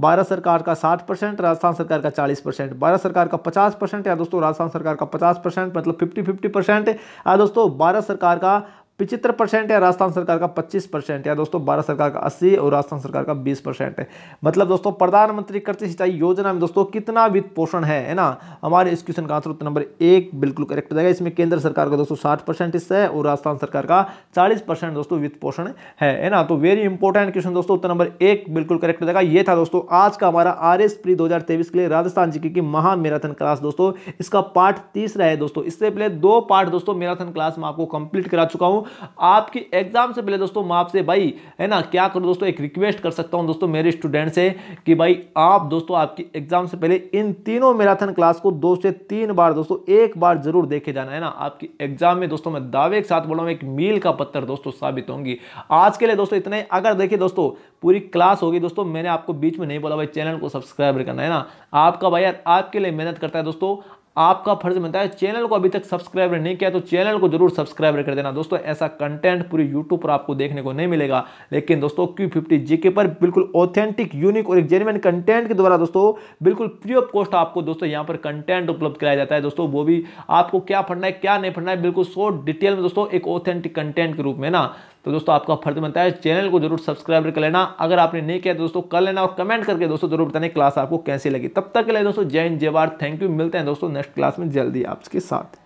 भारत सरकार का 60 परसेंट राजस्थान सरकार का 40 परसेंट भारत सरकार का 50 परसेंट या दोस्तों राजस्थान सरकार का 50 परसेंट मतलब 50 50 परसेंट या दोस्तों भारत सरकार का पिछहत्तर परसेंट है राजस्थान सरकार का पच्चीस परसेंट है दोस्तों भारत सरकार का अस्सी और राजस्थान सरकार का बीस परसेंट है मतलब दोस्तों प्रधानमंत्री कृषि सिंचाई योजना में दोस्तों कितना वित्त पोषण है है ना हमारे इस क्वेश्चन का आंसर नंबर एक बिल्कुल करेक्ट हो जाएगा इसमें केंद्र सरकार का दोस्तों साठ परसेंट हिस्सा है और राजस्थान सरकार का चालीस परसेंट दोस्तों वित्त पोषण है है ना तो वेरी इंपॉर्टेंट क्वेश्चन दोस्तों उत्तर नंबर एक बिल्कुल करेक्ट हो जाएगा ये था दोस्तों आज का हमारा आर एस प्री दो के लिए राजस्थान जी की महामैराथन क्लास दोस्तों इसका पार्ट तीसरा है दोस्तों इससे पहले दो पार्ट दोस्तों मैराथन क्लास में आपको कंप्लीट करा चुका हूं आपके एग्जाम से पहले दोस्तों मैं आपसे भाई है ना क्या करूँ दोस्तों एक रिक्वेस्ट कर सकता हूँ दोस्तों मेरे स्टूडेंट से कि भाई आप दोस्तों आपकी एग्जाम से पहले इन तीनों मैराथन क्लास को दो से तीन बार दोस्तों एक बार जरूर देखे जाना है ना आपकी एग्जाम में दोस्तों मैं दावे के साथ बोल रहा हूँ एक मील का पत्थर दोस्तों साबित होंगी आज के लिए दोस्तों इतने अगर देखिए दोस्तों पूरी क्लास होगी दोस्तों मैंने आपको बीच में नहीं बोला भाई चैनल को सब्सक्राइब करना है ना आपका भाई यार आपके लिए मेहनत करता है दोस्तों आपका फर्ज बनता है चैनल को अभी तक सब्सक्राइब नहीं किया तो चैनल को जरूर सब्सक्राइब कर देना दोस्तों ऐसा कंटेंट पूरी यूट्यूब पर आपको देखने को नहीं मिलेगा लेकिन दोस्तों क्यू फिफ्टी जीके पर बिल्कुल ऑथेंटिक यूनिक और एक जेन्युन कंटेंट के द्वारा दोस्तों बिल्कुल फ्री ऑफ कॉस्ट आपको दोस्तों यहाँ पर कंटेंट उपलब्ध कराया जाता है दोस्तों वो भी आपको क्या पढ़ना है क्या नहीं पढ़ना है बिल्कुल सो डिटेल में दोस्तों एक ऑथेंटिक कंटेंट के रूप में ना तो दोस्तों आपका फर्ज बनता है चैनल को जरूर सब्सक्राइब कर लेना अगर आपने नहीं किया तो दोस्तों कर लेना और कमेंट करके दोस्तों जरूर बताने क्लास आपको कैसी लगी तब तक के लिए दोस्तों जय हिंद जय भारत थैंक यू मिलते हैं दोस्तों नेक्स्ट क्लास में जल्दी आपके साथ